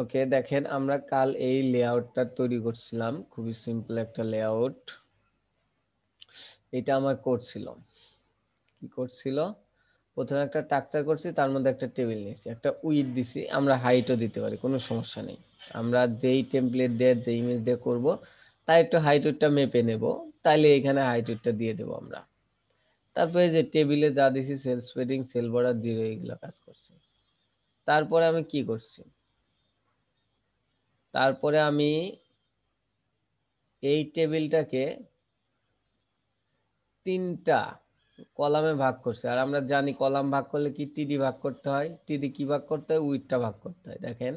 ওকে দেখেন আমরা কাল এই লেআউটটা তৈরি করছিলাম খুবই সিম্পল একটা লেআউট এটা আমার করছিল কি করছিল প্রথমে একটা টাকচার করছি তার মধ্যে একটা টেবিল নিয়েছি একটা উইড দিছি আমরা হাইটও দিতে পারি কোনো সমস্যা নেই আমরা যেই টেমপ্লেট দিয়ে যেই ইমেজ দিয়ে করব তাই একটু হাইটুটটা মেপে নেব তাইলে এখানে হাইটুটটা দিয়ে দেব আমরা তারপরে যে টেবিলে যা দিছি cell spacing cell border zero এগুলো কাজ করছি তারপরে আমি কি করছি তারপরে আমি এই টেবিলটাকে তিনটা কলামে ভাগ করছে আর আমরা জানি কলাম ভাগ করলে কি টিডি ভাগ করতে হয় টিডি কি ভাগ করতে হয় উইটটা ভাগ করতে হয় দেখেন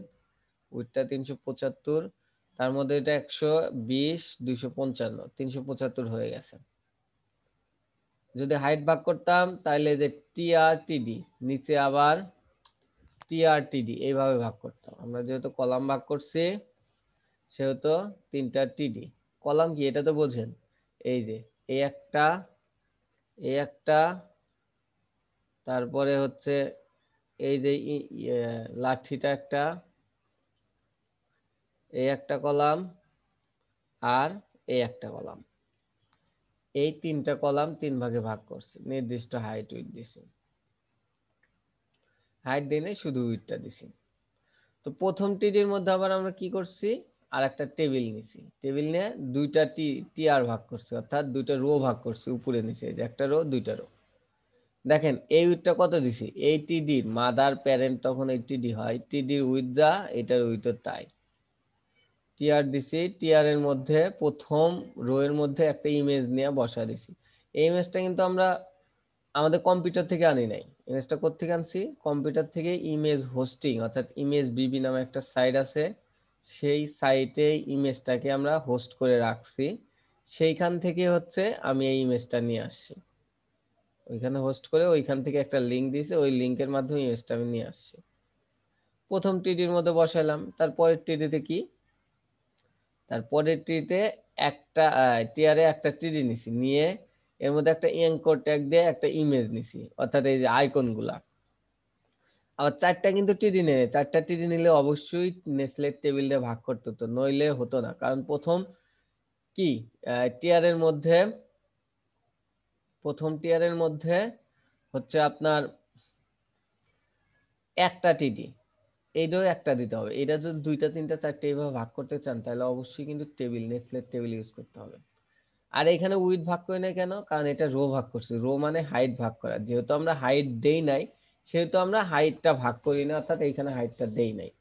উইটটা তিনশো পঁচাত্তর তার মধ্যে এটা একশো বিশ দুইশো পঞ্চান্ন তিনশো পঁচাত্তর হয়ে গেছে যদি হাইট ভাগ করতাম তাহলে যে টি আর টিডি নিচে আবার টিআরটিডি এইভাবে ভাগ করতাম আমরা যেহেতু কলাম ভাগ করছি সেহেতু তিনটা টিডি কলাম কি এটা তো বোঝেন এই যে এই একটা এই একটা তারপরে হচ্ছে এই যে ইয়ে, লাঠিটা একটা এই একটা কলাম আর এই একটা কলাম এই তিনটা কলাম তিন ভাগে ভাগ করছে নির্দিষ্ট হাইট উইথ দিছে হাইট দিনে শুধু উইথটা দিছি তো প্রথম টিডির মধ্যে আবার আমরা কি করছি আর একটা টেবিল নিছি টেবিল নিয়ে দুইটা টি আর ভাগ করছি অর্থাৎ দুইটা রো ভাগ করছি উপরে নিচে যে একটা রো দুইটা রো দেখেন এই উইথটা কত দিছি এই টিডি মাদার প্যারেন্ট তখন এই টিডি হয় টিডির উইথ যা এটার উইথও তাই টিআর দিছি টিআর এর মধ্যে প্রথম রো এর মধ্যে একটা ইমেজ নিয়ে বসা দিছি এই ইমেজটা কিন্তু আমরা আমাদের কম্পিউটার থেকে আনি নাই ইমেজটা কোথেকে আনছি কম্পিউটার থেকে ইমেজ হোস্টিং অর্থাৎ ইমেজ বিবি নামে একটা সাইট আছে সেই সাইটে ইমেজটাকে আমরা হোস্ট করে রাখছি সেইখান থেকে হচ্ছে আমি এই ইমেজটা নিয়ে আসছি ওইখানে হোস্ট করে ওইখান থেকে একটা লিঙ্ক দিয়েছে ওই লিঙ্কের মাধ্যমে ইমেজটা আমি নিয়ে আসছি প্রথম টিডির মধ্যে বসাইলাম তারপরের টিডিতে কি তারপরের টিতে একটা টিয়ারে একটা টিডি নিছি নিয়ে এর মধ্যে একটা এঙ্কর ট্যাগ দিয়ে একটা ইমেজ নিছি অর্থাৎ এই যে আইকনগুলা আবার চারটা কিন্তু টিডি নেই চারটা টিডি নিলে অবশ্যই নেসলেট টেবিল দিয়ে ভাগ করতে হতো নইলে হতো না কারণ প্রথম কি টিয়ারের মধ্যে প্রথম টিয়ারের মধ্যে হচ্ছে আপনার একটা টিডি এইটাও একটা দিতে হবে এটা যদি দুইটা তিনটা চারটে এইভাবে ভাগ করতে চান তাহলে অবশ্যই কিন্তু টেবিল নেসলেট টেবিল ইউজ করতে হবে আর এখানে উইথ ভাগ করি না কেন কারণ এটা রো ভাগ করছি রো মানে হাইট ভাগ করা যেহেতু আমরা হাইট দেই নাই সেহেতু আমরা হাইটটা ভাগ করি না অর্থাৎ এইখানে হাইটটা দেই নাই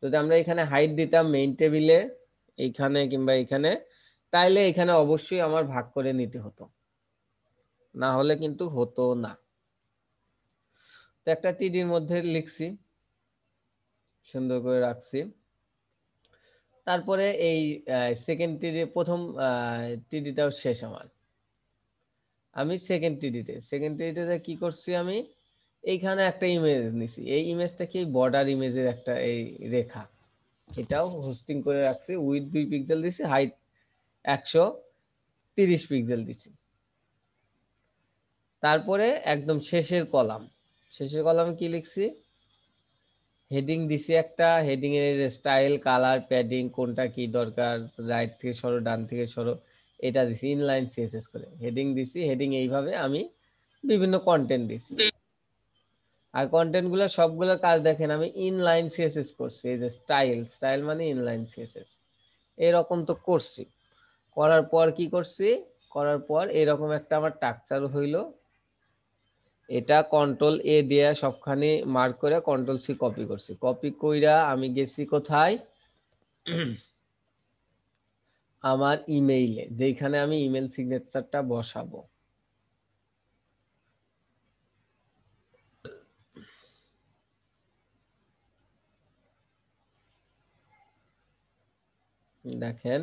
যদি আমরা এখানে হাইট দিতাম মেইন টেবিলে এইখানে কিংবা এখানে তাইলে এখানে অবশ্যই আমার ভাগ করে নিতে হতো না হলে কিন্তু হতো না তো একটা টিডির মধ্যে লিখছি সুন্দর করে রাখছি তারপরে এই সেকেন্ড টিডি প্রথম টিডিটাও শেষ আমার আমি সেকেন্ড টিডিতে সেকেন্ড টিডিতে কি করছি আমি এইখানে একটা ইমেজ নিছি এই ইমেজটা কি বর্ডার ইমেজের একটা এই রেখা এটাও হোস্টিং করে রাখছি উইথ দুই পিক্সেল দিছি হাইট একশো তিরিশ পিক্সেল দিছি তারপরে একদম শেষের কলাম শেষের কলামে কি লিখছি হেডিং দিছি একটা হেডিং এর স্টাইল কালার প্যাডিং কোনটা কি দরকার রাইট থেকে সরো ডান থেকে সরো এটা দিছি ইনলাইন সিএসএস করে হেডিং দিছি হেডিং এইভাবে আমি বিভিন্ন কন্টেন্ট দিছি আর কন্টেন্ট গুলো সবগুলো কাজ দেখেন আমি ইনলাইন সিএসএস করছি এই যে স্টাইল স্টাইল মানে ইনলাইন সিএসএস এরকম তো করছি করার পর কি করছি করার পর এরকম একটা আমার টাকচার হইলো এটা কন্ট্রোল এ দিয়ে সবখানে মার্ক করে কন্ট্রোল সি কপি করছি কপি কইরা আমি গেছি কোথায় আমার ইমেইলে যেখানে আমি ইমেল সিগনেচারটা বসাবো দেখেন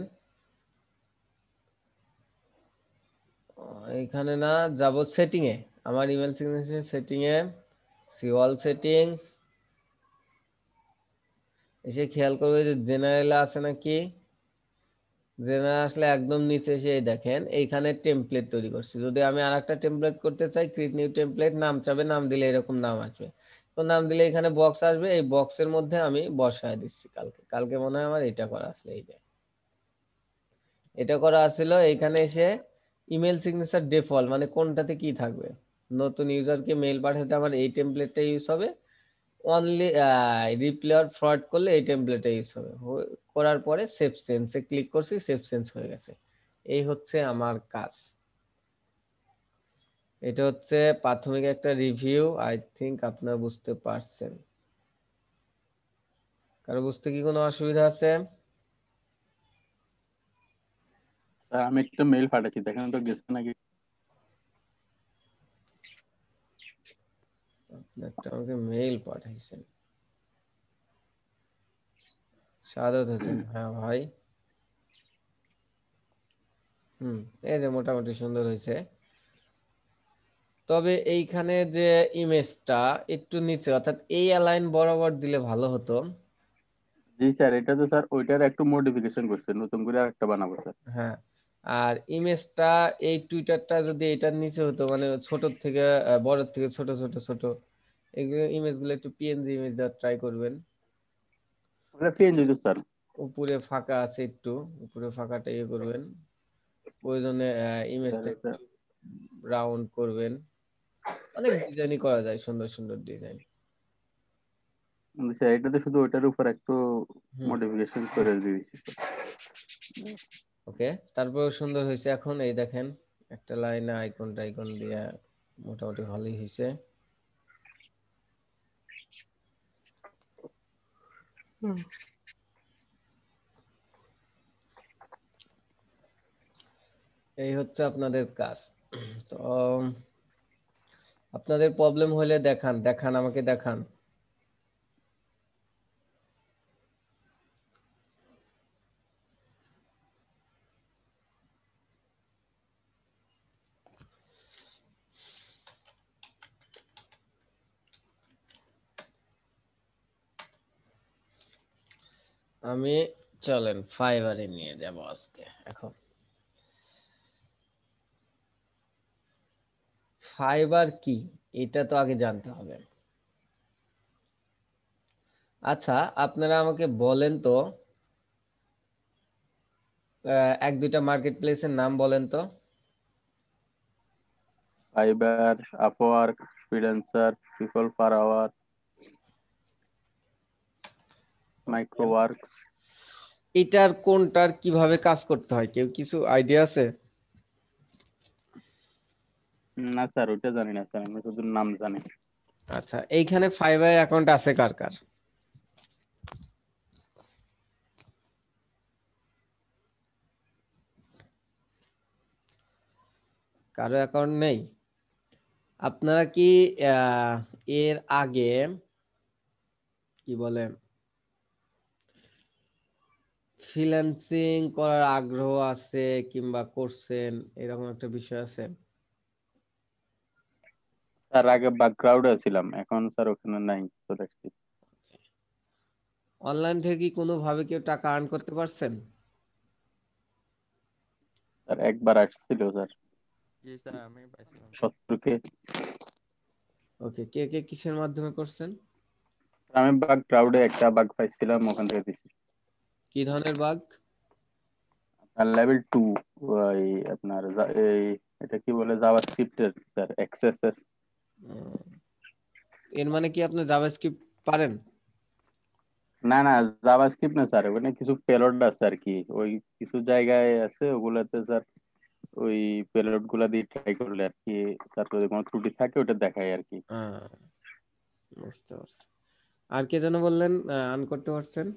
এখানে না যাব সেটিংয়ে আমার ইমেল সিগনেচার সেটিং এ সিওয়াল সেটিংস এসে খেয়াল করবে যে জেনারেল আছে নাকি জেনারেল আসলে একদম নিচে এসে দেখেন এইখানে টেমপ্লেট তৈরি করছি যদি আমি আর একটা টেমপ্লেট করতে চাই ক্রিট নিউ টেমপ্লেট নাম চাবে নাম দিলে এরকম নাম আসবে তো নাম দিলে এখানে বক্স আসবে এই বক্সের মধ্যে আমি বসায় দিচ্ছি কালকে কালকে মনে হয় আমার এটা করা আসলে এই যে এটা করা আসছিল এখানে এসে ইমেল সিগনেচার ডিফল্ট মানে কোনটাতে কি থাকবে নতুন ইউজারকে মেল পাঠাতে আমার এই টেমপ্লেটটা ইউজ হবে অনলি রিপ্লেয়ার ফ্রড করলে এই টেমপ্লেটটা ইউজ হবে করার পরে সেফ সেন্সে ক্লিক করছি সেফ সেন্স হয়ে গেছে এই হচ্ছে আমার কাজ এটা হচ্ছে প্রাথমিক একটা রিভিউ আই থিঙ্ক আপনারা বুঝতে পারছেন কারো বুঝতে কি কোনো অসুবিধা আছে আমি একটা মেল পাঠাচ্ছি দেখেন তো গেছে নাকি একটা আমাকে মেইল পাঠাইছেন সাদত হোসেন হ্যাঁ ভাই হুম এই যে মোটামুটি সুন্দর হয়েছে তবে এইখানে যে ইমেজটা একটু নিচে অর্থাৎ এই অ্যালাইন বরাবর দিলে ভালো হতো জি স্যার এটা তো স্যার ওইটার একটু মডিফিকেশন করছে নতুন করে আরেকটা বানাবো স্যার হ্যাঁ আর ইমেজটা এই টুইটারটা যদি এটার নিচে হতো মানে ছোট থেকে বড় থেকে ছোট ছোট ছোট এগুলো ইমেজগুলো একটু পিএনজি ইমেজ দেওয়ার ট্রাই করবেন আমরা পিএনজি তো স্যার উপরে ফাঁকা আছে একটু উপরে ফাঁকাটা ইয়ে করবেন প্রয়োজনে ইমেজটা রাউন্ড করবেন অনেক ডিজাইনই করা যায় সুন্দর সুন্দর ডিজাইন স্যার এটা তো শুধু ওটার উপর একটু মডিফিকেশন করে দিয়েছি ওকে তারপর সুন্দর হয়েছে এখন এই দেখেন একটা লাইন আইকন টাইকন দিয়ে মোটামুটি ভালোই হয়েছে এই হচ্ছে আপনাদের কাজ তো আপনাদের প্রবলেম হলে দেখান দেখান আমাকে দেখান আমি চলেন ফাইবারে নিয়ে যাব আজকে এখন ফাইবার কি এটা তো আগে জানতে হবে আচ্ছা আপনারা আমাকে বলেন তো এক দুইটা মার্কেট প্লেসের নাম বলেন তো Fiverr Upwork Freelancer People Per Hour Microworkers এটার কোনটার কিভাবে কাজ করতে হয় কেউ কিছু আইডিয়া আছে না স্যার ওটা জানি না স্যার আমি শুধু নাম জানি আচ্ছা এইখানে ফাইবার অ্যাকাউন্ট আছে কার কার কারো অ্যাকাউন্ট নেই আপনারা কি এর আগে কি বলে ফ্রিল্যান্সিং করার আগ্রহ আছে কিংবা করছেন এরকম একটা বিষয় আছে স্যার আগে ব্যাকগ্রাউন্ডে ছিলাম এখন স্যার ওখানে নাই তো দেখছি অনলাইন থেকে কি কোনো ভাবে কেউ টাকা আর্ন করতে পারছেন স্যার একবার আসছিল স্যার জি স্যার আমি পাইছিলাম শত্রুকে ওকে কে কে কিসের মাধ্যমে করছেন আমি ব্যাকগ্রাউন্ডে ক্রাউডে একটা বাগ পাইছিলাম ওখান থেকে দিছি কি ধরনের বাগ আপনার লেভেল 2 ওই আপনার এই এটা কি বলে জাভাস্ক্রিপ্টের স্যার এক্সএসএস এর মানে কি আপনি জাভাস্ক্রিপ্ট পারেন না না জাভাস্ক্রিপ্ট না স্যার ওখানে কিছু পেলোড আছে আর কি ওই কিছু জায়গায় আছে ওগুলাতে স্যার ওই পেলোড গুলা দিয়ে ট্রাই করলে আর কি স্যার যদি কোনো ত্রুটি থাকে ওটা দেখায় আর কি হ্যাঁ, বুঝতে পারছি আর কে যেন বললেন আন করতে পারছেন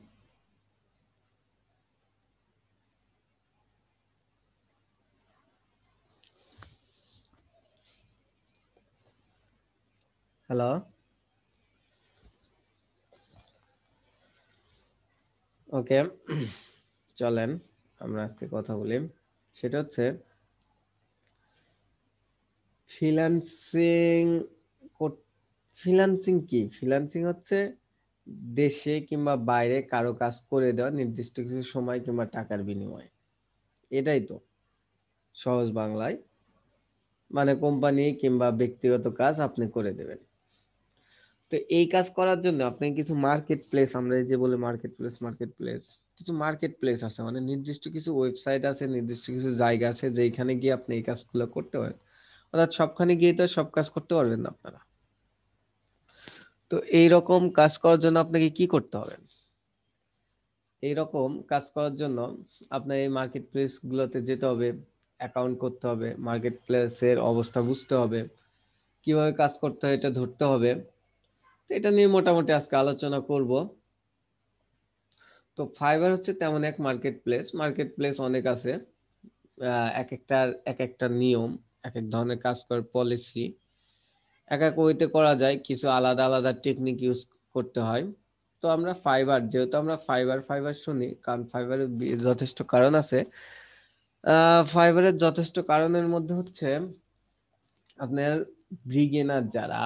হ্যালো ওকে চলেন আমরা আজকে কথা বলি সেটা হচ্ছে ফিলান্সিং ফিলান্সিং কি ফিলান্সিং হচ্ছে দেশে কিংবা বাইরে কারো কাজ করে দেওয়া নির্দিষ্ট কিছু সময় কিংবা টাকার বিনিময়ে এটাই তো সহজ বাংলায় মানে কোম্পানি কিংবা ব্যক্তিগত কাজ আপনি করে দেবেন তো এই কাজ করার জন্য আপনাকে কিছু মার্কেট প্লেস আমরা যে বলে মার্কেট প্লেস মার্কেট প্লেস কিছু মার্কেট প্লেস আছে মানে নির্দিষ্ট কিছু ওয়েবসাইট আছে নির্দিষ্ট কিছু জায়গা আছে যেখানে গিয়ে আপনি এই কাজগুলো করতে পারেন অর্থাৎ সবখানে গিয়ে তো সব কাজ করতে পারবেন না আপনারা তো এই রকম কাজ করার জন্য আপনাকে কি করতে হবে এই রকম কাজ করার জন্য আপনার এই মার্কেট প্লেস গুলোতে যেতে হবে অ্যাকাউন্ট করতে হবে মার্কেট প্লেসের অবস্থা বুঝতে হবে কিভাবে কাজ করতে হয় এটা ধরতে হবে এটা নিয়ে মোটামুটি আজকে আলোচনা করব তো ফাইবার হচ্ছে তেমন এক মার্কেট প্লেস মার্কেট প্লেস অনেক আছে এক একটার এক একটা নিয়ম এক এক ধরনের কাজ করার পলিসি এক এক ওইতে করা যায় কিছু আলাদা আলাদা টেকনিক ইউজ করতে হয় তো আমরা ফাইবার যেহেতু আমরা ফাইবার ফাইবার শুনি কারণ ফাইবারের যথেষ্ট কারণ আছে ফাইবারের যথেষ্ট কারণের মধ্যে হচ্ছে আপনার ব্রিগেনার যারা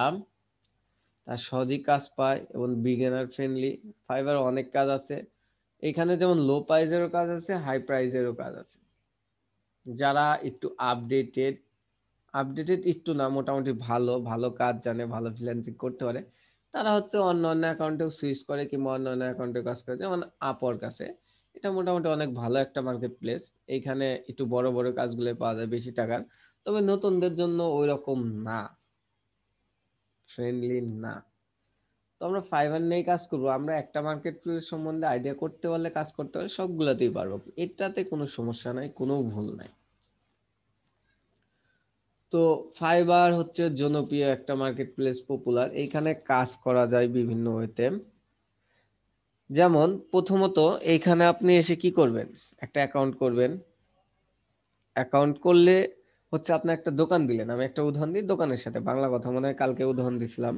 তার সহজেই কাজ পায় এবং বিগিনার ফ্রেন্ডলি ফাইবার অনেক কাজ আছে এখানে যেমন লো প্রাইজেরও কাজ আছে হাই প্রাইজেরও কাজ আছে যারা একটু আপডেটেড আপডেটেড একটু না মোটামুটি ভালো ভালো কাজ জানে ভালো ফ্রিল্যান্সিং করতে পারে তারা হচ্ছে অন্য অন্য অ্যাকাউন্টেও সুইচ করে কিংবা অন্য অন্য অ্যাকাউন্টে কাজ করে যেমন আপর কাছে এটা মোটামুটি অনেক ভালো একটা মার্কেট প্লেস এইখানে একটু বড় বড় কাজগুলো পাওয়া যায় বেশি টাকার তবে নতুনদের জন্য ওই রকম না ফ্রেন্ডলি না তো আমরা ফাইবার নিয়ে কাজ করবো আমরা একটা মার্কেট প্লেস সম্বন্ধে আইডিয়া করতে পারলে কাজ করতে পারলে সবগুলাতেই পারবো এটাতে কোনো সমস্যা নাই কোনো ভুল নাই তো ফাইবার হচ্ছে জনপ্রিয় একটা মার্কেট প্লেস পপুলার এইখানে কাজ করা যায় বিভিন্ন ওয়েতে যেমন প্রথমত এইখানে আপনি এসে কি করবেন একটা অ্যাকাউন্ট করবেন অ্যাকাউন্ট করলে হচ্ছে আপনি একটা দোকান দিলেন আমি একটা উদাহরণ দিই দোকানের সাথে বাংলা কথা মনে হয় কালকে উদাহরণ দিছিলাম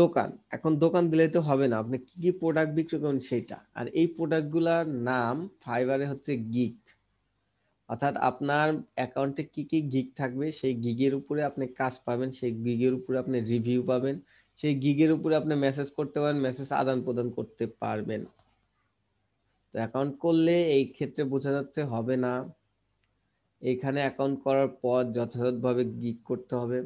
দোকান এখন দোকান দিলে তো হবে না আপনি কি কি প্রোডাক্ট বিক্রি করেন সেটা আর এই প্রোডাক্টগুলোর নাম ফাইবারে হচ্ছে গিক অর্থাৎ আপনার অ্যাকাউন্টে কি কি গিগ থাকবে সেই গিগের উপরে আপনি কাজ পাবেন সেই গিগের উপরে আপনি রিভিউ পাবেন সেই গিগের উপরে আপনি মেসেজ করতে পারেন মেসেজ আদান প্রদান করতে পারবেন তো অ্যাকাউন্ট করলে এই ক্ষেত্রে বোঝা যাচ্ছে হবে না এখানে অ্যাকাউন্ট করার পর যথাযথভাবে গিক করতে হবে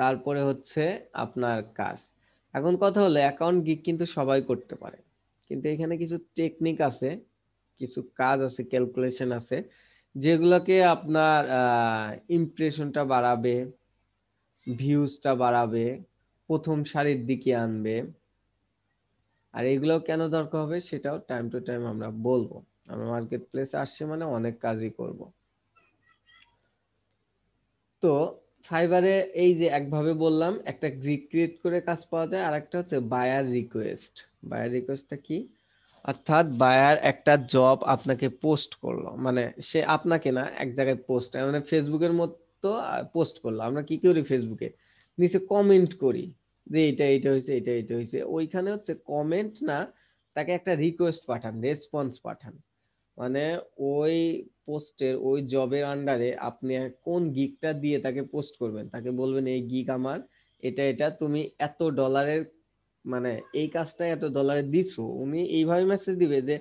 তারপরে হচ্ছে আপনার কাজ এখন কথা হলো অ্যাকাউন্ট গিক কিন্তু সবাই করতে পারে কিন্তু এখানে কিছু টেকনিক আছে কিছু কাজ আছে ক্যালকুলেশন আছে যেগুলোকে আপনার ইমপ্রেশনটা বাড়াবে ভিউজটা বাড়াবে প্রথম সারির দিকে আনবে আর এগুলো কেন দরকার হবে সেটাও টাইম টু টাইম আমরা বলবো আমি মার্কেট প্লেসে আসছি মানে অনেক কাজই করব তো ফাইবারে এই যে একভাবে বললাম একটা গ্রিক ক্রিয়েট করে কাজ পাওয়া যায় আর একটা হচ্ছে বায়ার রিকোয়েস্ট বায়ার রিকোয়েস্টটা কি অর্থাৎ বায়ার একটা জব আপনাকে পোস্ট করলো মানে সে আপনাকে না এক জায়গায় পোস্ট মানে ফেসবুকের মতো পোস্ট করলো আমরা কি করি ফেসবুকে নিচে কমেন্ট করি যে এটা এটা হয়েছে এটা এটা হয়েছে ওইখানে হচ্ছে কমেন্ট না তাকে একটা রিকোয়েস্ট পাঠান রেসপন্স পাঠান মানে ওই পোস্টের ওই জবের আন্ডারে আপনি কোন গিকটা দিয়ে তাকে পোস্ট করবেন তাকে বলবেন এই গিক আমার এটা এটা তুমি এত ডলারের মানে এই কাজটা এত ডলারে দিছো উনি এইভাবে মেসেজ দিবে যে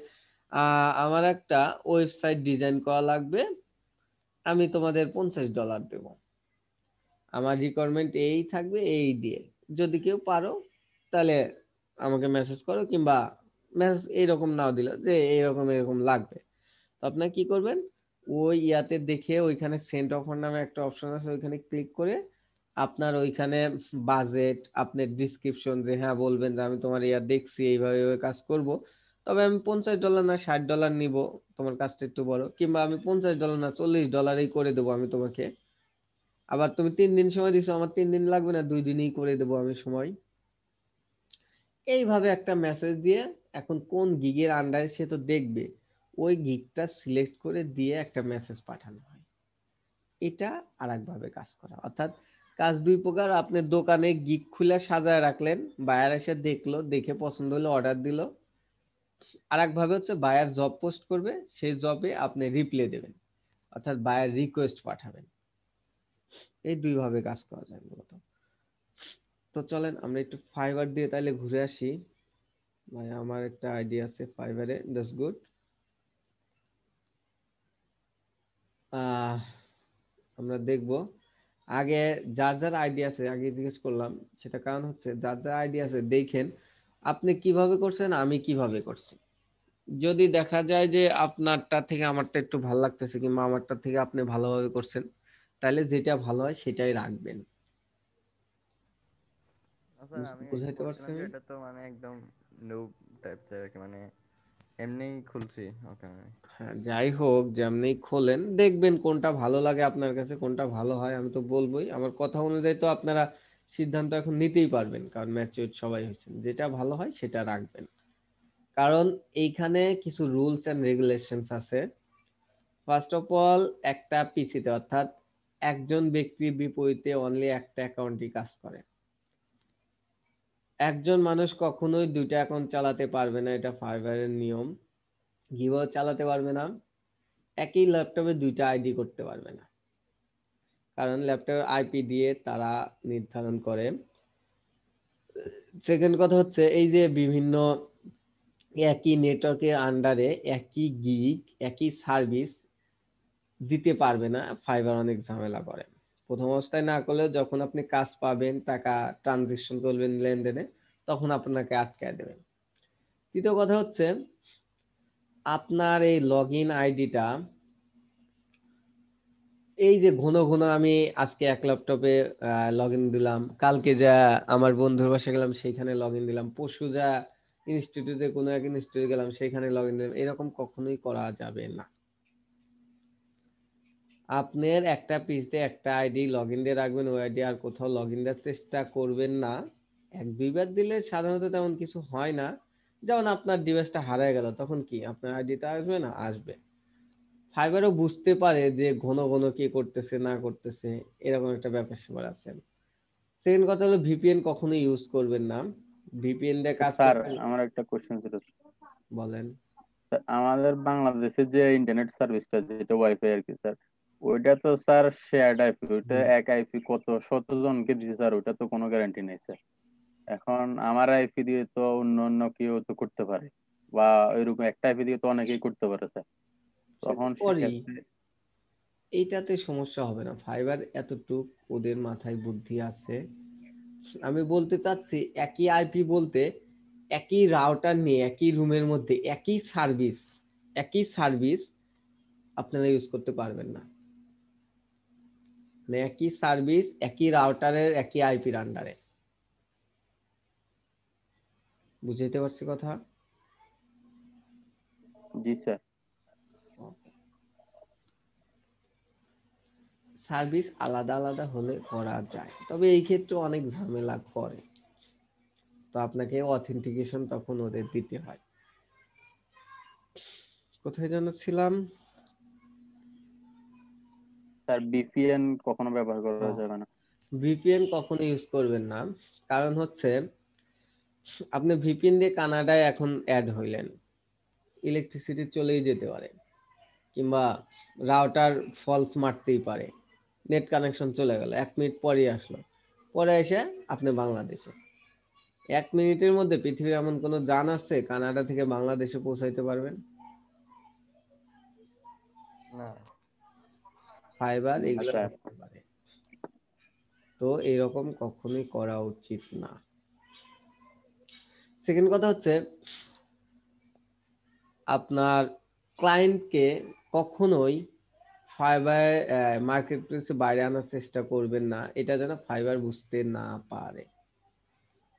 আমার একটা ওয়েবসাইট ডিজাইন করা লাগবে আমি তোমাদের পঞ্চাশ ডলার দেব আমার রিকোয়ারমেন্ট এই থাকবে এই দিয়ে যদি কেউ পারো তাহলে আমাকে মেসেজ করো কিংবা মেসেজ এইরকম নাও দিল যে এইরকম এরকম লাগবে তো আপনার কি করবেন ওই ইয়াতে দেখে ওইখানে সেন্ট অফার নামে একটা অপশন আছে ওইখানে ক্লিক করে আপনার ওইখানে বাজেট আপনার ডিসক্রিপশন যে হ্যাঁ বলবেন যে আমি তোমার ইয়া দেখছি এইভাবে কাজ করব তবে আমি পঞ্চাশ ডলার না ষাট ডলার নিব তোমার কাজটা একটু বড় কিংবা আমি পঞ্চাশ ডলার না চল্লিশ ডলারই করে দেবো আমি তোমাকে আবার তুমি তিন দিন সময় দিছো আমার তিন দিন লাগবে না দুই দিনই করে দেবো আমি সময় এইভাবে একটা মেসেজ দিয়ে এখন কোন গিগের আন্ডারে সে তো দেখবে ওই গিকটা সিলেক্ট করে দিয়ে একটা মেসেজ পাঠানো হয় এটা আর একভাবে কাজ করা অর্থাৎ কাজ দুই প্রকার আপনি দোকানে গিক খুলে সাজায় রাখলেন বায়ার এসে দেখলো দেখে পছন্দ হলে অর্ডার দিল আর একভাবে হচ্ছে বায়ার জব পোস্ট করবে সেই জবে আপনি রিপ্লে দেবেন অর্থাৎ বায়ার রিকোয়েস্ট পাঠাবেন এই দুইভাবে কাজ করা যায় মূলত তো চলেন আমরা একটু ফাইবার দিয়ে তাহলে ঘুরে আসি মানে আমার একটা আইডিয়া আছে ফাইবারে দ্যাটস গুড আমরা দেখব আগে যার যার আইডিয়া আছে আগে জিজ্ঞেস করলাম সেটা কারণ হচ্ছে যার যার আইডিয়া আছে দেখেন আপনি কিভাবে করছেন আমি কিভাবে করছি যদি দেখা যায় যে আপনারটা থেকে আমারটা একটু ভালো লাগতেছে কিংবা আমারটা থেকে আপনি ভালোভাবে করছেন তাহলে যেটা ভালো হয় সেটাই রাখবেন বুঝাইতে পারছেন এটা তো মানে একদম নোব টাইপ মানে এমনিই খুলছি ওকে হ্যাঁ যাই হোক যেমনি খোলেন দেখবেন কোনটা ভালো লাগে আপনার কাছে কোনটা ভালো হয় আমি তো বলবোই আমার কথা অনুযায়ী তো আপনারা সিদ্ধান্ত এখন নিতেই পারবেন কারণ ম্যাচিউর সবাই হয়েছেন যেটা ভালো হয় সেটা রাখবেন কারণ এইখানে কিছু রুলস অ্যান্ড রেগুলেশনস আছে ফার্স্ট অফ অল একটা পিসিতে অর্থাৎ একজন ব্যক্তির বিপরীতে অনলি একটা অ্যাকাউন্টই কাজ করে একজন মানুষ কখনোই দুইটা অ্যাকাউন্ট চালাতে পারবে না এটা ফাইবারের নিয়ম হিবাও চালাতে পারবে না একই ল্যাপটপে দুইটা আইডি করতে পারবে না কারণ ল্যাপটপের আইপি দিয়ে তারা নির্ধারণ করে সেকেন্ড কথা হচ্ছে এই যে বিভিন্ন একই নেটওয়ার্কের আন্ডারে একই গিগ একই সার্ভিস দিতে পারবে না ফাইবার অনেক ঝামেলা করে প্রথম অবস্থায় না করলে যখন আপনি কাজ পাবেন টাকা ট্রানজেকশন করবেন লেনদেনে তখন আপনাকে আটকায় দেবেন তৃতীয় কথা হচ্ছে আপনার এই লগ ইন আইডিটা এই যে ঘন ঘন আমি আজকে এক ল্যাপটপে লগ ইন দিলাম কালকে যা আমার বন্ধুর বাসা গেলাম সেইখানে লগ ইন দিলাম পশু যা ইনস্টিটিউটে কোনো এক ইনস্টিটিউটে গেলাম সেইখানে লগ ইন দিলাম এরকম কখনোই করা যাবে না আপনার একটা পেজতে একটা আইডি লগ ইন দিয়ে রাখবেন ওই আইডি আর কোথাও লগ ইন দেওয়ার চেষ্টা করবেন না এক দুইবার দিলে সাধারণত তেমন কিছু হয় না যেমন আপনার ডিভাইসটা হারায় গেল তখন কি আপনার আইডিটা আসবে না আসবে ফাইবারও বুঝতে পারে যে ঘন ঘন কি করতেছে না করতেছে এরকম একটা ব্যাপার স্যাপার আছে সেকেন্ড কথা হলো ভিপিএন কখনো ইউজ করবেন না ভিপিএন দিয়ে কাজ স্যার আমার একটা কোশ্চেন ছিল বলেন আমাদের বাংলাদেশে যে ইন্টারনেট সার্ভিসটা যেটা ওয়াইফাই আর কি স্যার ওইটা তো স্যার শেয়ার্ড আইপি ওইটা এক আইপি কত শত জনকে দিছে স্যার ওইটা তো কোনো গ্যারান্টি নেই স্যার এখন আমার আইপি দিয়ে তো অন্য অন্য কেউ তো করতে পারে বা এরকম একটা আইপি দিয়ে তো অনেকেই করতে পারে স্যার তখন এইটাতে সমস্যা হবে না ফাইবার এতটুক ওদের মাথায় বুদ্ধি আছে আমি বলতে চাচ্ছি একই আইপি বলতে একই রাউটার নিয়ে একই রুমের মধ্যে একই সার্ভিস একই সার্ভিস আপনারা ইউজ করতে পারবেন না মানে একই সার্ভিস একই রাউটারের একই আইপির আন্ডারে বুঝতে পারছি কথা জি স্যার সার্ভিস আলাদা আলাদা হলে করা যায় তবে এই ক্ষেত্রে অনেক ঝামেলা করে তো আপনাকে অথেন্টিকেশন তখন ওদের দিতে হয় কোথায় যেন ছিলাম স্যার বিপিএন কখনো ব্যবহার করা হ্যাঁ। যাবে না ভিপিএন কখনো ইউজ করবেন না কারণ হচ্ছে আপনি ভিপিএন দিয়ে কানাডায় এখন অ্যাড হইলেন ইলেকট্রিসিটি চলেই যেতে পারে কিংবা রাউটার ফলস মারতেই পারে নেট কানেকশন চলে গেল এক মিনিট পরেই আসলো পরে এসে আপনি বাংলাদেশে এক মিনিটের মধ্যে পৃথিবীর এমন কোনো যান আছে কানাডা থেকে বাংলাদেশে পৌঁছাইতে পারবেন না ফাইবার তো এরকম কখনোই করা উচিত না সেকেন্ড কথা হচ্ছে আপনার ক্লায়েন্টকে কখনোই ফাইবার মার্কেট প্লেসে বাইরে আনার চেষ্টা করবেন না এটা যেন ফাইবার বুঝতে না পারে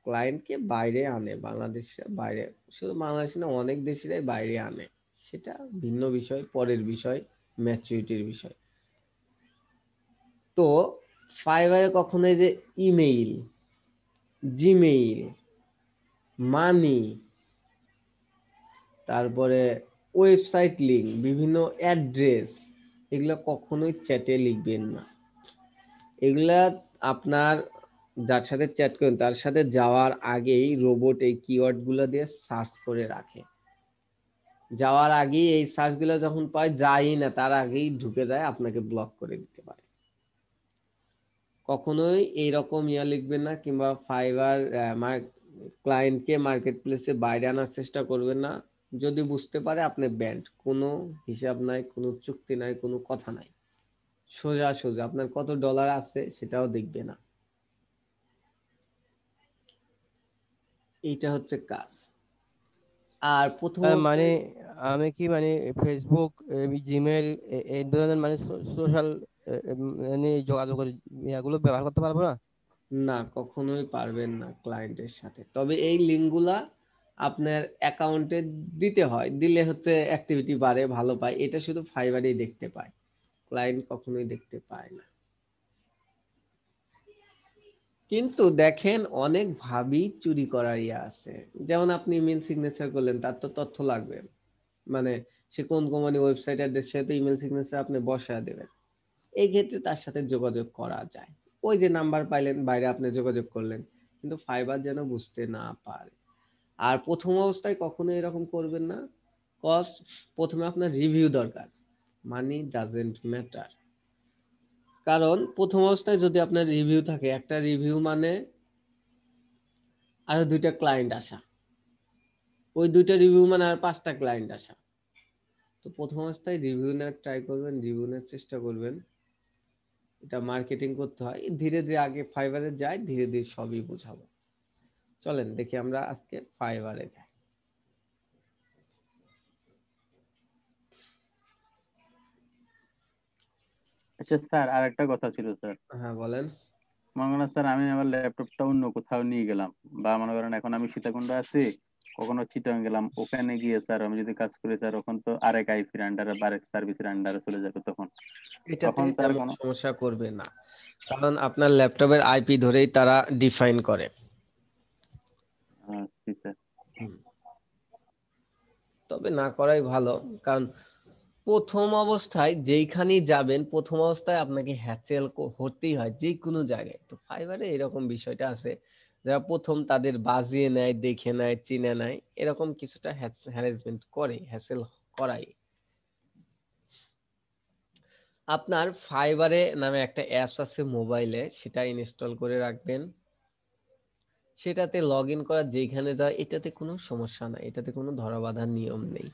ক্লায়েন্টকে বাইরে আনে বাংলাদেশে বাইরে শুধু বাংলাদেশ না অনেক দেশেরাই বাইরে আনে সেটা ভিন্ন বিষয় পরের বিষয় ম্যাচুরিটির বিষয় তো ফাইবারে কখনো এই যে ইমেইল জিমেইল মানি তারপরে ওয়েবসাইট লিঙ্ক বিভিন্ন অ্যাড্রেস এগুলো কখনোই চ্যাটে লিখবেন না এগুলা আপনার যার সাথে চ্যাট করেন তার সাথে যাওয়ার আগেই রোবট এই কিওয়ার্ডগুলো দিয়ে সার্চ করে রাখে যাওয়ার আগেই এই সার্চগুলো যখন পায় যাই না তার আগেই ঢুকে যায় আপনাকে ব্লক করে দিতে পারে কখনোই এইরকম ইয়া লিখবেন না কিংবা ফাইবার ক্লায়েন্টকে মার্কেট প্লেসে বাইরে আনার চেষ্টা করবেন না যদি বুঝতে পারে আপনি ব্যান্ড কোনো হিসাব নাই কোনো চুক্তি নাই কোনো কথা নাই সোজা সোজা আপনার কত ডলার আছে সেটাও দেখবে না এইটা হচ্ছে কাজ আর প্রথম মানে আমি কি মানে ফেসবুক জিমেল এই ধরনের মানে সোশ্যাল এমনি যোগাযোগের ইয়াগুলো ব্যবহার করতে পারবো না না কখনোই পারবেন না ক্লায়েন্টের সাথে তবে এই লিঙ্কগুলা আপনার অ্যাকাউন্টে দিতে হয় দিলে হচ্ছে অ্যাক্টিভিটি বাড়ে ভালো পায় এটা শুধু ফাইবারেই দেখতে পায় ক্লায়েন্ট কখনোই দেখতে পায় না কিন্তু দেখেন অনেক ভাবি চুরি করার ইয়ে আছে যেমন আপনি ইমেল সিগনেচার করলেন তার তো তথ্য লাগবে মানে সে কোন কোম্পানি ওয়েবসাইট অ্যাড্রেস তো ইমেল সিগনেচার আপনি বসায় দেবেন এই ক্ষেত্রে তার সাথে যোগাযোগ করা যায় ওই যে নাম্বার পাইলেন বাইরে আপনি যোগাযোগ করলেন কিন্তু ফাইবার যেন বুঝতে না পারে আর প্রথম অবস্থায় কখনো এরকম করবেন না কজ প্রথমে আপনার রিভিউ দরকার মানি ডাজেন্ট ম্যাটার কারণ প্রথম অবস্থায় যদি আপনার রিভিউ থাকে একটা রিভিউ মানে আরো দুইটা ক্লায়েন্ট আসা ওই দুইটা রিভিউ মানে আর পাঁচটা ক্লায়েন্ট আসা তো প্রথম অবস্থায় রিভিউ নেওয়ার ট্রাই করবেন রিভিউ নেওয়ার চেষ্টা করবেন এটা মার্কেটিং করতে হয় ধীরে ধীরে আগে ফাইবারে যাই ধীরে ধীরে সবই বোঝাবো চলেন দেখি আমরা আজকে ফাইবারে যাই আচ্ছা স্যার আর একটা কথা ছিল স্যার হ্যাঁ বলেন মঙ্গনা স্যার আমি আমার ল্যাপটপটা অন্য কোথাও নিয়ে গেলাম বা মনে করেন এখন আমি সীতাকুণ্ড আছি কখনো চিটং গেলাম ওখানে গিয়ে স্যার আমি যদি কাজ করি স্যার ওখান তো আরেক আইপির আন্ডারে আরেক সার্ভিসের আন্ডারে চলে যাবে তখন তখন স্যার কোনো সমস্যা করবে না কারণ আপনার ল্যাপটপের আইপি ধরেই তারা ডিফাইন করে আচ্ছা, তবে না করাই ভালো কারণ প্রথম অবস্থায় যেইখানে যাবেন প্রথম অবস্থায় আপনাকে হ্যাচেল হতেই হয় যে কোনো জায়গায় তো ফাইবারে এরকম বিষয়টা আছে যারা প্রথম তাদের বাজিয়ে নেয় দেখে নেয় চিনে নেয় এরকম কিছুটা হ্যারাসমেন্ট করে হ্যাসেল করায় আপনার ফাইবারে নামে একটা অ্যাপস আছে মোবাইলে সেটা ইনস্টল করে রাখবেন সেটাতে লগ ইন করা যেখানে যায় এটাতে কোনো সমস্যা নাই এটাতে কোনো ধরাবাধার নিয়ম নেই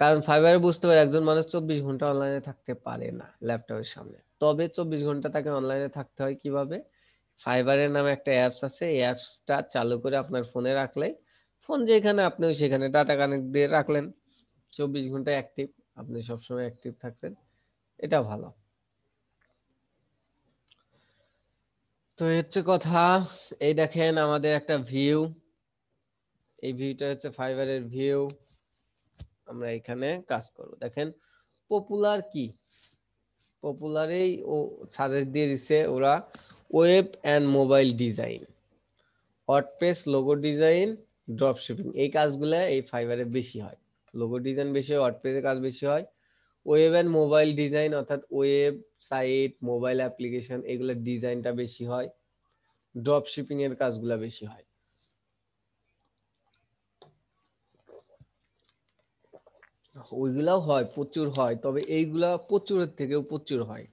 কারণ ফাইবারে বুঝতে পারে একজন মানুষ চব্বিশ ঘন্টা অনলাইনে থাকতে পারে না ল্যাপটপের সামনে তবে চব্বিশ ঘন্টা তাকে অনলাইনে থাকতে হয় কিভাবে ফাইবারের নামে একটা অ্যাপস আছে এই অ্যাপসটা চালু করে আপনার ফোনে রাখলে ফোন যেখানে আপনি সেখানে ডাটা কানেক্ট দিয়ে রাখলেন চব্বিশ ঘন্টা অ্যাক্টিভ আপনি সবসময় অ্যাক্টিভ থাকতেন এটা ভালো তো হচ্ছে কথা এই দেখেন আমাদের একটা ভিউ এই ভিউটা হচ্ছে ফাইবারের ভিউ আমরা এখানে কাজ করব দেখেন পপুলার কি পপুলারেই ও সাজেস্ট দিয়ে দিছে ওরা web and mobile design WordPress logo design dropshipping এই কাজগুলো এই ফাইবারে বেশি হয় লোগো ডিজাইন বেশি হয় ওয়ার্ডপ্রেসের কাজ বেশি হয় ওয়েব অ্যান্ড মোবাইল ডিজাইন অর্থাৎ ওয়েব সাইট মোবাইল অ্যাপ্লিকেশন এগুলোর ডিজাইনটা বেশি হয় ড্রপশিপিং এর কাজগুলো বেশি হয় ওইগুলাও হয় প্রচুর হয় তবে এইগুলা প্রচুরের থেকেও প্রচুর হয়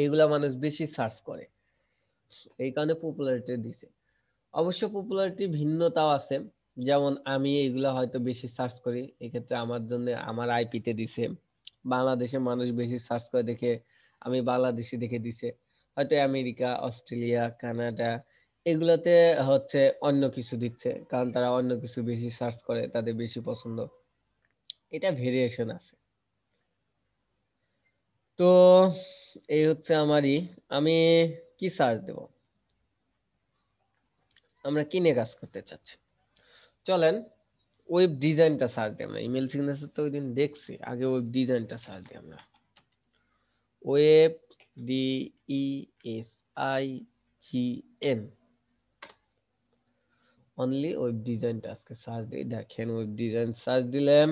এইগুলা মানুষ বেশি সার্চ করে এই কারণে পপুলারিটি দিছে অবশ্য পপুলারিটি ভিন্নতাও আছে যেমন আমি এগুলো হয়তো বেশি সার্চ করি এক্ষেত্রে আমার জন্য আমার আইপিতে দিছে বাংলাদেশের মানুষ বেশি সার্চ করে দেখে আমি বাংলাদেশি দেখে দিছে হয়তো আমেরিকা অস্ট্রেলিয়া কানাডা এগুলাতে হচ্ছে অন্য কিছু দিচ্ছে কারণ তারা অন্য কিছু বেশি সার্চ করে তাদের বেশি পছন্দ এটা ভেরিয়েশন আছে তো এই হচ্ছে আমারই আমি কি সার্চ দেব আমরা কি নিয়ে কাজ করতে চাচ্ছি চলেন ওয়েব ডিজাইনটা সার্চ দিই আমরা ইমেল সিগনেচার তো ওই দিন দেখছি আগে ওয়েব ডিজাইনটা সার্চ দিই আমরা web D E S I G N only web ডিজাইনটা আজকে সার্চ দিই দেখেন ওয়েব ডিজাইন সার্চ দিলাম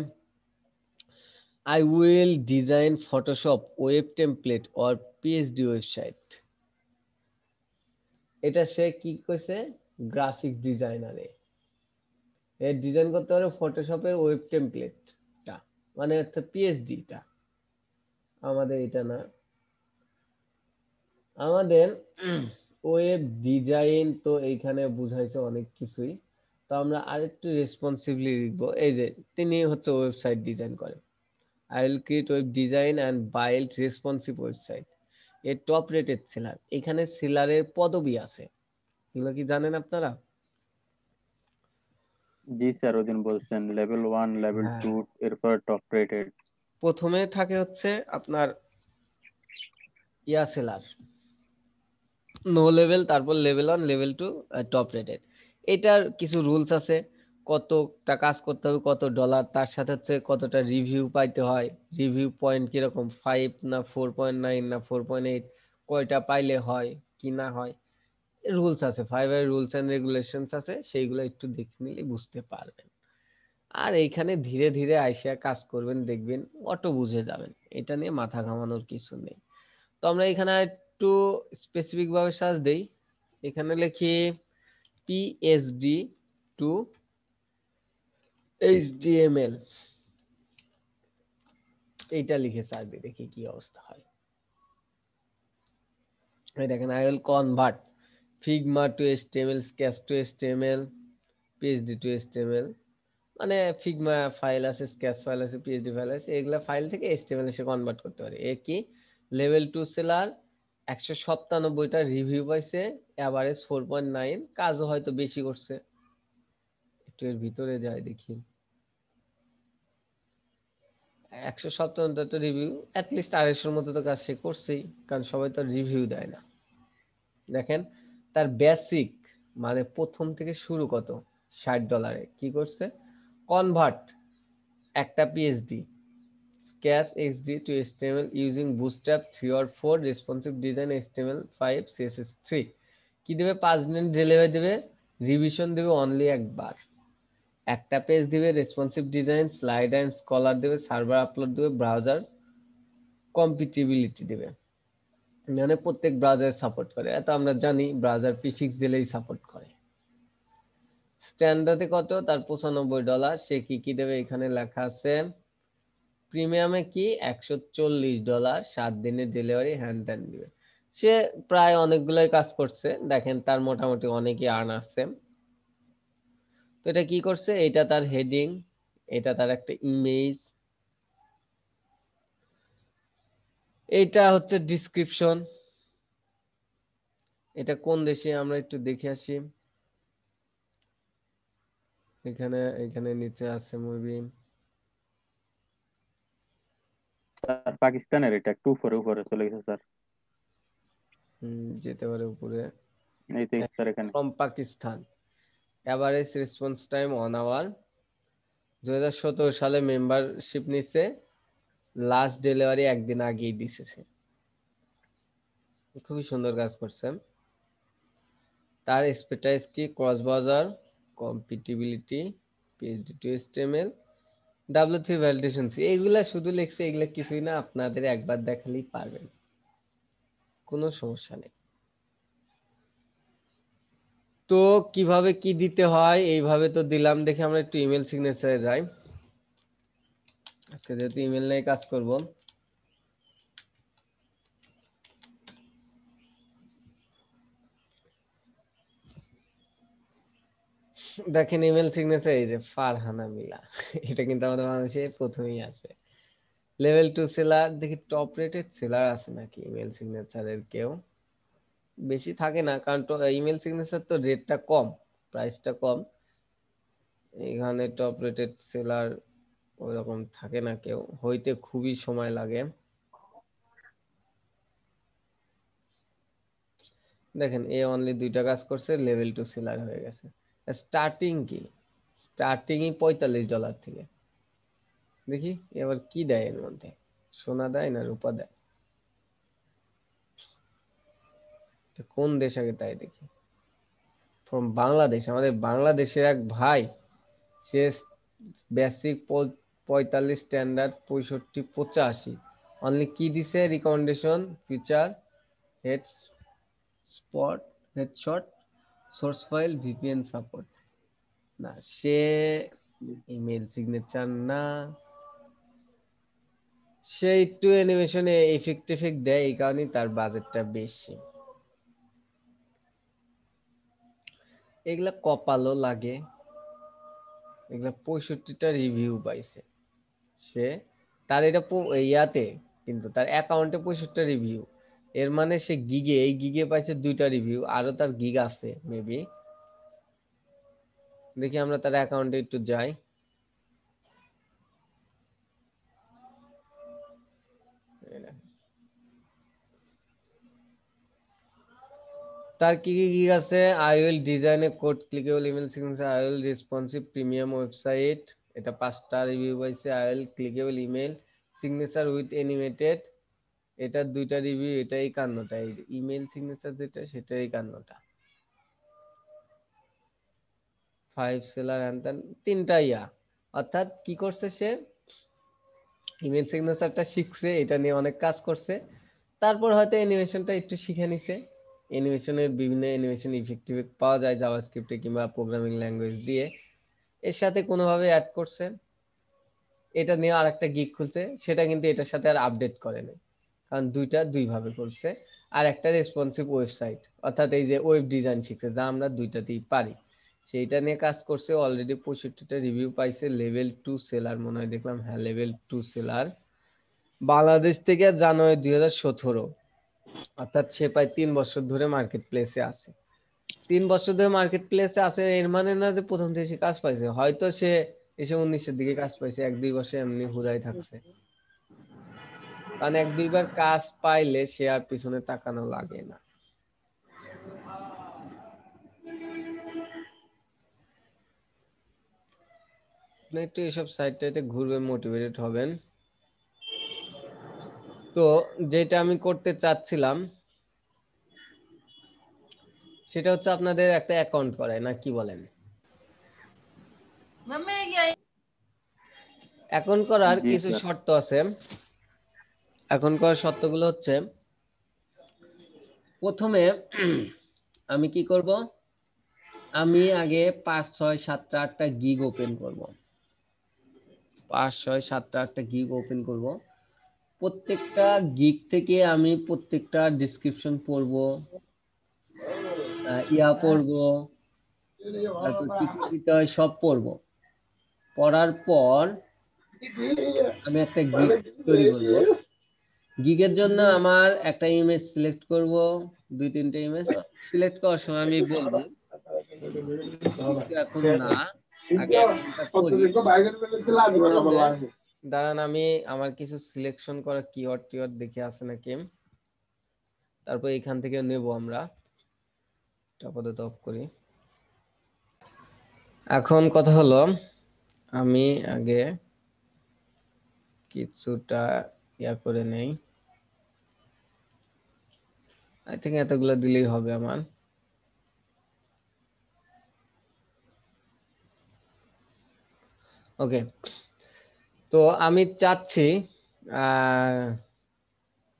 I will design Photoshop web template or PSD website এটা সে কি কইছে গ্রাফিক ডিজাইনারে এর ডিজাইন করতে পারে ফটোশপের ওয়েব টেমপ্লেটটা মানে হচ্ছে পিএইচডিটা আমাদের এটা না আমাদের ওয়েব ডিজাইন তো এইখানে বুঝাইছে অনেক কিছুই তো আমরা আরেকটু রেসপন্সিভলি লিখবো এই যে তিনি হচ্ছে ওয়েবসাইট ডিজাইন করেন I will create web design and build responsive website এর টপ রেটেড সেলার এখানে সেলারের পদবি আছে এগুলো কি জানেন আপনারা জি স্যার ওদিন বলছেন লেভেল 1 লেভেল 2 এরপর টপ রেটেড প্রথমে থাকে হচ্ছে আপনার ইয়া সেলার নো লেভেল তারপর লেভেল 1 লেভেল 2 টপ রেটেড এটার কিছু রুলস আছে কতটা কাজ করতে হবে কত ডলার তার সাথে হচ্ছে কতটা রিভিউ পাইতে হয় রিভিউ পয়েন্ট কিরকম ফাইভ না ফোর পয়েন্ট নাইন না ফোর পয়েন্ট এইট কয়টা পাইলে হয় কি না হয় রুলস আছে ফাইবার রুলস অ্যান্ড রেগুলেশনস আছে সেইগুলো একটু দেখে নিলে বুঝতে পারবেন আর এইখানে ধীরে ধীরে আইসিয়া কাজ করবেন দেখবেন অটো বুঝে যাবেন এটা নিয়ে মাথা ঘামানোর কিছু নেই তো আমরা এখানে একটু স্পেসিফিকভাবে সার্চ দেই এখানে লিখি পিএসডি টু এইচডিএমএল এইটা লিখে সার্ভে দেখি কি অবস্থা হয় দেখেন I will convert Figma to HTML Sketch to HTML PSD to HTML মানে ফিগমা ফাইল আছে স্ক্যাচ ফাইল আছে পিএইচডি ফাইল আছে এগুলা ফাইল থেকে এসটিএমএল এসে কনভার্ট করতে পারে এ কি লেভেল টু সেলার একশো সপ্তানব্বইটা রিভিউ পাইছে অ্যাভারেজ ফোর পয়েন্ট নাইন কাজও হয়তো বেশি করছে একটু ভিতরে যায় দেখি একশো সপ্তাহটা তো রিভিউ অ্যাটলিস্ট আড়াইশোর মতো তো কাজ সে করছেই কারণ সবাই তো রিভিউ দেয় না দেখেন তার বেসিক মানে প্রথম থেকে শুরু কত ষাট ডলারে কি করছে কনভার্ট একটা PSD Sketch XD to HTML using bootstrap three or four responsive design HTML five CSS three কি দেবে পাঁচ মিনিট ডেলিভারি দেবে রিভিশন দেবে অনলি একবার একটা পেজ দিবে responsive design slide and scroller দেবে সার্ভার আপলোড দেবে ব্রাউজার কম্পিটিবিলিটি দেবে মানে প্রত্যেক ব্রাউজার সাপোর্ট করে এত আমরা জানি ব্রাউজার প্রিফিক্স দিলেই সাপোর্ট করে স্ট্যান্ডার্ডে কত তার পঁচানব্বই ডলার সে কি কি দেবে এখানে লেখা আছে প্রিমিয়ামে কি একশো চল্লিশ ডলার সাত দিনের ডেলিভারি হ্যান্ড ত্যান দিবে সে প্রায় অনেকগুলোই কাজ করছে দেখেন তার মোটামুটি অনেকই আর্ন আসছে তো এটা কি করছে এটা তার হেডিং এটা তার একটা ইমেজ এটা হচ্ছে ডিসক্রিপশন এটা কোন দেশে আমরা একটু দেখে আসি এখানে এখানে নিচে আছে মুভি স্যার পাকিস্তানের এটা টু ফোর উপরে চলে গেছে স্যার যেতে পারে উপরে এই তো স্যার এখানে from Pakistan average response time one hour দু হাজার সালে মেম্বারশিপ নিছে লাস্ট ডেলিভারি একদিন আগেই দিছে খুবই সুন্দর কাজ করছেন তার এক্সপার্টাইজ কি cross browser compatibility PSD to HTML W three validation এইগুলা শুধু লিখছে এগুলা কিছুই না আপনাদের একবার দেখালেই পারবেন কোনো সমস্যা নেই তো কিভাবে কি দিতে হয় এইভাবে তো দিলাম দেখে আমরা একটু ইমেল সিগনেচারে যাই আজকে যেহেতু ইমেল নিয়ে কাজ করব দেখেন ইমেল সিগনেচার এই যে ফারহানা মিলা এটা কিন্তু আমাদের বাংলাদেশে প্রথমেই আসবে লেভেল টু সেলার দেখি টপ রেটেড সেলার আছে নাকি ইমেল সিগনেচারের কেউ বেশি থাকে না কারণ ইমেল সিগনেচার তো রেটটা কম প্রাইসটা কম এখানে টপ রেটেড সেলার ওরকম থাকে না কেউ হইতে খুবই সময় লাগে দেখেন এ অনলি দুইটা কাজ করছে লেভেল টু সেলার হয়ে গেছে স্টার্টিং কি স্টার্টিংই পঁয়তাল্লিশ ডলার থেকে দেখি এবার কি দেয় এর মধ্যে সোনা দেয় না রূপা দেয় কোন দেশ আগে তাই দেখি ফ্রম বাংলাদেশ আমাদের বাংলাদেশের এক ভাই সে বেসিক পঁয়তাল্লিশ স্ট্যান্ডার্ড পঁয়ষট্টি পঁচাশি অনলি কি দিছে recommendation feature head spot head headshot source file VPN support না সে ইমেল সিগনেচার না সে একটু অ্যানিমেশনে এফেক্ট এফেক্ট দেয় এই কারণেই তার বাজেটটা বেশি এগুলা কপালও লাগে এগুলা পঁয়ষট্টিটা রিভিউ পাইছে সে তার এটা ইয়াতে কিন্তু তার অ্যাকাউন্টে পঁয়ষট্টি রিভিউ এর মানে সে গিগে এই গিগে পাইছে দুইটা রিভিউ আরো তার গিগ আছে মেবি দেখি আমরা তার অ্যাকাউন্টে একটু যাই তার কি কি গিগ আছে I will design a code clickable email sequence I will responsive premium website এটা পাঁচটা রিভিউ পাইছে I will clickable email signature with animated এটা দুইটা রিভিউ এটা এই কান্নটা ইমেল সিগনেচার যেটা সেটা এই কান্নটা ফাইভ সেলার হ্যান তিনটা ইয়া অর্থাৎ কি করছে সে ইমেল সিগনেচারটা শিখছে এটা নিয়ে অনেক কাজ করছে তারপর হয়তো অ্যানিমেশনটা একটু শিখে নিছে অ্যানিমেশনের বিভিন্ন অ্যানিমেশন ইফেক্ট পাওয়া যায় জাভাস্ক্রিপ্টে কিংবা প্রোগ্রামিং ল্যাঙ্গুয়েজ দিয়ে এর সাথে কোনোভাবে অ্যাড করছে এটা নিয়ে আর একটা গিক খুলছে সেটা কিন্তু এটার সাথে আর আপডেট করেনি কারণ দুইটা দুইভাবে করছে আর একটা রেসপন্সিভ ওয়েবসাইট অর্থাৎ এই যে ওয়েব ডিজাইন শিখছে যা আমরা দুইটাতেই পারি সেইটা নিয়ে কাজ করছে অলরেডি পঁয়ষট্টিটা রিভিউ পাইছে লেভেল টু সেলার মনে হয় দেখলাম হ্যাঁ লেভেল টু সেলার বাংলাদেশ থেকে জানুয়ারি দুই হাজার সতেরো অর্থাৎ সে প্রায় তিন বছর ধরে মার্কেট প্লেসে আছে তিন বছর ধরে মার্কেট প্লেসে আছে এর মানে না যে প্রথম থেকে সে কাজ পাইছে হয়তো সে এসে উনিশের দিকে কাজ পাইছে এক দুই বছর এমনি হুদাই থাকছে কারণ এক দুইবার কাজ পাইলে সে আর পিছনে তাকানো লাগে না আপনি একটু এসব সাইট টাইটে ঘুরবেন মোটিভেটেড হবেন তো যেটা আমি করতে চাচ্ছিলাম সেটা হচ্ছে আপনাদের একটা অ্যাকাউন্ট করায় না কি বলেন এখন করার কিছু শর্ত আছে এখন করার শর্তগুলো হচ্ছে প্রথমে আমি কি করব আমি আগে পাঁচ ছয় সাতটা আটটা গিগ ওপেন করব পাঁচ ছয় সাতটা আটটা গিগ ওপেন করবো প্রত্যেকটা গিক থেকে আমি প্রত্যেকটা ডিসক্রিপশন পড়ব ইয়া পড়ব সব পড়ব পড়ার পর আমি একটা গিগ তৈরি করব গিগের জন্য আমার একটা ইমেজ সিলেক্ট করব দুই তিনটা ইমেজ সিলেক্ট করার সময় আমি বলবো এখন না দাঁড়ান আমি আমার কিছু সিলেকশন করা কিওয়ার্ড টিওয়ার্ড দেখে আছে কেম তারপর এখান থেকে নেব আমরা আপাতত অফ করি এখন কথা হলো আমি আগে কিছুটা ইয়া করে নেই আই থিঙ্ক এতগুলো দিলেই হবে আমার ওকে তো আমি চাচ্ছি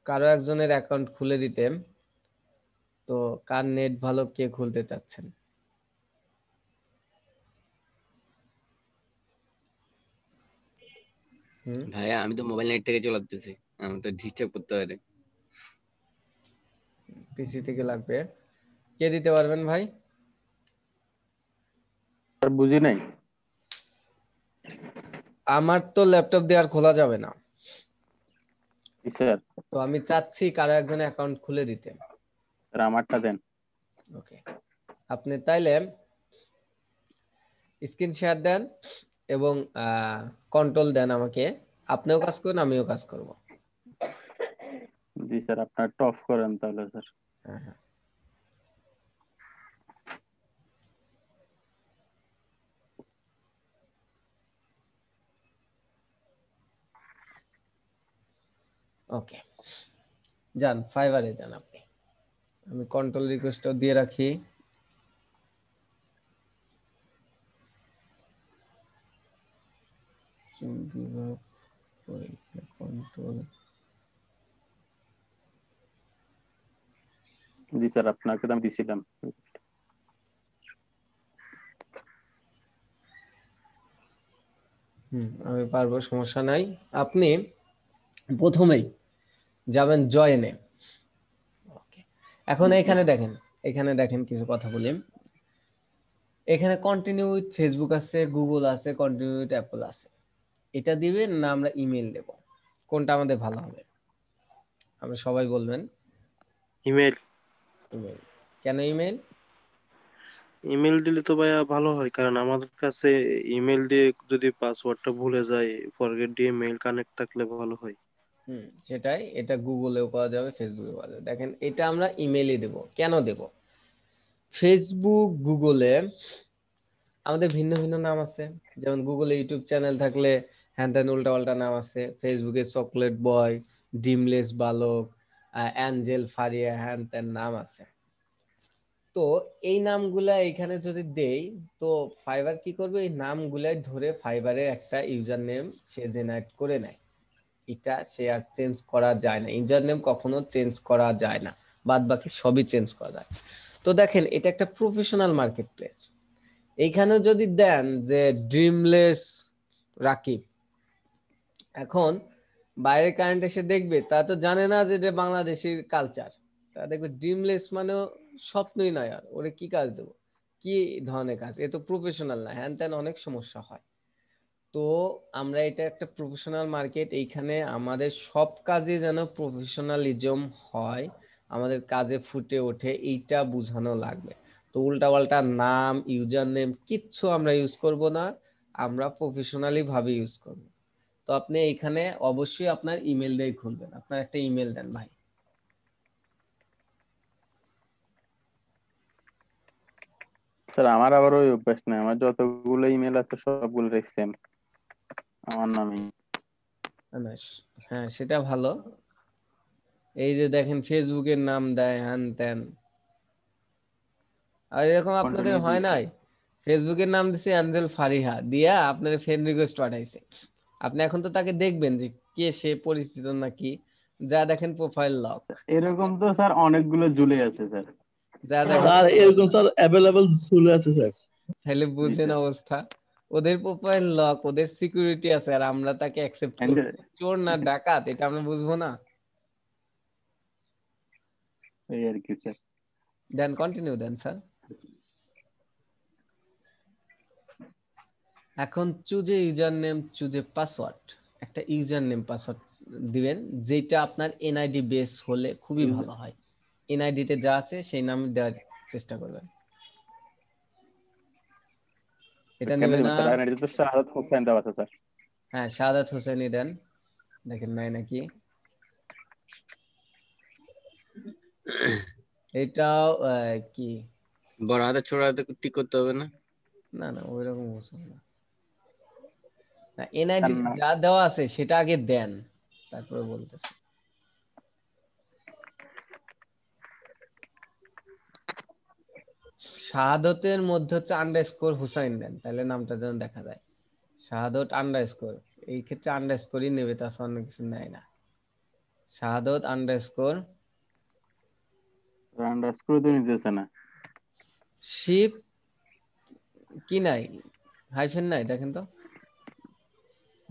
কারো একজনের অ্যাকাউন্ট খুলে দিতে তো কার নেট ভালো কে খুলতে চাচ্ছেন ভাইয়া আমি তো মোবাইল নেট থেকে চালাতেছি আমি তো ডিস্টার্ব করতে পারে পিসি থেকে লাগবে কে দিতে পারবেন ভাই আর বুঝি নাই আমার তো ল্যাপটপ দিয়ে আর খোলা যাবে না স্যার তো আমি চাচ্ছি কারো একজন অ্যাকাউন্ট খুলে দিতে স্যার আমারটা দেন ওকে আপনি তাইলে স্ক্রিন শেয়ার দেন এবং কন্ট্রোল দেন আমাকে আপনিও কাজ করুন আমিও কাজ করব জি স্যার আপনার টপ করেন তাহলে স্যার হ্যাঁ হ্যাঁ ওকে যান ফাইবারে যান আপনি আমি কন্ট্রোল রিকোয়েস্ট দিয়ে রাখি কন্ট্রোল জি স্যার আপনাকে আমি দিছিলাম হুম আমি পারবো সমস্যা নাই আপনি প্রথমেই যাবেন জয়েনে এখন এখানে দেখেন এখানে দেখেন কিছু কথা বলি এখানে কন্টিনিউ উইথ ফেসবুক আছে গুগল আছে কন্টিনিউ উইথ অ্যাপল আছে এটা দিবেন না আমরা ইমেল দেব কোনটা আমাদের ভালো হবে আমরা সবাই বলবেন ইমেল ইমেল কেন ইমেল ইমেল দিলে তো ভাইয়া ভালো হয় কারণ আমাদের কাছে ইমেল দিয়ে যদি পাসওয়ার্ডটা ভুলে যায় ফরগেট দিয়ে মেইল কানেক্ট থাকলে ভালো হয় হুম সেটাই এটা গুগলেও পাওয়া যাবে ফেসবুকে পাওয়া যাবে দেখেন এটা আমরা ইমেলে দেব কেন দেব ফেসবুক গুগলে আমাদের ভিন্ন ভিন্ন নাম আছে যেমন গুগলে ইউটিউব চ্যানেল থাকলে হ্যান্ডেন উল্টা পাল্টা নাম আছে ফেসবুকে চকলেট বয় ডিমলেস বালক অ্যাঞ্জেল ফারিয়া হ্যান ত্যান নাম আছে তো এই নামগুলা এখানে যদি দেই তো ফাইবার কি করবে এই নামগুলাই ধরে ফাইবারে একটা ইউজার নেম সে জেনারেট করে নেয় এটা সে আর চেঞ্জ করা যায় না ইউজার নেম কখনো চেঞ্জ করা যায় না বাদ বাকি সবই চেঞ্জ করা যায় তো দেখেন এটা একটা প্রফেশনাল মার্কেট প্লেস এইখানে যদি দেন যে ড্রিমলেস রাকিব এখন বাইরের কারেন্ট এসে দেখবে তা তো জানে না যে এটা বাংলাদেশের কালচার তা দেখবে ড্রিমলেস মানেও স্বপ্নই নয় আর ওরে কি কাজ দেবো কি ধরনের কাজ এ তো প্রফেশনাল না হ্যান ত্যান অনেক সমস্যা হয় তো আমরা এটা একটা প্রফেশনাল মার্কেট এইখানে আমাদের সব কাজে যেন প্রফেশনালিজম হয় আমাদের কাজে ফুটে ওঠে এইটা বোঝানো লাগবে তো পাল্টা নাম ইউজার নেম কিচ্ছু আমরা ইউজ করব না আমরা প্রফেশনালি ভাবে ইউজ করব তো আপনি এখানে অবশ্যই আপনার ইমেল দিয়ে খুলবেন আপনার একটা ইমেল দেন ভাই স্যার আমার আবার ওই অভ্যাস নাই আমার যতগুলো ইমেল আছে সবগুলো সেম আমার নামে হ্যাঁ সেটা ভালো এই যে দেখেন ফেসবুকের নাম দেয় হ্যান ত্যান আর এরকম আপনাদের হয় নাই ফেসবুকের নাম দিছে আঞ্জেল ফারিহা দিয়া আপনার ফ্রেন্ড রিকোয়েস্ট পাঠাইছে আপনি এখন তো তাকে দেখবেন যে কে সে পরিচিত নাকি যা দেখেন প্রোফাইল লক এরকম তো স্যার অনেকগুলো ঝুলে আছে স্যার যা দেখেন স্যার এরকম স্যার अवेलेबल ঝুলে আছে স্যার তাহলে বুঝেন অবস্থা ওদের প্রোফাইল লক ওদের সিকিউরিটি আছে আর আমরা তাকে অ্যাকসেপ্ট করি চোর না ডাকাত এটা আমরা বুঝবো না দেন কন্টিনিউ দেন স্যার এখন choose user name choose password একটা ইউজার নেম পাসওয়ার্ড দিবেন যেটা আপনার এনআইডি বেস হলে খুবই ভালো হয় এনআইডিতে যা আছে সেই নাম দেওয়ার চেষ্টা করবেন এটা নিলেন এটা শাহাদাত হোসেন দেওয়া আছে স্যার হ্যাঁ শাহাদাত হোসেনই দেন দেখেন নাই নাকি এটাও কি বড় হাতে ছোট হাতে ঠিক করতে হবে না না না ওই রকম না এনআইডি যা দেওয়া আছে সেটা আগে দেন তারপরে বলতেছি শাহাদতের মধ্যে হচ্ছে আন্ডারস্কোর হুসাইন দেন তাহলে নামটা যেন দেখা যায় শাহাদত আন্ডারস্কোর এই ক্ষেত্রে আন্ডার স্কোরই নেবে তা অন্য কিছু নেয় না শাহাদত আন্ডার স্কোর শিপ কি নাই হাইফেন নাই দেখেন তো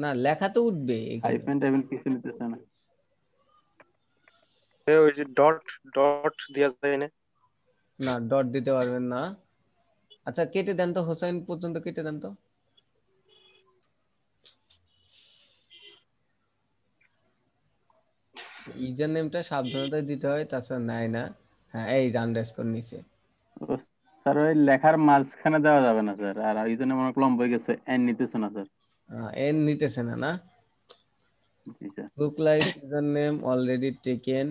না লেখা তো উঠবে হাইফেন কিছু নিতেছে না ওই যে ডট ডট দিয়া যায় না না ডট দিতে পারবেন না আচ্ছা কেটে দেন তো হোসেন পর্যন্ত কেটে দেন তো ইউজার নেমটা সাবধানতা দিতে হয় তাছাড়া নেয় না হ্যাঁ এই আন্ডারস্কোর নিচে স্যার ওই লেখার মাঝখানে দেওয়া যাবে না স্যার আর ইউজার নেম অনেক লম্বা হয়ে গেছে এন নিতেছে না স্যার এন নিতেছে না না জি sir look like user name already taken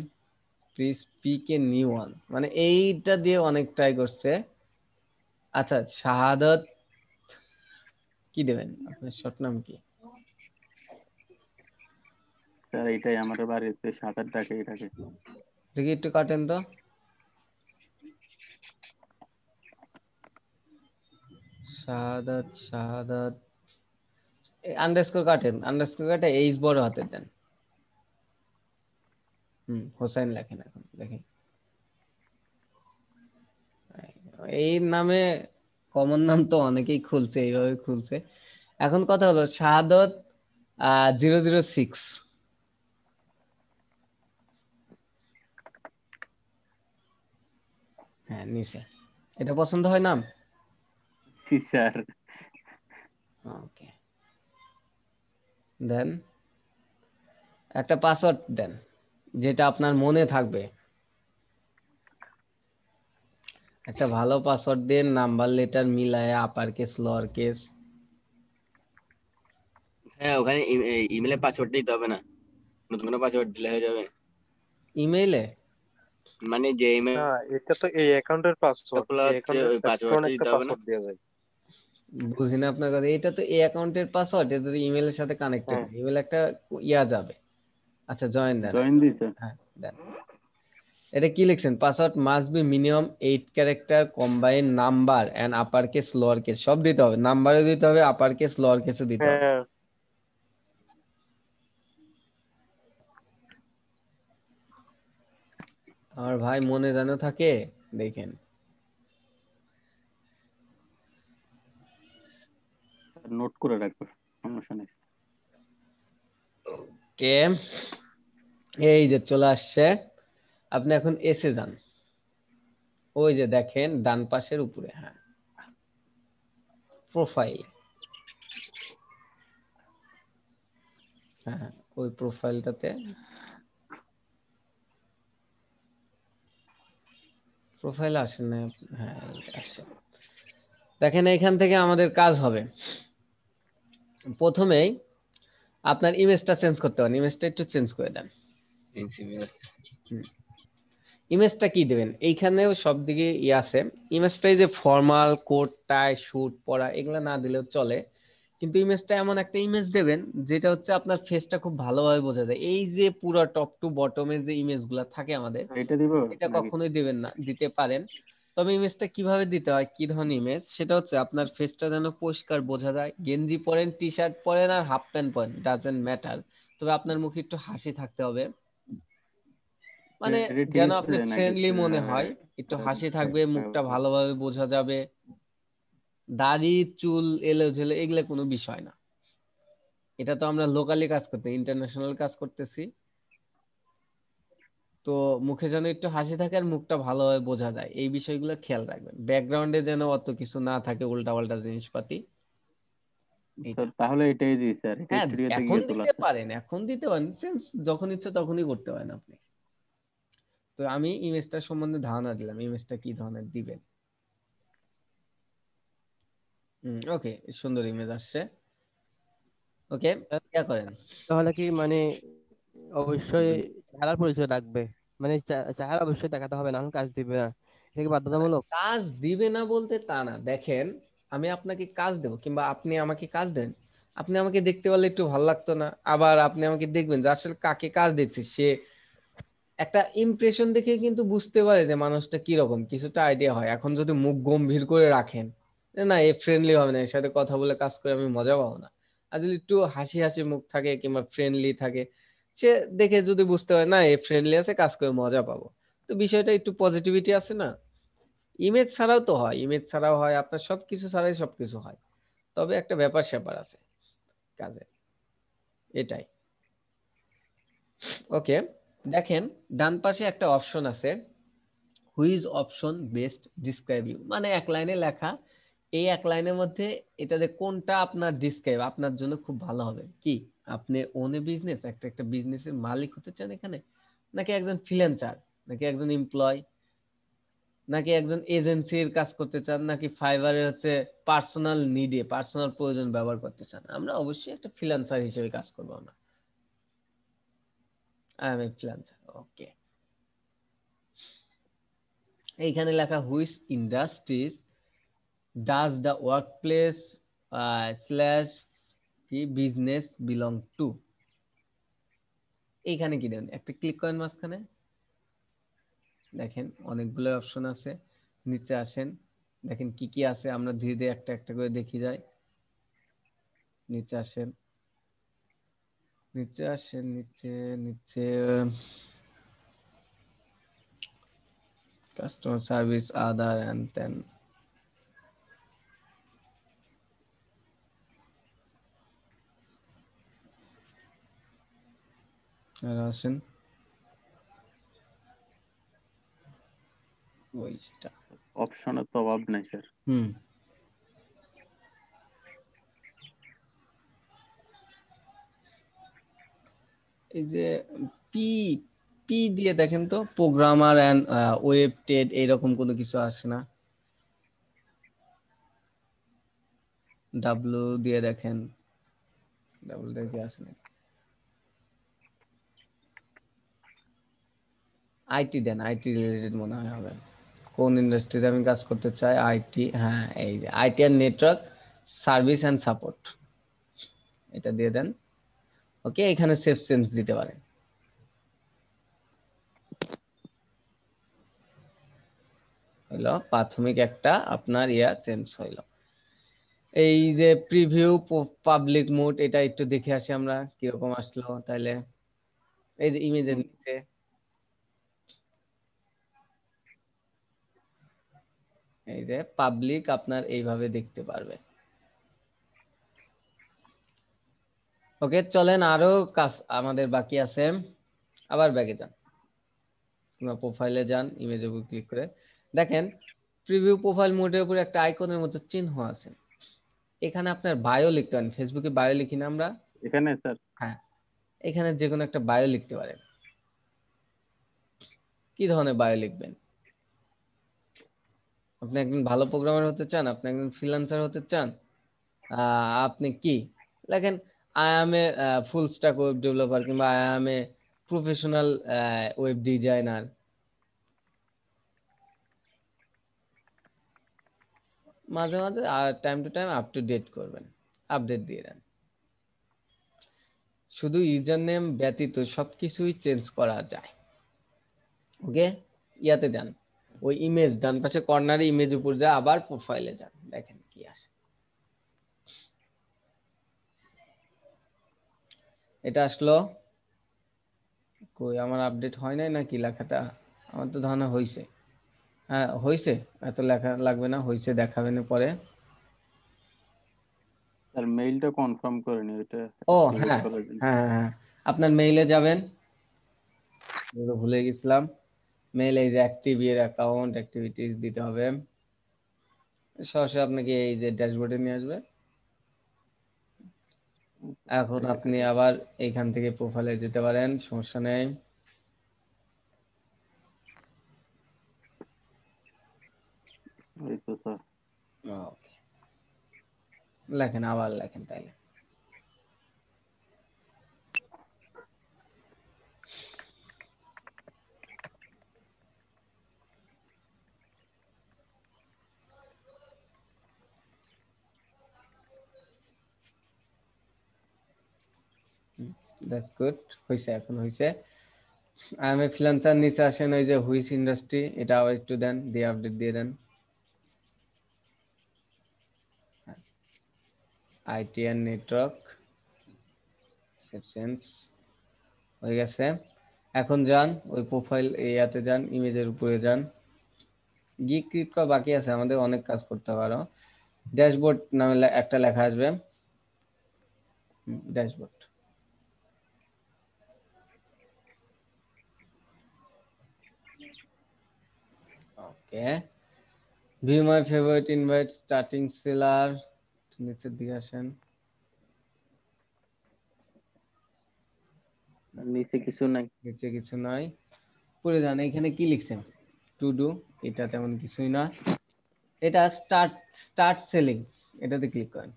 please pick a new one মানে এইটা দিয়ে অনেক ট্রাই করছে আচ্ছা শাহাদত কি দেবেন আপনার শর্ট নাম কি স্যার এটাই আমার বাড়িতে সাতার ডাকে এটাকে দেখি একটু কাটেন তো শাহাদাত শাহাদাত আন্ডারস্কোর কাটেন আন্ডারস্কোর কাটে এইচ বড় হাতে দেন হোসাইন হোসেন লেখেন এখন দেখি এই নামে কমন নাম তো অনেকেই খুলছে এইভাবে খুলছে এখন কথা হলো শাহাদত জিরো জিরো সিক্স হ্যাঁ নিশা এটা পছন্দ হয় নাম স্যার ওকে দেন একটা পাসওয়ার্ড দেন যেটা আপনার মনে থাকবে একটা ভালো পাসওয়ার্ড দেন নাম্বার লেটার মিলায় আপার কেস লোয়ার কেস হ্যাঁ ওখানে e-, ইমেলে পাসওয়ার্ড দিতে হবে না নতুন কোনো পাসওয়ার্ড দিলে হয়ে যাবে ইমেইলে মানে যে ইমেল এটা তো এই অ্যাকাউন্টের পাসওয়ার্ড এই পাসওয়ার্ড দিতে হবে না বুঝিনা আপনার কথা এটা তো এই অ্যাকাউন্টের পাসওয়ার্ড এটা তো ইমেলের সাথে কানেক্টেড হ্যাঁ। ইমেল একটা ইয়া যাবে আচ্ছা জয়েন দেন জয়েন আচ্ছা। দিয়েছে হ্যাঁ দেন এটা কি লিখছেন password must be minimum 8 character combine number and upper case lower case সব দিতে হবে নাম্বারও দিতে হবে আপার কেস লোয়ার কেসও দিতে হবে হ্যাঁ। আমার ভাই মনে যেন থাকে দেখেন নোট করে রাখবে সমস্যা নেই ওকে এই যে চলে আসছে আপনি এখন এসে যান ওই যে দেখেন ডান পাশের উপরে হ্যাঁ প্রোফাইল হ্যাঁ ওই প্রোফাইলটাতে প্রোফাইল আসে না হ্যাঁ আসে দেখেন এখান থেকে আমাদের কাজ হবে প্রথমেই আপনার ইমেজটা চেঞ্জ করতে পারেন ইমেজটা একটু চেঞ্জ করে দেন ইমেজটা কি দেবেন এইখানেও সব দিকে ই ইয়ে আছে এই যে ফর্মাল কোট টাই শুট পরা এগুলো না দিলেও চলে কিন্তু ইমেজটা এমন একটা ইমেজ দেবেন যেটা হচ্ছে আপনার ফেসটা খুব ভালোভাবে বোঝা যায় এই যে পুরো টপ টু বটমে যে ইমেজগুলো থাকে আমাদের এটা কখনোই দেবেন না দিতে পারেন তবে ইমেজটা কিভাবে দিতে হয় কি ধরনের ইমেজ সেটা হচ্ছে আপনার ফেসটা যেন পরিষ্কার বোঝা যায় গেঞ্জি পরেন টি শার্ট পরেন আর হাফ প্যান্ট পরেন ডাজেন্ট ম্যাটার তবে আপনার মুখে একটু হাসি থাকতে হবে মানে যেন আপনি ফ্রেন্ডলি মনে হ্যাঁ, হয় একটু হাসি থাকবে মুখটা ভালোভাবে বোঝা যাবে দাড়ি চুল এলো ঝেলে এগুলো কোনো বিষয় না এটা তো আমরা লোকালি কাজ করতে ইন্টারন্যাশনাল কাজ করতেছি তো মুখে যেন একটু হাসি থাকে আর মুখটা ভালোভাবে বোঝা যায় এই বিষয়গুলো খেয়াল রাখবেন ব্যাকগ্রাউন্ডে যেন অত কিছু না থাকে উল্টাপাল্টা জিনিসপাতি তাহলে এটাই হ্যাঁ, এখন দিতে পারেন এখন দিতে পারেন যখন তখনই করতে পারেন আপনি তো আমি ইমেজটার সম্বন্ধে ধারণা দিলাম ইমেজটা কি ধরনের দিবেন ওকে সুন্দর ইমেজ আসছে ওকে করেন তাহলে কি মানে অবশ্যই খেলার পরিচয় লাগবে মানে চাহার অবশ্যই দেখাতে হবে না কাজ দিবে না এটা কি বাধ্যতামূলক কাজ দিবে না বলতে তা না দেখেন আমি আপনাকে কাজ দেব কিংবা আপনি আমাকে কাজ দেন আপনি আমাকে দেখতে পারলে একটু ভালো লাগতো না আবার আপনি আমাকে দেখবেন যে আসলে কাকে কাজ দিচ্ছে সে একটা ইমপ্রেশন দেখে কিন্তু বুঝতে পারে যে মানুষটা কিরকম কিছুটা আইডিয়া হয় এখন যদি মুখ গম্ভীর করে রাখেন না এ ফ্রেন্ডলি হবে না এর সাথে কথা বলে কাজ করে আমি মজা পাবো না আর যদি একটু হাসি হাসি মুখ থাকে কিংবা ফ্রেন্ডলি থাকে সে দেখে যদি বুঝতে হয় না এ ফ্রেন্ডলি আছে কাজ করে মজা পাবো তো বিষয়টা একটু পজিটিভিটি আছে না ইমেজ ছাড়াও তো হয় ইমেজ ছাড়াও হয় আপনার সব কিছু ছাড়াই সবকিছু হয় তবে একটা ব্যাপার স্যাপার আছে কাজে এটাই ওকে দেখেন ডান পাশে একটা অপশন আছে which option best describe you মানে এক লাইনে লেখা এই এক লাইনের মধ্যে এটাতে কোনটা আপনার ডিসক্রাইব আপনার জন্য খুব ভালো হবে কি আপনি ওনে বিজনেস একটা একটা বিজনেসের মালিক হতে চান এখানে নাকি একজন ফ্রিল্যান্সার নাকি একজন এমপ্লয় নাকি একজন এজেন্সির কাজ করতে চান নাকি ফাইবারে হচ্ছে পার্সোনাল নিডে পার্সোনাল প্রয়োজন ব্যবহার করতে চান আমরা অবশ্যই একটা ফ্রিল্যান্সার হিসেবে কাজ করব আমরা আই এম ফ্রিল্যান্সার ওকে এইখানে লেখা which industries does the workplace slash কি বিজনেস বিলং টু এইখানে কি দেন একটা ক্লিক করেন মাঝখানে দেখেন অনেকগুলো অপশন আছে নিচে আসেন দেখেন কি কি আছে আমরা ধীরে ধীরে একটা একটা করে দেখি যাই নিচে আসেন নিচে আসেন নিচে নিচে কাস্টমার সার্ভিস আদার অ্যান্ড দেন আর আসেন ওই সেটা অপশনের তো অভাব নাই স্যার হুম এই যে পি পি দিয়ে দেখেন তো প্রোগ্রামার এন্ড ওয়েব টেড এরকম কোনো কিছু আসে না ডাব্লু দিয়ে দেখেন ডাব্লু দিয়ে আসে না আইটি দেন আইটি রিলেটেড মনে হয় হবে কোন ইন্ডাস্ট্রিতে আমি কাজ করতে চাই আইটি হ্যাঁ এই যে আইটি আর নেটওয়ার্ক সার্ভিস অ্যান্ড সাপোর্ট এটা দিয়ে দেন ওকে এখানে সেফ সেন্স দিতে পারেন হলো প্রাথমিক একটা আপনার ইয়া চেঞ্জ হইল এই যে প্রিভিউ পাবলিক মোড এটা একটু দেখে আসি আমরা কিরকম আসলো তাহলে এই যে ইমেজের নিচে এই যে পাবলিক আপনার এইভাবে দেখতে পারবে ওকে চলেন আরো কাজ আমাদের বাকি আছে আবার ব্যাগে যান কিংবা প্রোফাইলে যান ইমেজ উপর ক্লিক করে দেখেন প্রিভিউ প্রোফাইল মোডের উপরে একটা আইকনের মতো চিহ্ন আছে এখানে আপনার বায়ো লিখতে পারেন ফেসবুকে বায়ো লিখি না আমরা এখানে স্যার হ্যাঁ এখানে যে কোনো একটা বায়ো লিখতে পারেন কি ধরনের বায়ো লিখবেন আপনি একজন ভালো প্রোগ্রামার হতে চান আপনি একজন ফ্রিল্যান্সার হতে চান আপনি কি লেখেন I am a full stack web developer কিংবা I am a professional web designer মাঝে মাঝে time to time up to date করবেন আপডেট দিয়ে দেন শুধু ইউজার নেম ব্যতীত সবকিছুই চেঞ্জ করা যায় ওকে ইয়াতে যান ওই ইমেজ ডান পাশে কর্নারে ইমেজ উপর যা আবার প্রোফাইলে যান দেখেন কি আসে এটা আসলো কই আমার আপডেট হয় নাই নাকি লেখাটা আমার তো ধারণা হয়েছে হ্যাঁ হয়েছে এত লেখা লাগবে না হয়েছে দেখাবেন পরে আর মেইলটা কনফার্ম করে নি এটা ও হ্যাঁ। হ্যাঁ, হ্যাঁ হ্যাঁ আপনার মেইলে যাবেন ভুলে গেছিলাম মেল এই যে অ্যাক্টিভ ইয়ার অ্যাকাউন্ট অ্যাক্টিভিটিস দিতে হবে সরাসরি আপনাকে এই যে ড্যাশবোর্ডে নিয়ে আসবে এখন আপনি আবার এখান থেকে প্রোফাইলে যেতে পারেন সমস্যা নেই লেখেন আবার লেখেন তাইলে দ্যাটস গুড হয়েছে এখন হয়েছে আমি ফ্রিল্যান্সার নিচে আসেন ওই যে হুইচ ইন্ডাস্ট্রি এটা আবার একটু দেন দিয়ে আপডেট দিয়ে দেন আইটিএন নেটওয়ার্ক সেপসেন্স হয়ে গেছে এখন যান ওই প্রোফাইল ইয়াতে যান ইমেজের উপরে যান গি ক্রিট করা বাকি আছে আমাদের অনেক কাজ করতে পারো ড্যাশবোর্ড নামে একটা লেখা আসবে ড্যাশবোর্ড ওকে ভি my favourite invite starting seller নিচের দিকে আসেন নিচে কিছু নাই নিচে কিছু নাই পড়ে জানে এখানে কি লিখছেন টু ডু এটা তেমন কিছুই না এটা স্টার্ট স্টার্ট সেলিং এটাতে ক্লিক করেন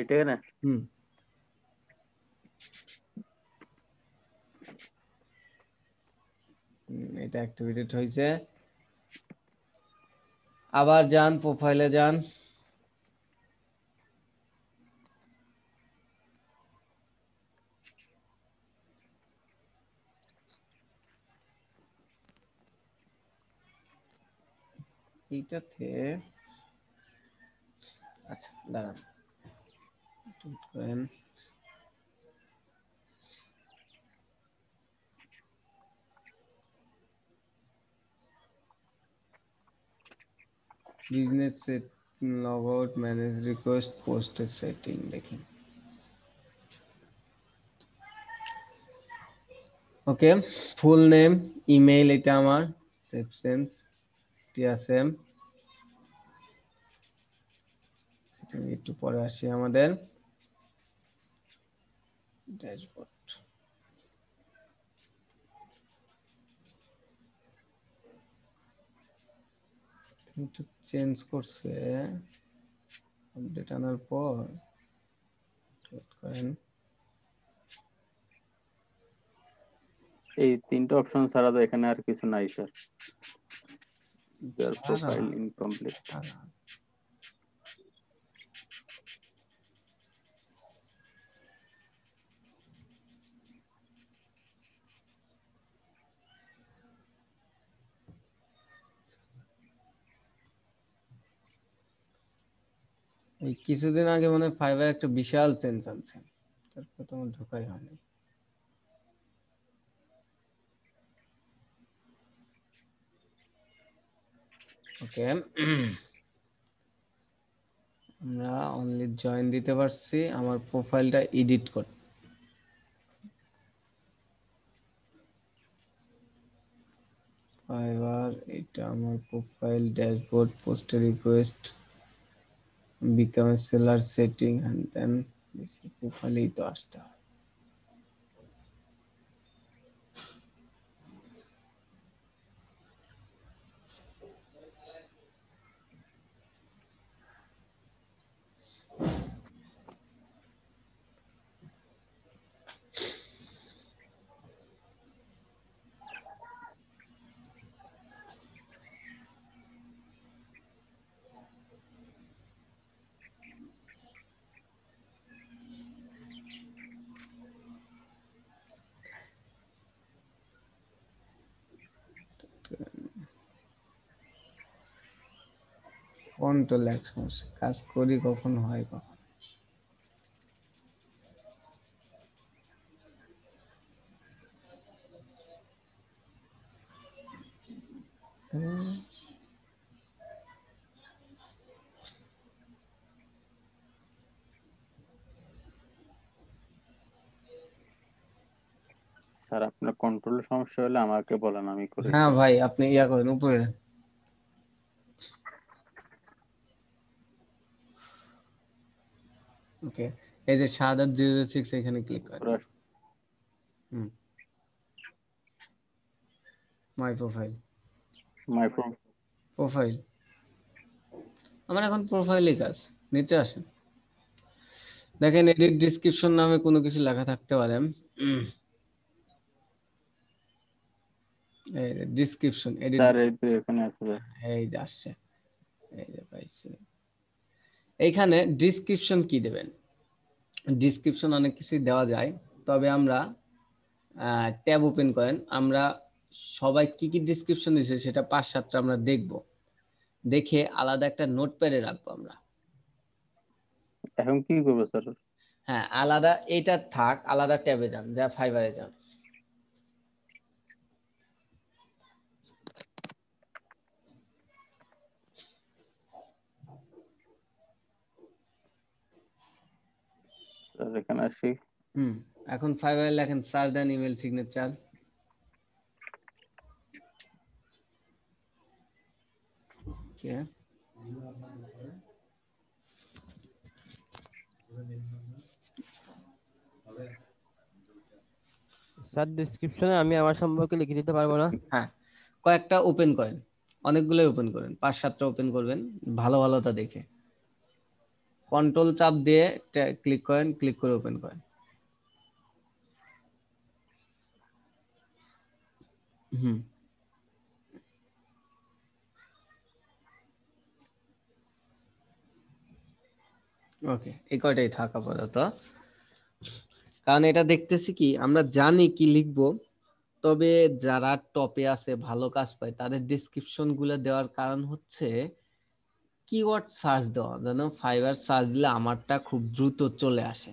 এটা না হুম এটা অ্যাক্টিভেটেড হয়েছে আবার যান প্রোফাইলে যান এইটাতে আচ্ছা দাঁড়ান করেন business set log out manage request পোস্টের সেটিং দেখি ওকে ফুল নেম ইমেইল এটা আমার সেপসেন্স টিয়াসেম একটু পরে আসি আমাদের ড্যাশবোর্ড কিন্তু চেঞ্জ করছে আপডেট আনার পর এই তিনটা অপশন ছাড়া তো এখানে আর কিছু নাই স্যার প্রোফাইল ইনকমপ্লিট এই কিছুদিন আগে মনে হয় ফাইবার একটা বিশাল চেঞ্জ আনছে তারপর তোমার ঢোকাই হয়নি ওকে আমরা অনলি জয়েন দিতে পারছি আমার প্রোফাইলটা এডিট কর ফাইবার এটা আমার প্রোফাইল ড্যাশবোর্ড পোস্টে request become a solar setting and then this profile to start control এক সমস্যা কাজ করি কখন হয় কখন স্যার আপনার কন্ট্রোল সমস্যা হলে আমাকে বলেন আমি করে হ্যাঁ ভাই আপনি ইয়া করেন উপরে ওকে এই যে সাদা জিরো সিক্স এখানে ক্লিক করেন হুম মাই প্রোফাইল মাই প্রোফাইল আমার এখন প্রোফাইলে কাজ নিচে আসেন দেখেন এডিট ডিসক্রিপশন নামে কোনো কিছু লেখা থাকতে পারে ডিসক্রিপশন এডিট এই তো এখানে আছে এই যে আসছে এই যে পাইছি এইখানে ডিসক্রিপশন কি দেবেন ডিসক্রিপশন অনেক কিছু দেওয়া যায় তবে আমরা ট্যাব ওপেন করেন আমরা সবাই কি কি ডিসক্রিপশন দিয়েছে সেটা পাঁচ সাতটা আমরা দেখব দেখে আলাদা একটা নোট প্যাডে রাখবো আমরা এখন কি করবো স্যার হ্যাঁ আলাদা এটা থাক আলাদা ট্যাবে যান যা ফাইবারে যান স্যার এখানে আসি হুম এখন ফাইবারে লেখেন সার্চ দেন ইমেল সিগনেচার স্যার ডেসক্রিপশনে আমি আমার সম্পর্কে লিখে দিতে পারবো না হ্যাঁ কয়েকটা ওপেন করেন অনেকগুলোই ওপেন করেন পাঁচ সাতটা ওপেন করবেন ভালো ভালোটা দেখে কন্ট্রোল চাপ দিয়ে ক্লিক করেন ক্লিক করে ওপেন করেন হুম ওকে এই কয়টাই থাক আপাতত কারণ এটা দেখতেছি কি আমরা জানি কি লিখব তবে যারা টপে আছে ভালো কাজ পায় তাদের ডিসক্রিপশন গুলো দেওয়ার কারণ হচ্ছে কিওয়ার্ড সার্চ দেওয়া যেন ফাইবার সার্চ দিলে আমারটা খুব দ্রুত চলে আসে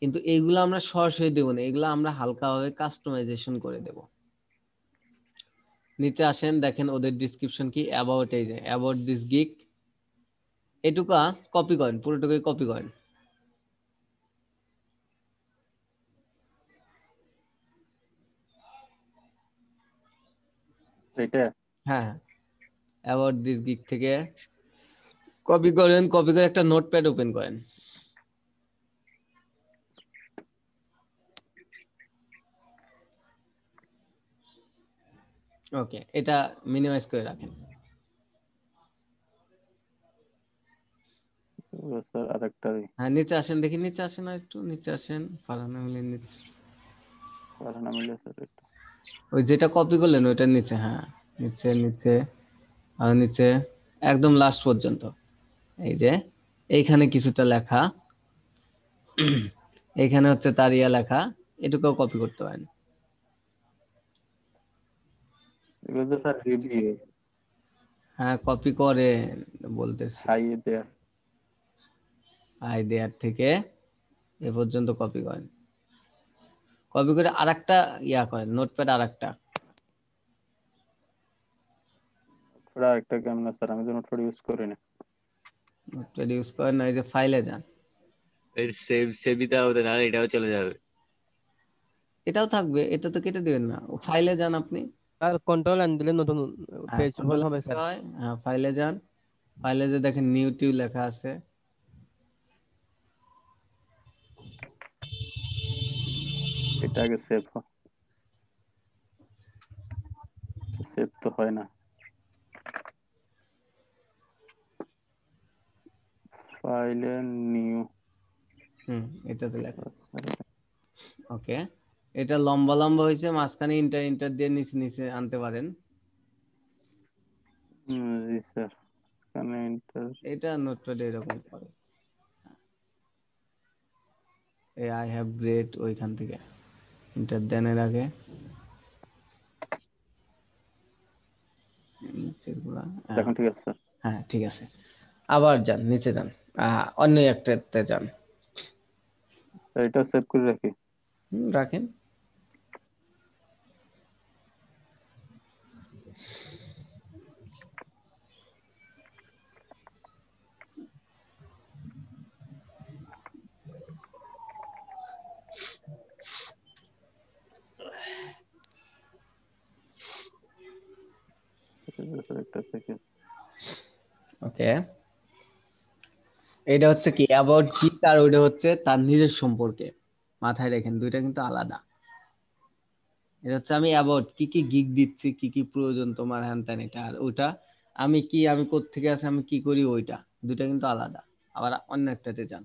কিন্তু এগুলো আমরা সরাসরি দেবো না এগুলো আমরা হালকাভাবে কাস্টমাইজেশন করে দেব নিচে আসেন দেখেন ওদের ডিসক্রিপশন কি অ্যাবাউট এই যে অ্যাবাউট দিস গিক এটুকা কপি করেন পুরোটুকুই কপি করেন হ্যাঁ অ্যাবাউট দিস গিক থেকে কপি করেন কপি করে একটা নোটপ্যাড ওপেন করেন ওকে এটা মিনিমাইজ করে রাখেন হ্যাঁ, স্যার আরেকটা হ্যাঁ নিচে আসেন দেখি নিচে আসেন একটু নিচে আসেন ফারহানা মিলে নিচে ফারহানা মিলে স্যার ওই যেটা কপি করলেন ওইটার নিচে হ্যাঁ নিচে নিচে আর নিচে একদম লাস্ট পর্যন্ত এই যে এইখানে কিছুটা লেখা এখানে হচ্ছে তার ইয়া লেখা এটুকুও কপি করতে পারেন হ্যাঁ কপি করে বলতে আই দেয়ার থেকে এ পর্যন্ত কপি করেন কপি করে আর একটা ইয়া করেন নোটপ্যাড আর একটা আর একটা কেমন স্যার আমি তো নোটপ্যাড ইউজ করি না ট্রেড ইউজ করেন না এই যে ফাইলে যান এই সেভ সেভিতা দিতে হবে না এটাও চলে যাবে এটাও থাকবে এটা তো কেটে দিবেন না ফাইলে যান আপনি আর কন্ট্রোল এন্ড দিলে নতুন পেজ হ্যাঁ, ওপেন হবে স্যার হ্যাঁ ফাইলে যান ফাইলে যে দেখেন নিউ টিউ লেখা আছে এটাকে আগে সেভ সেভ তো হয় না ফাইলের নিউ হুম এটাতে লেখা আচ্ছা, ওকে এটা লম্বা লম্বা হয়েছে মাঝখানে ইন্টার ইন্টার দিয়ে নিচে নিচে আনতে পারেন এটা নোটপ্যাড এরকম করে এ আই হ্যাভ গ্রেট ওইখান থেকে ইন্টার দেন এর আগে হ্যাঁ। এখন ঠিক আছে হ্যাঁ ঠিক আছে আবার যান নিচে যান অন্য একটাতে যান এটা সেভ করে রাখি রাখেন Okay. এটা হচ্ছে কি অ্যাবাউট কি তার ওইটা হচ্ছে তার নিজের সম্পর্কে মাথায় রেখেন দুইটা কিন্তু আলাদা এটা হচ্ছে আমি অ্যাবাউট কি কি গিগ দিচ্ছি কি কি প্রয়োজন তোমার হ্যান তেন এটা আর ওইটা আমি কি আমি কোথেকে আছি আমি কি করি ওইটা দুইটা কিন্তু আলাদা আবার অন্য একটাতে যান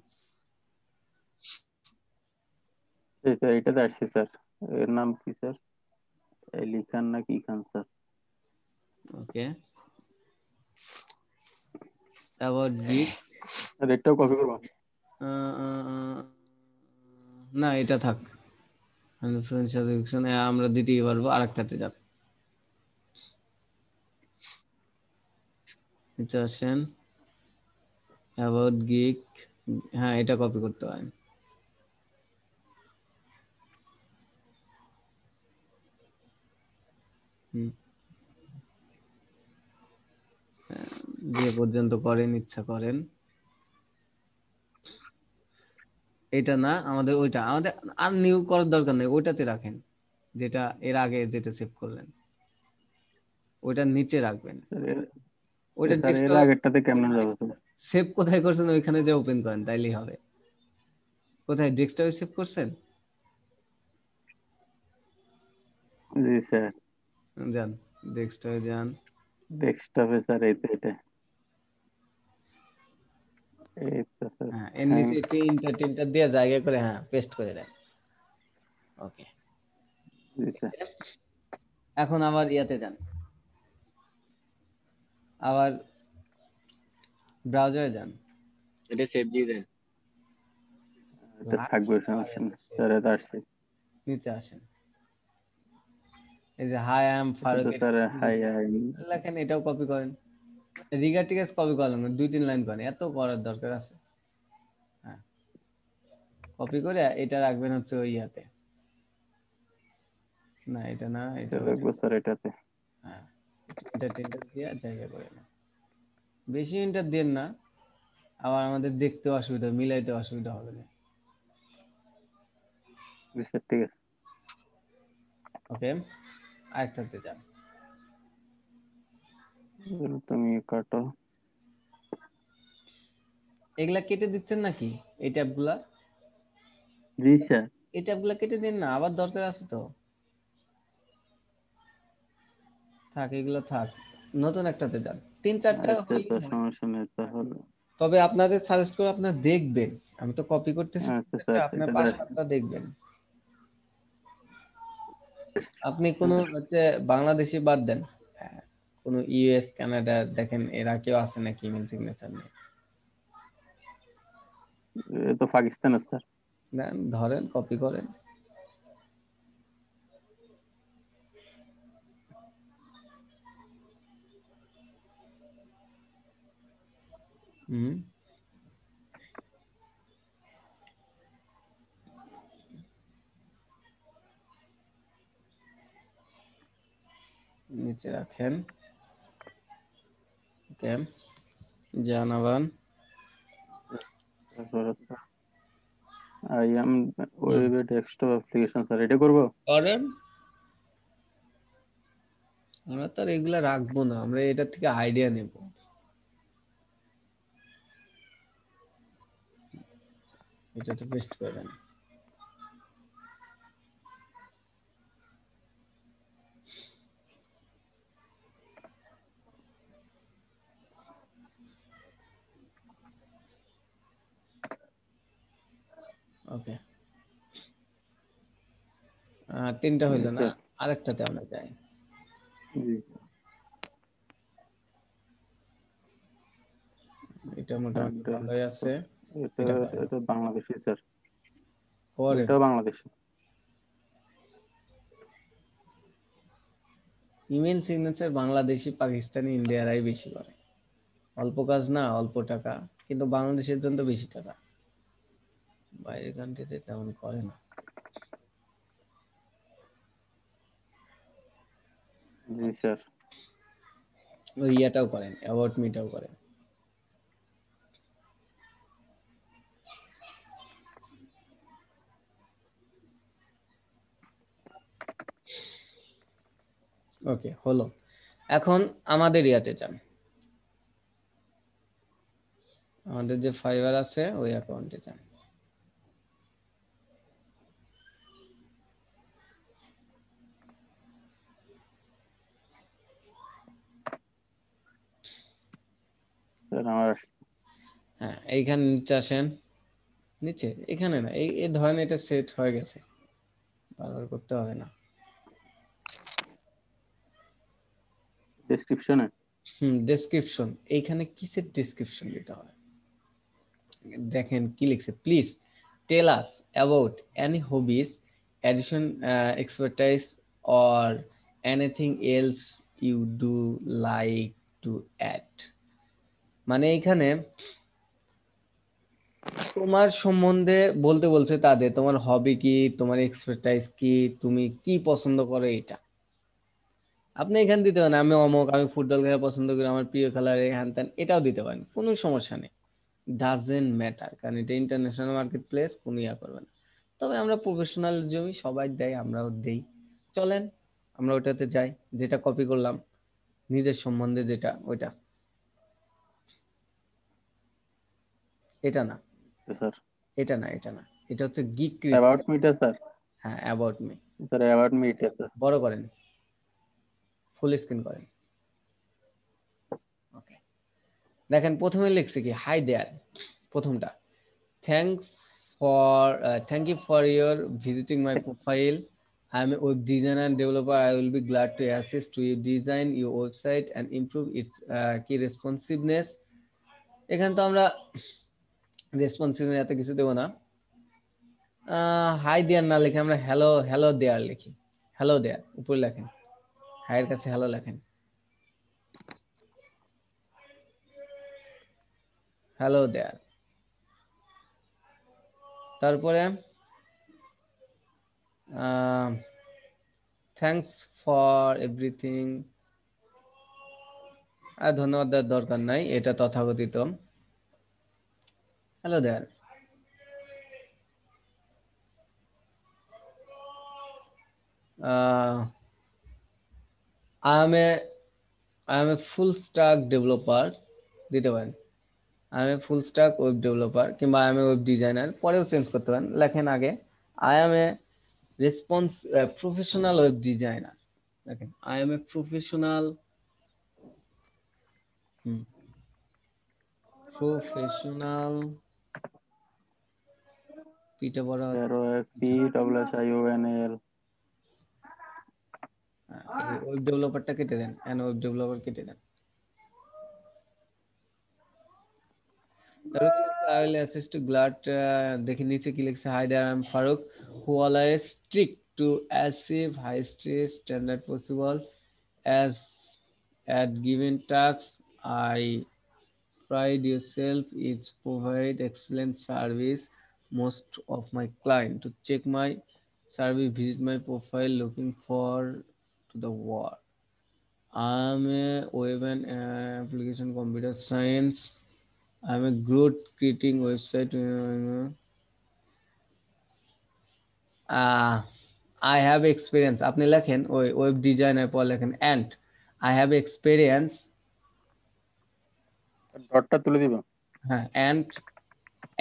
স্যার ওকে অ্যাবাউট গিগ রেডটাও কপি করব না এটা থাক আমরা পারবো আরেকটাতে যাব এটা আসেন অ্যাবাউট গিক হ্যাঁ এটা কপি করতে হয় যে পর্যন্ত করেন ইচ্ছা করেন এটা না আমাদের ওইটা আমাদের আর নিউ করার দরকার নেই ওইটাতে রাখেন যেটা এর আগে যেটা সেভ করলেন ওইটার নিচে রাখবেন ওইটা এর আগেরটাতে কেমন যাবে সেভ কোথায় করছেন ওইখানে যে ওপেন করেন তাইলেই হবে কোথায় ডেস্কটপে সেভ করছেন জি স্যার যান ডেস্কটপে যান ডেস্কটপে স্যার এইটা এটা হ্যাঁ, জায়গা করে হ্যাঁ পেস্ট করে ওকে এখন আবার ইয়াতে যান আবার ব্রাউজারে যান এটা সেভ দিয়ে দেন এটা থাকবে সমস্যা স্যার এটা আসছে নিচে আসেন এই যে hi I am Faruk sir hi I এটাও কপি করেন রিগা টিগাস কপি করলাম মানে দুই তিন লাইন করে এত করার দরকার আছে হ্যাঁ কপি করে এটা রাখবেন হচ্ছে ওই হাতে না এটা না এটা রাখবো স্যার এটাতে হ্যাঁ এটা টেন্ডার দিয়ে জায়গা করে না বেশি ইন্টার দেন না আবার আমাদের দেখতে অসুবিধা মিলাইতে অসুবিধা হবে না ঠিক আছে ওকে আরেকটাতে যান তুমি কাটো এগুলা কেটে দিচ্ছেন নাকি এই ট্যাবগুলা জি স্যার এই ট্যাবগুলা কেটে দিন না আবার দরকার আছে তো থাক এগুলো থাক নতুন একটাতে যান তিন চারটা আচ্ছা, তবে আপনাদের সাজেস্ট করে আপনারা দেখবেন আমি তো কপি করতেছি আচ্ছা, আপনার পাঁচটা দেখবেন আপনি কোনো হচ্ছে বাংলাদেশি বাদ দেন কোনো ইউএস কানাডা দেখেন এরা কেউ আছে নাকি ইমেল সিগনেচার নেই তো পাকিস্তান স্যার দেন ধরেন কপি করেন হুম নিচে রাখেন Tem. Janavan. I am web desktop application sir এটা করব করেন আমরা তো এগুলো রাখবো না আমরা এটা থেকে আইডিয়া নেব এটা তো বেস্ট পাবেন ওকে তিনটা হইল না হ্যাঁ, আরেকটাতে আমরা যাই এটা মোটামুটি আচ্ছা, ভালোই আছে এটা এটা বাংলাদেশি স্যার এটা বাংলাদেশি ইমেল সিগনেচার বাংলাদেশি পাকিস্তানি ইন্ডিয়ারাই বেশি করে অল্প কাজ না অল্প টাকা কিন্তু বাংলাদেশের জন্য বেশি টাকা বাইরের কান্ট্রিতে তেমন করে না জি স্যার ওই ইয়াটাও করেন অ্যাওয়ার্ড মিটাও করেন ওকে হলো এখন আমাদের ইয়াতে যান আমাদের যে ফাইবার আছে ওই অ্যাকাউন্টে যান হ্যাঁ এইখানে নিচে আসেন নিচে এখানে না এই এই এটা সেট হয়ে গেছে বারবার করতে হবে না ডেসক্রিপশনে হুম ডেসক্রিপশন এইখানে কিসের ডেসক্রিপশন দিতে হয় দেখেন কি লিখছে please tell us about any hobbies addition expertise or anything else you do like to add মানে এইখানে তোমার সম্বন্ধে বলতে বলছে তাদের তোমার হবি কি তোমার এক্সপার্টাইজ কি তুমি কি পছন্দ করো এটা আপনি এখান দিতে পারেন আমি অমক আমি ফুটবল খেলা পছন্দ করি আমার প্রিয় খেলার হ্যান ত্যান এটাও দিতে পারেন কোনো সমস্যা নেই ডাজেন্ট ম্যাটার কারণ এটা ইন্টারন্যাশনাল মার্কেট প্লেস কোনো ইয়া করবে না তবে আমরা প্রফেশনাল জমি সবাই দেয় আমরাও দেই চলেন আমরা ওটাতে যাই যেটা কপি করলাম নিজের সম্বন্ধে যেটা ওইটা এটা না স্যার এটা না এটা না এটা হচ্ছে গিক অ্যাবাউট মি স্যার হ্যাঁ about me sir about me এটা স্যার বড় করেন ফুল স্ক্রিন করেন ওকে দেখেন প্রথমে লিখছে কি হাই দেয়ার প্রথমটা thank for thank you for your visiting my profile I am web designer and developer I will be glad to assist to you design you website and improve its কি responsiveness এখানে তো আমরা response এত কিছু দেবো না hi there না লিখে আমরা হ্যালো হ্যালো দেয়ার লিখি হ্যালো দেয়ার উপরে লেখেন হাইয়ের কাছে হ্যালো লেখেন হ্যালো দেয়ার তারপরে থ্যাংকস ফর এভরিথিং আর ধন্যবাদ দেওয়ার দরকার নাই এটা তথাকথিত Hello there. Uh, I am a I am a full stack developer দিতে পারেন I am a full stack web developer কিংবা I am a web designer পরেও চেঞ্জ করতে পারেন লেখেন আগে I am a response professional web designer দেখেন I am a professional professional পিটা বড় P S I O N L web ডেভেলপারটা কেটে দেন এন ওয়েব ডেভেলপার কেটে দেন দেখে নিচে কি লিখছে hi there I Farooq who all are strict to achieve high stress standard possible as at given tasks i pride yourself is provide excellent service most of my client to check my service, visit my profile looking for to the work I'm a web and uh, application computer science I'm a good creating website uh, i have experience apni lekhen oi web designer por lekhen and i have experience ডটটা তুলে দিবা and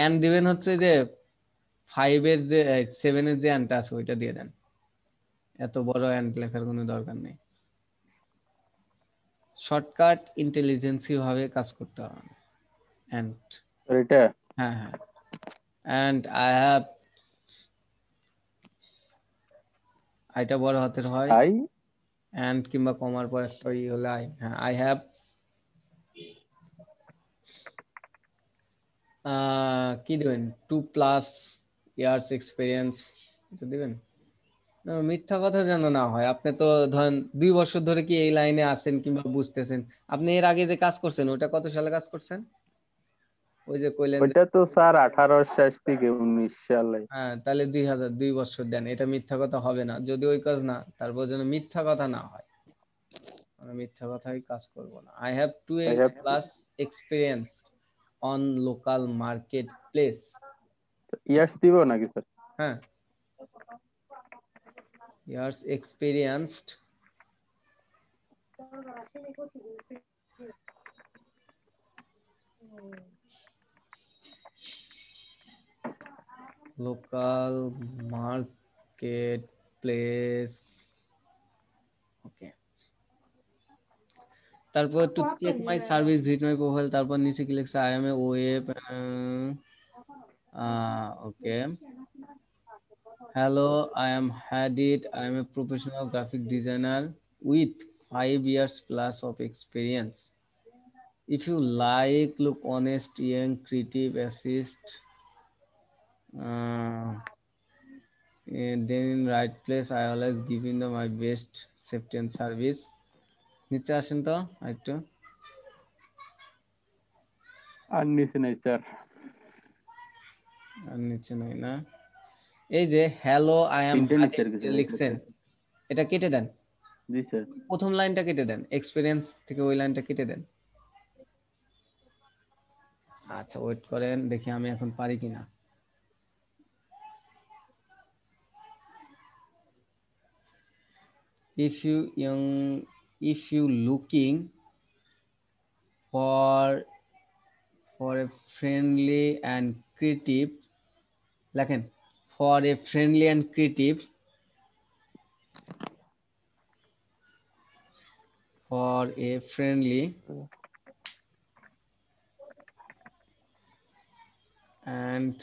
and দিবেন হচ্ছে যে ফাইভের যে সেভেনের যে অ্যান্ডটা আছে ওইটা দিয়ে দেন এত বড় অ্যান্ট লেখার কোনো দরকার নেই শর্টকাট ইন্টেলিজেন্সি ভাবে কাজ করতে হবে অ্যান্ট এটা হ্যাঁ হ্যাঁ অ্যান্ড আই হ্যাভ আইটা বড় হাতের হয় আই অ্যান্ড কিংবা কমার পর একটা ই হলে আই হ্যাঁ আই হ্যাভ কি দেবেন টু প্লাস ইয়ার্স এক্সপিরিয়েন্স এটা দিবেন মিথ্যা কথা যেন না হয় আপনি তো ধরেন দুই বছর ধরে কি এই লাইনে আছেন কিংবা বুঝতেছেন আপনি এর আগে যে কাজ করছেন ওটা কত সালে কাজ করছেন ওই যে কইলেন ওটা তো স্যার 18 শেষ থেকে 19 সালে হ্যাঁ তাহলে 2000 দুই বছর দেন এটা মিথ্যা কথা হবে না যদি ওই কাজ না তারপর যেন মিথ্যা কথা না হয় আমি মিথ্যা কথাই কাজ করব না I have two plus experience on local market place years দিব নাকি স্যার হ্যাঁ years experienced local market place okay তারপর to check my service visit my profile তারপর নিচে click I am a web Uh, okay. Hello, I am Hadid. I am a professional graphic designer with five years plus of experience. If you like, look honest, young, creative, assist, uh, and eh, then in right place, I always giving them my best safety and service. নিচে আসেন তো একটু আর নিচে আর নিচে নাই না এই যে হ্যালো আই অ্যাম লিখছেন আচ্ছা, আচ্ছা। এটা কেটে দেন জি স্যার প্রথম লাইনটা কেটে দেন এক্সপেরিয়েন্স থেকে ওই লাইনটা কেটে দেন আচ্ছা ওয়েট করেন দেখি আমি এখন পারি কিনা if you young if you looking for for a friendly and creative লেখেন for a friendly and creative for a friendly and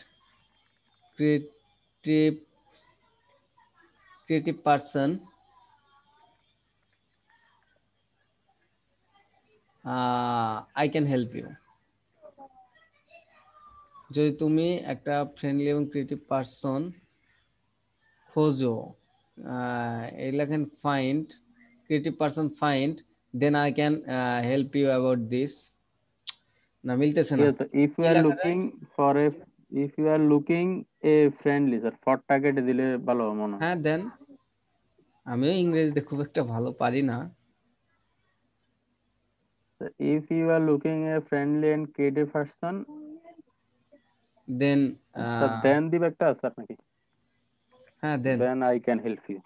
creative creative person I can help you যদি তুমি একটা ফ্রেন্ডলি এবং ক্রিয়েটিভ পার্সন খোঁজো এই লেখেন find creative person find then I can help you about this না মিলতেছে না if you are looking for a if you are looking a friendly sir for target দিলে ভালো মনে হয় হ্যাঁ দেন আমিও ইংরেজিতে খুব একটা ভালো পারি না if you are looking a friendly and creative person then sir then দিব একটা আছে নাকি হ্যাঁ then then I can help you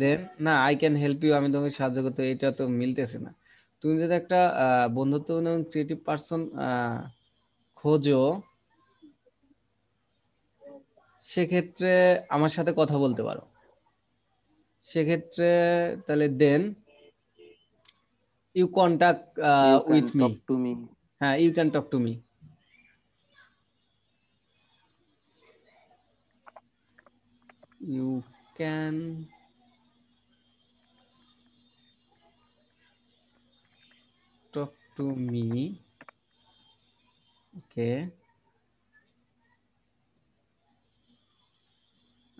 then না আই ক্যান হেল্প ইউ আমি তোমাকে সাহায্য করতে এটা তো মিলতেছে না তুমি যদি একটা বন্ধুত্ব এবং ক্রিয়েটিভ পার্সন খোঁজো সেক্ষেত্রে আমার সাথে কথা বলতে পারো সেক্ষেত্রে তাহলে then you contact with me হ্যাঁ you can talk to me you can talk to me okay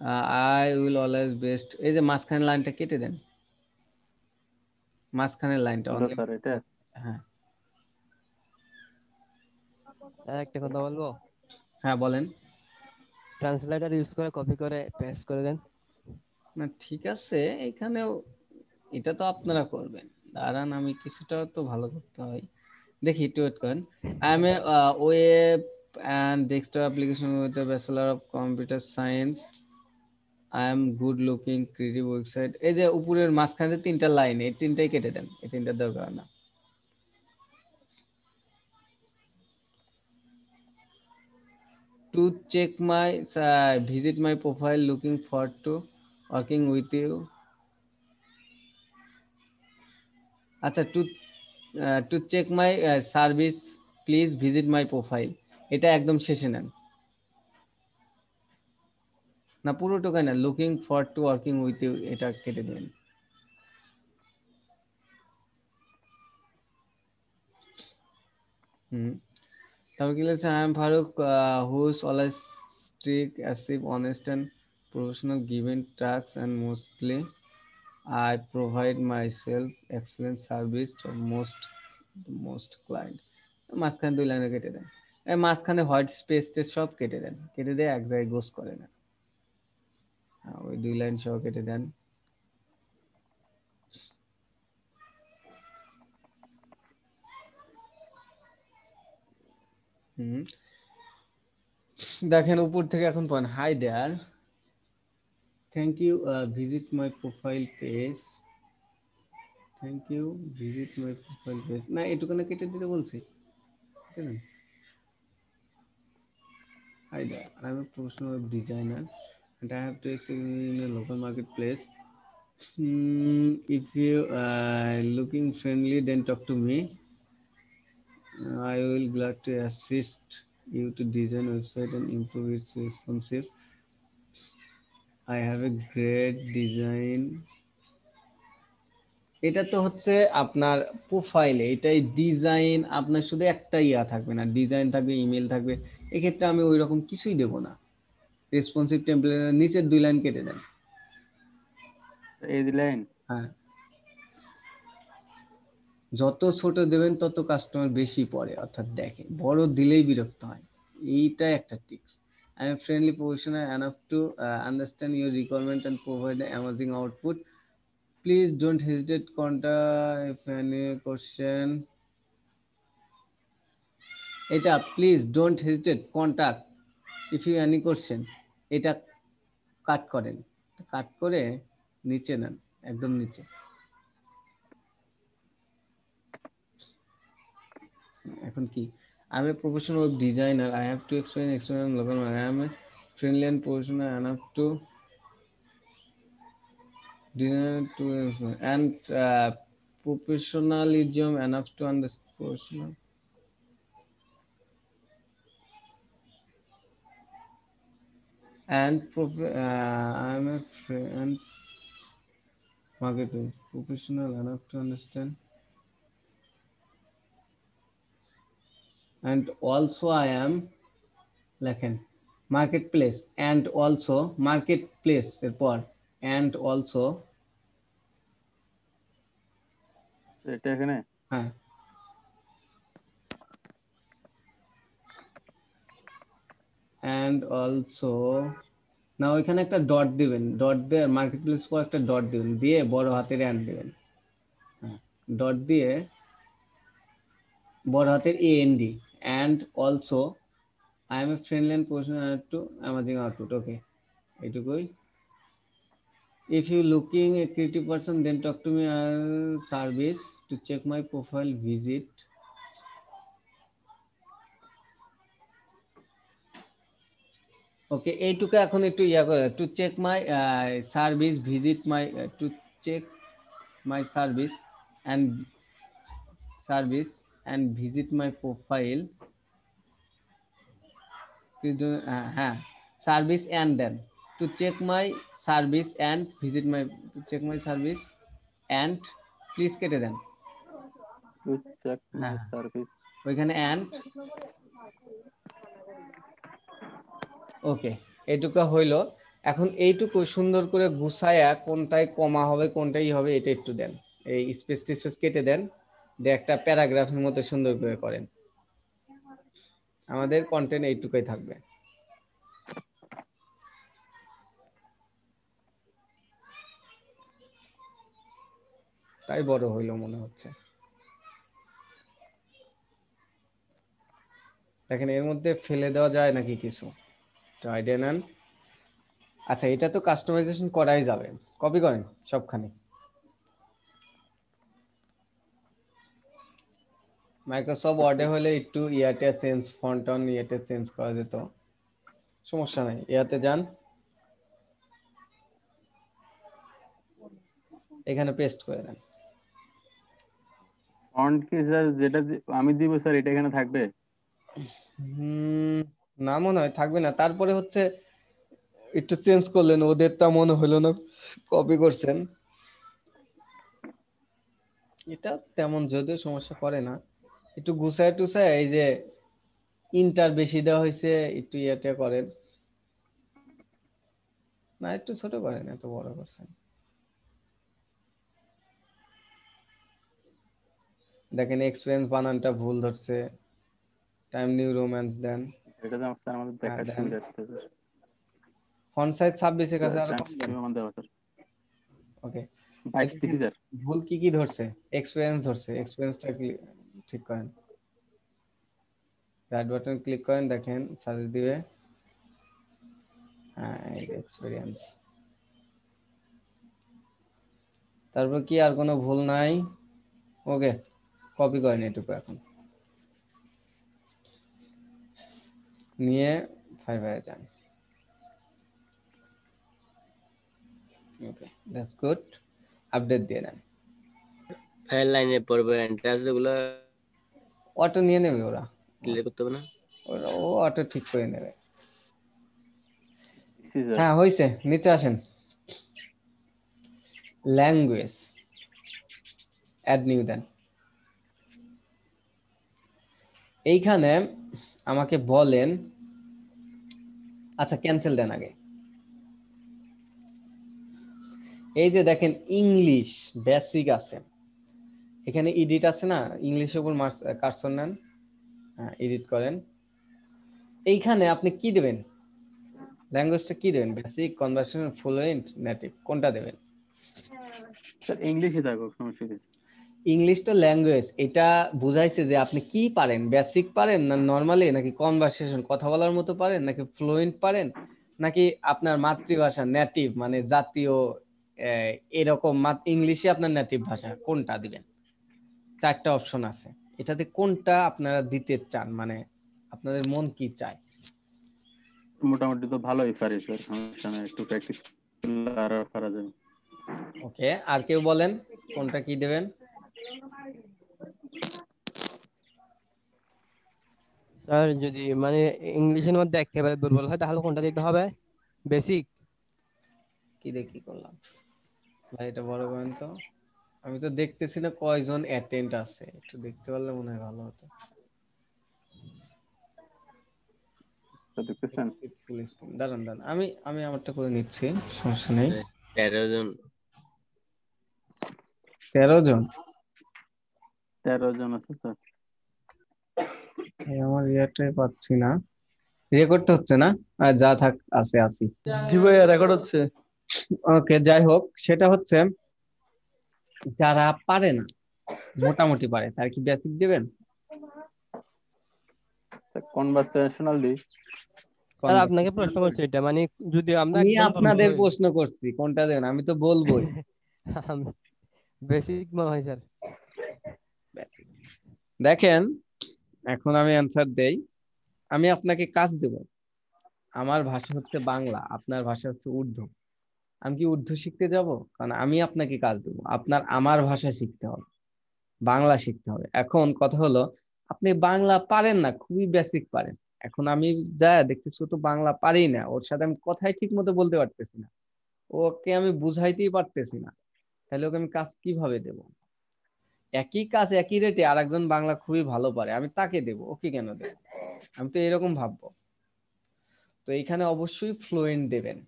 uh, i will always best এই যে মাঝখানের লাইনটা কেটে দেন মাঝখানের লাইনটা অনলি স্যার এটা হ্যাঁ একটা কথা বলবো হ্যাঁ বলেন ট্রান্সলেটার ইউজ করে কপি করে পেস্ট করে দেন না ঠিক আছে এখানেও এটা তো আপনারা করবেন দাঁড়ান আমি কিছুটা তো ভালো করতে হয় দেখি একটু ওয়েট করেন I am a web and desktop application with a bachelor of computer science I am good looking creative website এই যে উপরের মাঝখানে তিনটা লাইন এই তিনটাই কেটে দেন এই তিনটা দরকার না to check my visit my profile looking for to working with you আচ্ছা to to check my service please visit my profile এটা একদম শেষে নেন না পুরোটুকাই না looking for to working with you এটা কেটে দেবেন হুম সবাইকে বলছি I am Farooq who's always achieve honest and professional given task and mostly I provide myself excellent service to most most client মাঝখানে দুই লাইনে কেটে দেন মাঝখানে হোয়াইট স্পেস টেস সব কেটে দেন কেটে দিয়ে এক জায়গায় গোস করে না হ্যাঁ, ওই দুই লাইন সব কেটে দেন দেখেন উপর থেকে এখন পান hi there thank you visit my profile page thank you visit my profile page না এটুকুনে কেটে দিতে বলছি hi there I am a professional web designer and I have two experience in a local market place if you are looking friendly, then talk to I will glad to assist you to design website and improve its responsive. I have a great design. এটা তো হচ্ছে আপনার প্রোফাইলে এটাই design আপনার শুধু একটা ইয়া থাকবে না ডিজাইন থাকবে ইমেল থাকবে এক্ষেত্রে আমি ওই রকম কিছুই দেব না রেসপন্সিভ টেমপ্লেট নিচের দুই লাইন কেটে দেন এই দুই লাইন হ্যাঁ যত ছোট দেবেন তত কাস্টমার বেশি পড়ে অর্থাৎ দেখে বড় দিলেই বিরক্ত হয় এইটা একটা tips I am friendly professional enough to understand your requirement and provide amazing output please don't hesitate contact question এটা please don't hesitate contact if you any question এটা কাট করেন কাট করে নিচে নেন একদম নিচে এখন কি I'm a professional designer. I have to explain external level. I am a friendly and professional enough to design to and uh, professionalism enough to understand And prof uh, I'm a friend, marketer, professional enough to understand. and also I am লেখেন marketplace and also marketplace এরপর and also এটা এখানে হ্যাঁ and also না ওইখানে একটা dot দিবেন dot দিয়ে প্লেস পর একটা ডট দিবেন দিয়ে বড় হাতের এন দিবেন ডট হ্যাঁ, দিয়ে বড় হাতের A N D and also I am a friendly person to emerging output. Okay. If you looking a creative person, then talk to me on service to check my profile visit. Okay এইটুকু এখন একটু ইয়া করে to check my service visit my to check my service and service and visit my profile. Please do, uh, huh, service and then to check my service and visit my to check my service and please get it then. check my service ওইখানে and okay এটুকু হইলো এখন এইটুকু সুন্দর করে গুছায়া কোনটায় কমা হবে কোনটাই হবে এটা একটু দেন এই স্পেস টিস্পেস কেটে দেন দিয়ে একটা প্যারাগ্রাফের মতো সুন্দর করে করেন আমাদের কন্টেন্ট এইটুকুই থাকবে তাই বড় হইল মনে হচ্ছে দেখেন এর মধ্যে ফেলে দেওয়া যায় নাকি কিছু ট্রাইডেন আচ্ছা এটা তো কাস্টমাইজেশন করাই যাবে কপি করেন সবখানে মাইক্রোসফট ওয়ার্ডে হলে একটু ইয়াতে চেঞ্জ ফন্ট অন ইয়াতে চেঞ্জ করা যেত সমস্যা নাই ইয়াতে যান এখানে পেস্ট করে দেন ফন্ট কি স্যার যেটা আমি দিব স্যার এটা এখানে থাকবে না মনে হয় থাকবে না তারপরে হচ্ছে একটু চেঞ্জ করলেন ওদেরটা মনে হলো না কপি করছেন এটা তেমন যদিও সমস্যা করে না একটু গুছায় টুছায় এই যে ইন্টার বেশি দেওয়া হয়েছে একটু ইয়েটা করেন না একটু ছোট করেন এত বড় করছেন দেখেন এক্সপেরিয়েন্স বানানটা ভুল ধরছে টাইম নিউ রোম্যান্স দেন এটা তো স্যার আমাদের হ্যাঁ, দেখার সুবিধা আছে ফন্ট সাইজ 26 এর কাছে আর কম দেন ওকে ভুল কি কি ধরছে এক্সপেরিয়েন্স ধরছে এক্সপেরিয়েন্সটা ঠিক করেন রাইট বাটন ক্লিক করেন দেখেন সার্চ দিবে হ্যাঁ এক্সপিরিয়েন্স তারপর কি আর কোনো ভুল নাই ওকে কপি করেন এটুকু এখন নিয়ে ফাইভারে যান ওকে দ্যাটস গুড আপডেট দিয়ে দেন ফাইল লাইনে পড়বে গুলো অটো নিয়ে নেবে ওরা ডিলে করতে হবে না ওরা ও অটো ঠিক করে নেবে হ্যাঁ হইছে নিচে আসেন ল্যাঙ্গুয়েজ অ্যাড নিউ দেন এইখানে আমাকে বলেন আচ্ছা ক্যান্সেল দেন আগে এই যে দেখেন ইংলিশ বেসিক আছে এখানে ইডিট আছে না ইংলিশের উপর কার্সন নেন এডিট হ্যাঁ, করেন এইখানে আপনি কি দেবেন ল্যাঙ্গুয়েজটা কি দেবেন বেসিক কনভারসেশন ফ্লুয়েন্ট নেটিভ কোনটা দেবেন স্যার ইংলিশে থাকুক সমস্যা নেই ইংলিশটা ল্যাঙ্গুয়েজ এটা বুঝাইছে যে আপনি কি পারেন বেসিক পারেন না নর্মালি নাকি কনভারসেশন কথা বলার মতো পারেন নাকি ফ্লুয়েন্ট পারেন নাকি আপনার মাতৃভাষা নেটিভ মানে জাতীয় এরকম ইংলিশে আপনার নেটিভ ভাষা কোনটা দিবেন চারটা অপশন আছে এটাতে কোনটা আপনারা দিতে চান মানে আপনাদের মন কি চায় মোটামুটি তো ভালোই পারি স্যার সমস্যা একটু প্র্যাকটিস আর করা যাবে ওকে আর কেউ বলেন কোনটা কি দেবেন স্যার যদি মানে ইংলিশের মধ্যে একেবারে দুর্বল হয় তাহলে কোনটা দিতে হবে বেসিক কি দেখি করলাম ভাই এটা বড় করেন তো আমি তো দেখতেছি না কয়জন অ্যাটেন্ড আছে একটু দেখতে পারলে মনে হয় ভালো হতো দাঁড়ান দাঁড়ান আমি আমি আমারটা করে নিচ্ছি সমস্যা নেই তেরো জন তেরো জন 13 জন আছে স্যার আমার ইয়াটাই পাচ্ছি না রেকর্ড তো হচ্ছে না আর যা থাক আছে আছি জি ভাইয়া রেকর্ড হচ্ছে ওকে যাই হোক সেটা হচ্ছে যারা পারে না মোটামুটি পারে তার কি বেসিক দেবেন কনভারসেশনাল স্যার আপনাকে প্রশ্ন করছি এটা মানে যদি আমরা আমি আপনাদের প্রশ্ন করছি কোনটা দেবেন আমি তো বলবোই বেসিক মনে হয় স্যার দেখেন এখন আমি অ্যানসার দেই আমি আপনাকে কাজ দেব আমার ভাষা হচ্ছে বাংলা আপনার ভাষা হচ্ছে উর্দু আমি কি উর্দু শিখতে যাব কারণ আমি আপনাকে কাজ দেবো আপনার আমার ভাষা শিখতে হবে বাংলা শিখতে হবে এখন কথা হলো আপনি বাংলা পারেন না খুবই বেসিক পারেন এখন আমি যা দেখতেছি তো বাংলা পারি না ওর সাথে আমি কথাই ঠিক মতো বলতে পারতেছি না ওকে আমি বুঝাইতেই পারতেছি না তাহলে ওকে আমি কাজ কিভাবে দেব একই কাজ একই রেটে আর একজন বাংলা খুবই ভালো পারে আমি তাকে দেব ওকে কেন দেব আমি তো এরকম ভাববো তো এখানে অবশ্যই ফ্লুয়েন্ট দেবেন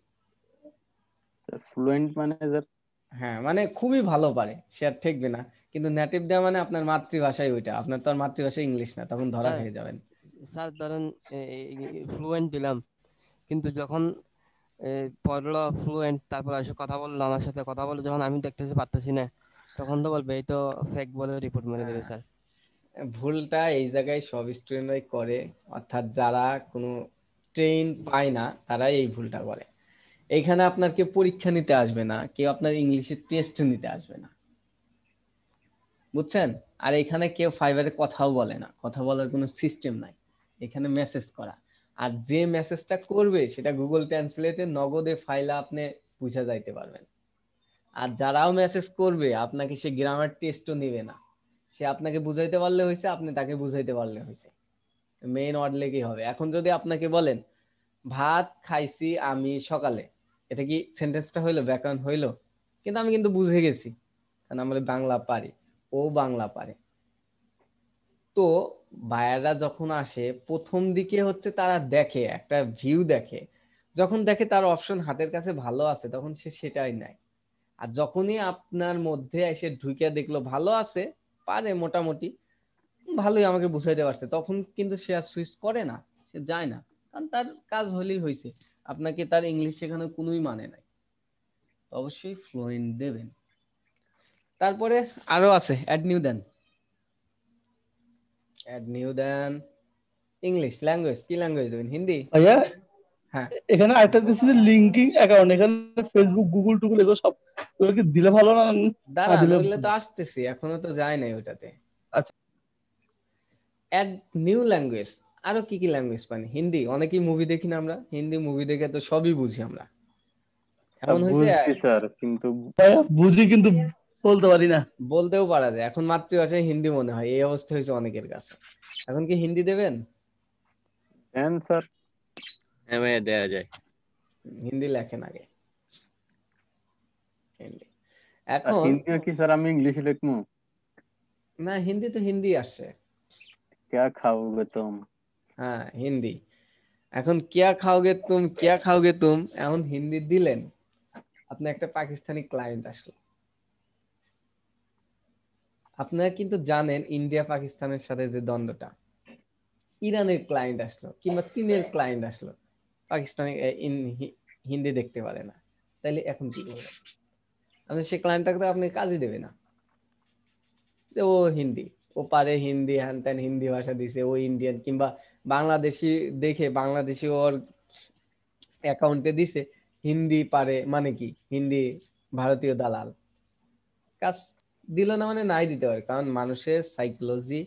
ফ্লুয়েন্ট মানে হ্যাঁ মানে খুবই ভালো পারে সে আর ঠেকবে না কিন্তু নেটিভ দেওয়া মানে আপনার মাতৃভাষাই ওইটা আপনার তো আর মাতৃভাষা ইংলিশ না তখন ধরা হয়ে যাবেন স্যার ধরেন ফ্লুয়েন্ট দিলাম কিন্তু যখন পড়লো ফ্লুয়েন্ট তারপর আসে কথা বললো আমার সাথে কথা বললো যখন আমি দেখতেছি পারতেছি না তখন তো বলবে এই তো ফেক বলে রিপোর্ট মেরে দেবে স্যার ভুলটা এই জায়গায় সব স্টুডেন্টরাই করে অর্থাৎ যারা কোনো ট্রেন পায় না তারাই এই ভুলটা করে এখানে আপনার কেউ পরীক্ষা নিতে আসবে না কেউ আপনার ইংলিশের টেস্ট নিতে আসবে না বুঝছেন আর এখানে কেউ ফাইবারে কথাও বলে না কথা বলার কোনো সিস্টেম নাই এখানে মেসেজ করা আর যে মেসেজটা করবে সেটা গুগল ট্রান্সলেটে নগদে ফাইলে আপনি বুঝা যাইতে পারবেন আর যারাও মেসেজ করবে আপনাকে সে গ্রামার টেস্টও নেবে না সে আপনাকে বুঝাইতে পারলে হয়েছে আপনি তাকে বুঝাইতে পারলে হয়েছে মেইন ওয়ার্ড লেগেই হবে এখন যদি আপনাকে বলেন ভাত খাইছি আমি সকালে এটা কি সেন্টেন্সটা হইলো ব্যাকরণ হইলো কিন্তু আমি কিন্তু বুঝে গেছি কারণ আমরা বাংলা পারি ও বাংলা পারে তো বায়াররা যখন আসে প্রথম দিকে হচ্ছে তারা দেখে একটা ভিউ দেখে যখন দেখে তার অপশন হাতের কাছে ভালো আছে তখন সে সেটাই নাই আর যখনই আপনার মধ্যে এসে ঢুকে দেখলো ভালো আছে পারে মোটামুটি ভালোই আমাকে বুঝাইতে পারছে তখন কিন্তু সে আর সুইচ করে না সে যায় না কারণ তার কাজ হলেই হয়েছে আপনাকে তার ইংলিশ শেখানোর কোনোই মানে নাই অবশ্যই ফ্লুয়েন্ট দেবেন তারপরে আরো আছে অ্যাড নিউ দেন অ্যাড নিউ দেন ইংলিশ ল্যাঙ্গুয়েজ কি ল্যাঙ্গুয়েজ দেবেন হিন্দি ভাইয়া হ্যাঁ এখানে আরেকটা দিছি যে লিংকিং অ্যাকাউন্ট এখানে ফেসবুক গুগল টুগুল এগুলো সব কি দিলে ভালো না দাঁড়া ওগুলো তো আসতেছে এখনো তো যায় নাই ওটাতে আচ্ছা অ্যাড নিউ ল্যাঙ্গুয়েজ আরো কি কি ল্যাঙ্গুয়েজ পানি হিন্দি অনেকেই মুভি দেখি না আমরা হিন্দি মুভি দেখে তো সবই বুঝি আমরা এমন হয়েছে স্যার কিন্তু বুঝি কিন্তু বলতে পারি না বলতেও পারা যায় এখন মাতৃভাষায় হিন্দি মনে হয় এই অবস্থা হয়েছে অনেকের কাছে এখন কি হিন্দি দেবেন দেন স্যার হ্যাঁ দেয়া যায় হিন্দি লেখেন আগে এখন হিন্দি কি স্যার আমি ইংলিশে লিখবো না হিন্দি তো হিন্দি আসছে क्या खाओगे तुम হ্যাঁ হিন্দি এখন কিয়া খাওগে তুম কিয়া খাওগে তুম এখন হিন্দি দিলেন আপনি একটা পাকিস্তানি ক্লায়েন্ট আসলো আপনারা কিন্তু জানেন ইন্ডিয়া পাকিস্তানের সাথে যে দ্বন্দ্বটা ইরানের ক্লায়েন্ট আসলো কিংবা চীনের ক্লায়েন্ট আসলো পাকিস্তানি হিন্দি দেখতে পারে না তাইলে এখন কি করবে আপনি সে ক্লায়েন্টটাকে তো আপনি কাজে দেবে না ও হিন্দি ও পারে হিন্দি হ্যান ত্যান হিন্দি ভাষা দিছে ও ইন্ডিয়ান কিংবা বাংলাদেশি দেখে বাংলাদেশি ওর অ্যাকাউন্টে দিছে হিন্দি পারে মানে কি হিন্দি ভারতীয় দালাল কাজ দিল না মানে নাই দিতে পারে কারণ মানুষের সাইকোলজি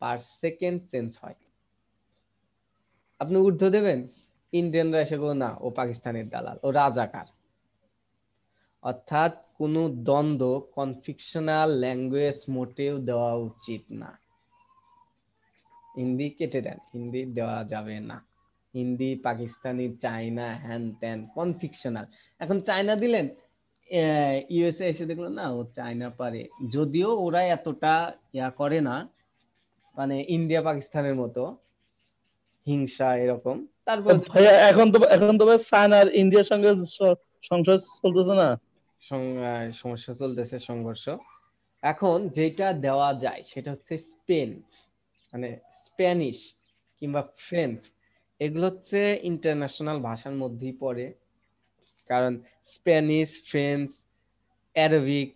পার সেকেন্ড চেঞ্জ হয় আপনি ঊর্ধ্ব দেবেন ইন্ডিয়ানরা এসে গো না ও পাকিস্তানের দালাল ও রাজাকার অর্থাৎ কোনো দ্বন্দ্ব কনফিকশনাল ল্যাঙ্গুয়েজ মোটেও দেওয়া উচিত না হিন্দি কেটে দেন হিন্দি দেওয়া যাবে না হিন্দি পাকিস্তানি চাইনা হ্যান ত্যান ফিকশনাল এখন চায়না দিলেন ইউএসএ এসে দেখলো না ও চায়না পারে যদিও ওরা এতটা ইয়া করে না মানে ইন্ডিয়া পাকিস্তানের মতো হিংসা এরকম তারপর ভাইয়া এখন তো এখন তো চায়না আর ইন্ডিয়ার সঙ্গে সংঘর্ষ চলতেছে না সমস্যা চলতেছে সংঘর্ষ এখন যেটা দেওয়া যায় সেটা হচ্ছে স্পেন মানে স্প্যানিশ কিংবা ফ্রেঞ্চ এগুলো হচ্ছে ইন্টারন্যাশনাল ভাষার মধ্যেই পড়ে কারণ স্প্যানিশ ফ্রেঞ্চ অ্যারবিক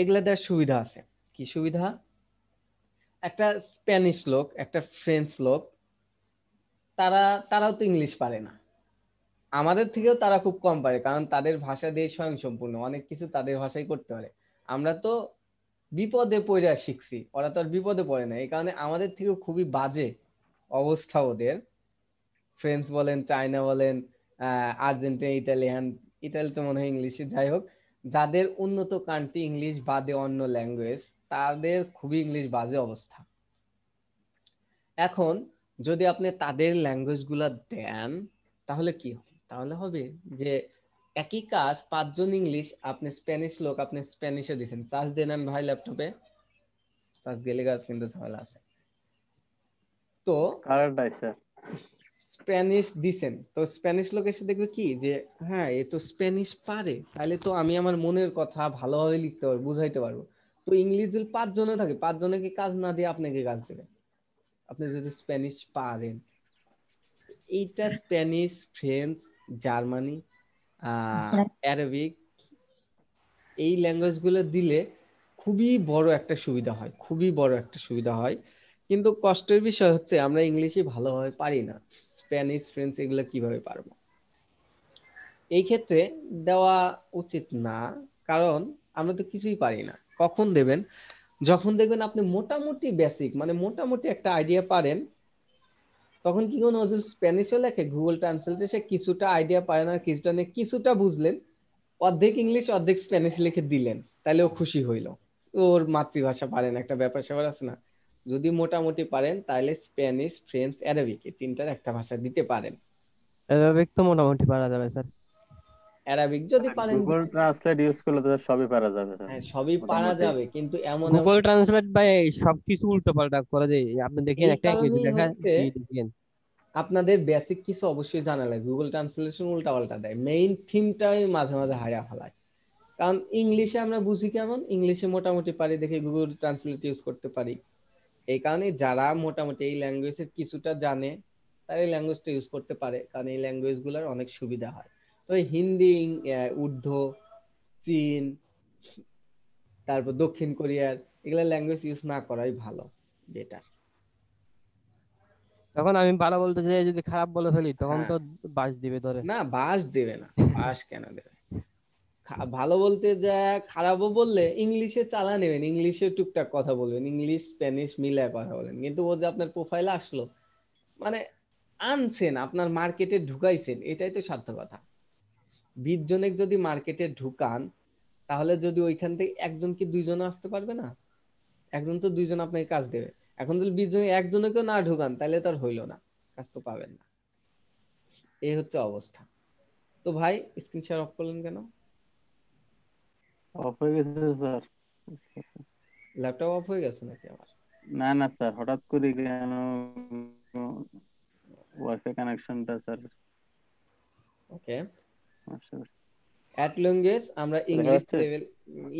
এগুলো দেওয়ার সুবিধা আছে কি সুবিধা একটা স্প্যানিশ লোক একটা ফ্রেঞ্চ লোক তারা তারাও তো ইংলিশ পারে না আমাদের থেকেও তারা খুব কম পারে কারণ তাদের ভাষা দিয়ে স্বয়ংসম্পূর্ণ অনেক কিছু তাদের ভাষায় করতে পারে আমরা তো বিপদে আর শিখছি ওরা তো আর বিপদে পড়ে না এই কারণে আমাদের থেকে খুবই বাজে অবস্থা ওদের ফ্রেন্স বলেন চায়না বলেন আর্জেন্টিনা ইতালিয়ান ইটালি তো মনে হয় ইংলিশে যাই হোক যাদের উন্নত কান্ট্রি ইংলিশ বাদে অন্য ল্যাঙ্গুয়েজ তাদের খুবই ইংলিশ বাজে অবস্থা এখন যদি আপনি তাদের গুলা দেন তাহলে কি হবে তাহলে হবে যে একই কাজ পাঁচজন ইংলিশ আপনি স্প্যানিশ লোক আপনি স্প্যানিশে দিছেন চার্জ দিয়ে নেন ভাই ল্যাপটপে চার্জ গেলে গাছ কিন্তু ঝামেলা আছে তো স্প্যানিশ দিছেন তো স্প্যানিশ লোক এসে দেখবে কি যে হ্যাঁ এ তো স্প্যানিশ পারে তাহলে তো আমি আমার মনের কথা ভালোভাবে লিখতে পারবো বুঝাইতে পারবো তো ইংলিশ যদি পাঁচজনে থাকে কি কাজ না দিয়ে আপনাকে কাজ দেবে আপনি যদি স্প্যানিশ পারেন এইটা স্প্যানিশ ফ্রেঞ্চ জার্মানি অ্যারাবিক আচ্ছা। এই ল্যাঙ্গুয়েজগুলো দিলে খুবই বড় একটা সুবিধা হয় খুবই বড় একটা সুবিধা হয় কিন্তু কষ্টের বিষয় হচ্ছে আমরা ইংলিশে ভালোভাবে পারি না স্প্যানিশ ফ্রেঞ্চ এগুলো কিভাবে পারবো এই ক্ষেত্রে দেওয়া উচিত না কারণ আমরা তো কিছুই পারি না কখন দেবেন যখন দেখবেন আপনি মোটামুটি বেসিক মানে মোটামুটি একটা আইডিয়া পারেন তখন কি কোনো নজরুল স্প্যানিশও লেখে গুগল ট্রান্সলেটে সে কিছুটা আইডিয়া পায় না কিছুটা নিয়ে কিছুটা বুঝলেন অর্ধেক ইংলিশ অর্ধেক স্প্যানিশ লিখে দিলেন তাহলে ও খুশি হইল ওর মাতৃভাষা পারেন একটা ব্যাপার স্যাপার আছে না যদি মোটামুটি পারেন তাহলে স্প্যানিশ ফ্রেঞ্চ অ্যারাবিক এই তিনটার একটা ভাষা দিতে পারেন অ্যারাবিক তো মোটামুটি পারা যাবে স্যার অ্যারাবিক যদি হ্যাঁ, পারেন গুগল ট্রান্সলেট ইউজ করলে তো সবই পারা যাবে হ্যাঁ সবই পারা যাবে কিন্তু এমন গুগল ট্রান্সলেট ভাই সবকিছু উল্টো পাল্টা করে দেয় আপনি দেখেন একটা কিছু দেখা দেখেন আপনাদের বেসিক কিছু অবশ্যই জানা লাগে গুগল ট্রান্সলেশন উল্টা পাল্টা দেয় মেইন থিমটাই মাঝে মাঝে হারা ফেলায় কারণ ইংলিশে আমরা বুঝি কেমন ইংলিশে মোটামুটি পারি দেখে গুগল ট্রান্সলেট ইউজ করতে পারি এই কারণে যারা মোটামুটি এই ল্যাঙ্গুয়েজের কিছুটা জানে তারা এই ল্যাঙ্গুয়েজটা ইউজ করতে পারে কারণ এই ল্যাঙ্গুয়েজগুলোর অনেক সুবিধা হয় ওই হিন্দি উর্দু চীন তারপর দক্ষিণ কোরিয়ার এগুলা ল্যাঙ্গুয়েজ ইউজ না করাই ভালো বেটার তখন আমি ভালো বলতে চাই যদি খারাপ বলে ফেলি তখন তো হ্যাঁ। বাস দিবে ধরে না বাস দেবে না বাস কেন দেবে ভালো বলতে যা খারাপও বললে ইংলিশে চালা নেবেন ইংলিশে টুকটাক কথা বলবেন ইংলিশ স্প্যানিশ মিলায় কথা বলেন কিন্তু ও যে আপনার প্রোফাইল আসলো মানে আনছেন আপনার মার্কেটে ঢুকাইছেন এটাই তো সার্থকতা বিশ জনের যদি মার্কেটে ঢুকান তাহলে যদি ওইখান থেকে একজন কি দুইজন আসতে পারবে না একজন তো দুইজন আপনাকে কাজ দেবে এখন যদি বিশ জন একজনকেও না ঢুকান তাহলে তো আর হইলো না কাজ তো পাবেন না এই হচ্ছে অবস্থা তো ভাই স্ক্রিন শেয়ার অফ করলেন কেন অফ হয়ে গেছে স্যার ল্যাপটপ অফ হয়ে গেছে নাকি আমার না না স্যার হঠাৎ করে কেন ওয়াইফাই কানেকশনটা স্যার ওকে অ্যাট আচ্ছা, লঙ্গুয়েজ আচ্ছা। আমরা ইংলিশ লেভেল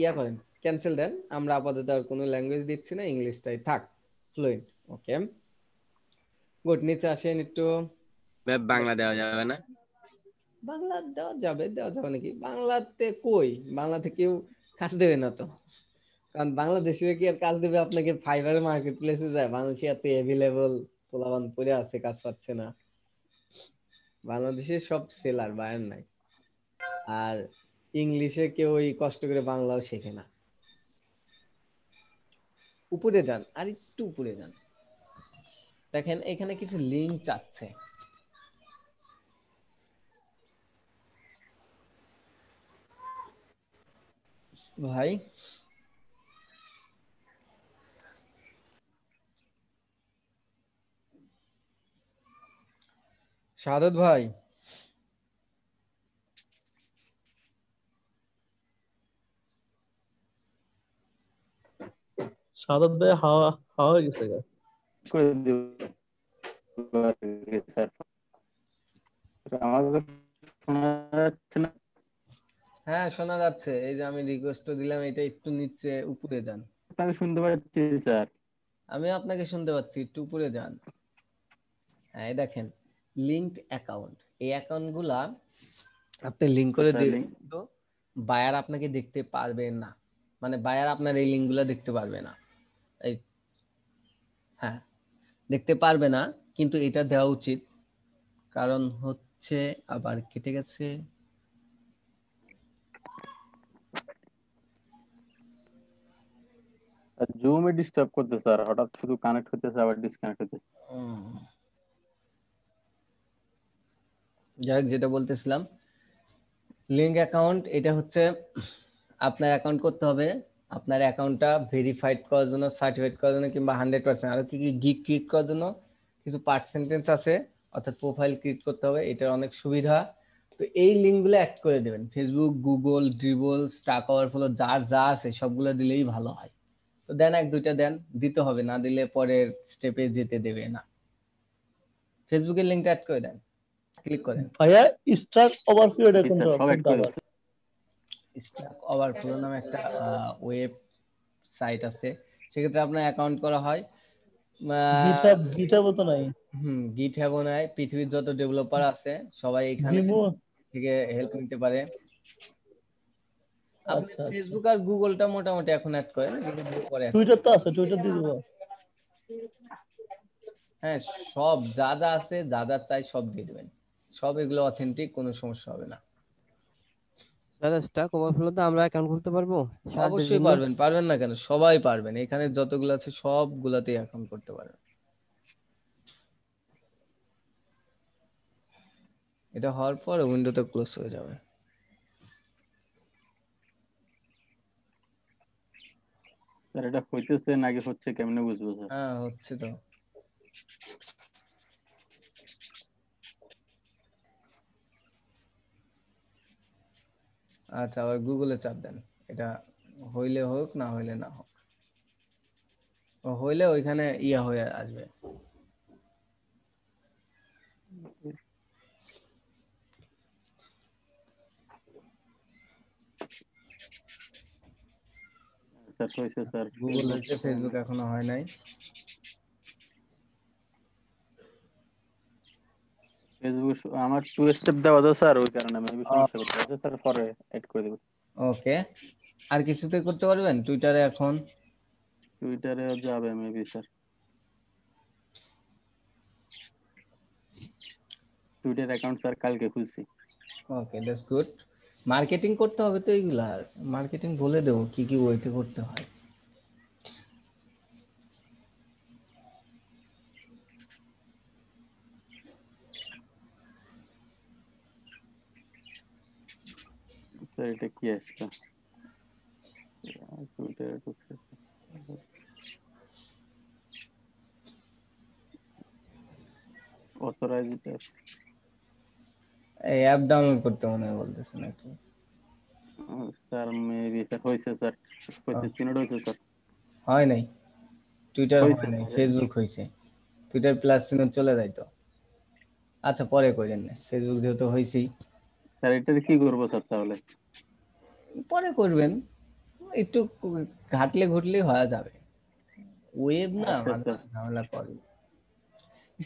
ইয়া করেন ক্যান্সেল দেন আমরা আপাতত আর কোনো ল্যাঙ্গুয়েজ দিচ্ছি না ইংলিশটাই থাক ফ্লুয়েন্ট ওকে গুড নিচে আসেন একটু বাংলা দেওয়া যাবে না বাংলা দেওয়া যাবে দেওয়া যাবে নাকি বাংলাতে কই বাংলাতে কেউ কাজ দেবে না তো কারণ বাংলাদেশে কি আর কাজ দেবে আপনাকে ফাইবার মার্কেট প্লেসে যায় বাংলাদেশে এত অ্যাভেলেবল পোলাবান পড়ে আছে কাজ পাচ্ছে না বাংলাদেশে সব সেলার বায়ার নাই আর ইংলিশে কেউ ওই কষ্ট করে বাংলাও শেখে না উপরে যান আর একটু উপরে যান দেখেন এখানে কিছু লিঙ্ক চাচ্ছে ভাই শাহাদত ভাই সাদাত ভাই হাওয়া হাওয়া গেছে গা হ্যাঁ শোনা যাচ্ছে এই যে আমি রিকোয়েস্ট দিলাম এটা একটু নিচে উপরে যান আপনাকে শুনতে পাচ্ছি স্যার আমি আপনাকে শুনতে পাচ্ছি একটু উপরে যান হ্যাঁ দেখেন লিঙ্কড অ্যাকাউন্ট এই অ্যাকাউন্ট গুলা আপনি লিঙ্ক করে দিবেন বায়ার আপনাকে দেখতে পারবে না মানে বায়ার আপনার এই গুলা দেখতে পারবে না এই হ্যাঁ দেখতে পারবে না কিন্তু এটা দেওয়া উচিত কারণ হচ্ছে আবার কেটে গেছে জুমে ডিস্টার্ব করতে স্যার হঠাৎ শুধু কানেক্ট হতেছে আবার ডিসকানেক্ট হতেছে যাক যেটা বলতেছিলাম লিংক অ্যাকাউন্ট এটা হচ্ছে আপনার অ্যাকাউন্ট করতে হবে আপনার অ্যাকাউন্টটা ভেরিফাইড করার জন্য সার্টিফাইড করার জন্য কিংবা হান্ড্রেড পার্সেন্ট আরও কি কি গিক ক্রিয়েট করার জন্য কিছু পার্সেন্টেন্স আছে অর্থাৎ প্রোফাইল ক্রিয়েট করতে হবে এটার অনেক সুবিধা তো এই লিঙ্কগুলো অ্যাড করে দেবেন Facebook Google Dribbble Stack Overflow যার যা আছে সবগুলো দিলেই ভালো হয় তো দেন এক দুইটা দেন দিতে হবে না দিলে পরের স্টেপে যেতে দেবে না ফেসবুকের লিঙ্কটা অ্যাড করে দেন ক্লিক করেন ভাইয়া স্টাক ওভারফ্লো এটা কোন ওভার ফ্লো নামে একটা ওয়েব সাইট আছে সেক্ষেত্রে আপনার অ্যাকাউন্ট করা হয় গিটহাব গিটহাব তো নাই হুম গিটহাব নাই পৃথিবীর যত ডেভেলপার আছে সবাই এখানে থেকে হেল্প নিতে পারে আচ্ছা ফেসবুক আচ্ছা। আর গুগলটা মোটামুটি এখন অ্যাড করেন টুইটার তো আছে টুইটার দিয়ে দেবো হ্যাঁ সব যা যা আছে যা যা চাই সব দিয়ে দেবেন সব এগুলো অথেন্টিক কোনো সমস্যা হবে না দাদা স্টক ওভারফ্লো তো আমরা অ্যাকাউন্ট খুলতে পারবো অবশ্যই পারবেন পারবেন না কেন সবাই পারবেন এখানে যতগুলো আছে সবগুলাতেই অ্যাকাউন্ট করতে পারবেন এটা হওয়ার পর উইন্ডোতে ক্লোজ হয়ে যাবে এটা হইতেছে নাকি হচ্ছে কেমনে বুঝবো স্যার হ্যাঁ হচ্ছে তো আচ্ছা আবার গুগলে চাপ দেন এটা হইলে হোক না হইলে না হোক হইলে ওইখানে ইয়া হয়ে আসবে স্যার হয়েছে স্যার গুগল হয়েছে ফেসবুক এখনো হয় নাই ফেসবুক আমার টু স্টেপ দেওয়া স্যার ওই কারণে আমি সমস্যা করতে স্যার পরে এড করে দেব ওকে আর কিছুতে করতে পারবেন টুইটারে এখন টুইটারে যাবে maybe sir Twitter account sir কালকে খুলছি ওকে দ্যাটস গুড মার্কেটিং করতে হবে তো এগুলা মার্কেটিং বলে দেবো কি কি ওয়েতে করতে হয় Uh, স্যার এটা কি আসছে হ্যাঁ। হয় নাই টুইটার নাই ফেসবুক টুইটার প্লাস চলে যায় তো আচ্ছা পরে কইলেন না ফেসবুক যেহেতু হইছেই স্যার এটার কি করবো স্যার তাহলে পরে করবেন একটু ঘাটলে ঘুরলে হওয়া যাবে ওয়েব না আচ্ছা, আচ্ছা। ঝামেলা করে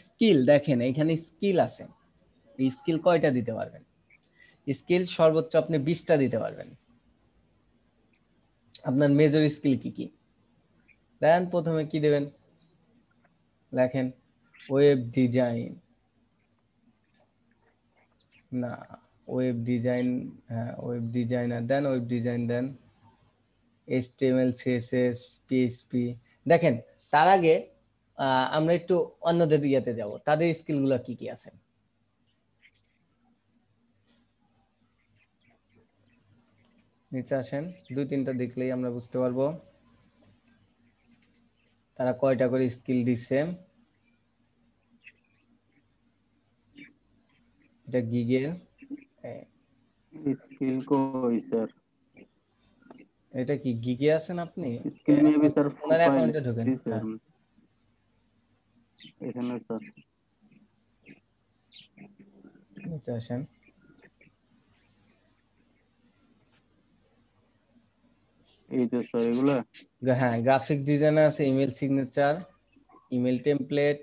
স্কিল দেখেন এখানে স্কিল আছে এই স্কিল কয়টা দিতে পারবেন স্কিল সর্বোচ্চ আপনি বিশটা দিতে পারবেন আপনার মেজর স্কিল কি কি দেন প্রথমে কি দেবেন লেখেন ওয়েব ডিজাইন না ওয়েব ডিজাইন হ্যাঁ ওয়েব ডিজাইনার দেন ওয়েব ডিজাইন দেন এইচটিএমএল সিএসএস পিএইচপি দেখেন তার আগে আমরা একটু অন্যদের ইয়েতে যাব তাদের স্কিলগুলো কি কি আছে নিচে আসেন দুই তিনটা দেখলেই আমরা বুঝতে পারবো তারা কয়টা করে স্কিল দিচ্ছে এটা গিগের স্কিল কই স্যার এটা কি গিগে আছেন আপনি স্কিল স্যার অ্যাকাউন্টে ঢোকেন এখানে স্যার নিচে আসেন এই স্যার হ্যাঁ গ্রাফিক ডিজাইন আছে email signature email template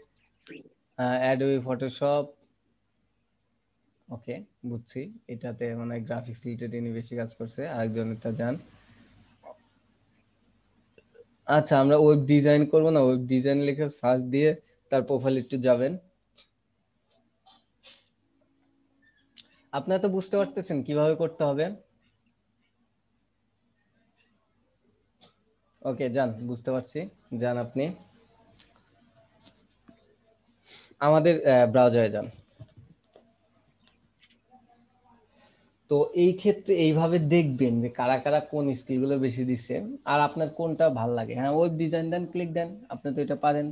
Adobe Photoshop okay বুঝছি এটাতে মানে গ্রাফিক্স রিলেটেড ইনি বেশি কাজ করছে এটা জান আচ্ছা আমরা ওয়েব ডিজাইন করব না ওয়েব ডিজাইন লিখে সার্চ দিয়ে তার প্রোফাইল একটু যাবেন আপনারা তো বুঝতে পারতেছেন কিভাবে করতে হবে ওকে যান বুঝতে পারছি যান আপনি আমাদের ব্রাউজারে যান তো এই ক্ষেত্রে এইভাবে দেখবেন যে কারা কারা কোন স্কিলগুলো বেশি দিছে আর আপনার কোনটা ভাল লাগে হ্যাঁ ওয়েব ডিজাইন দেন ক্লিক দেন আপনি তো এটা পারেন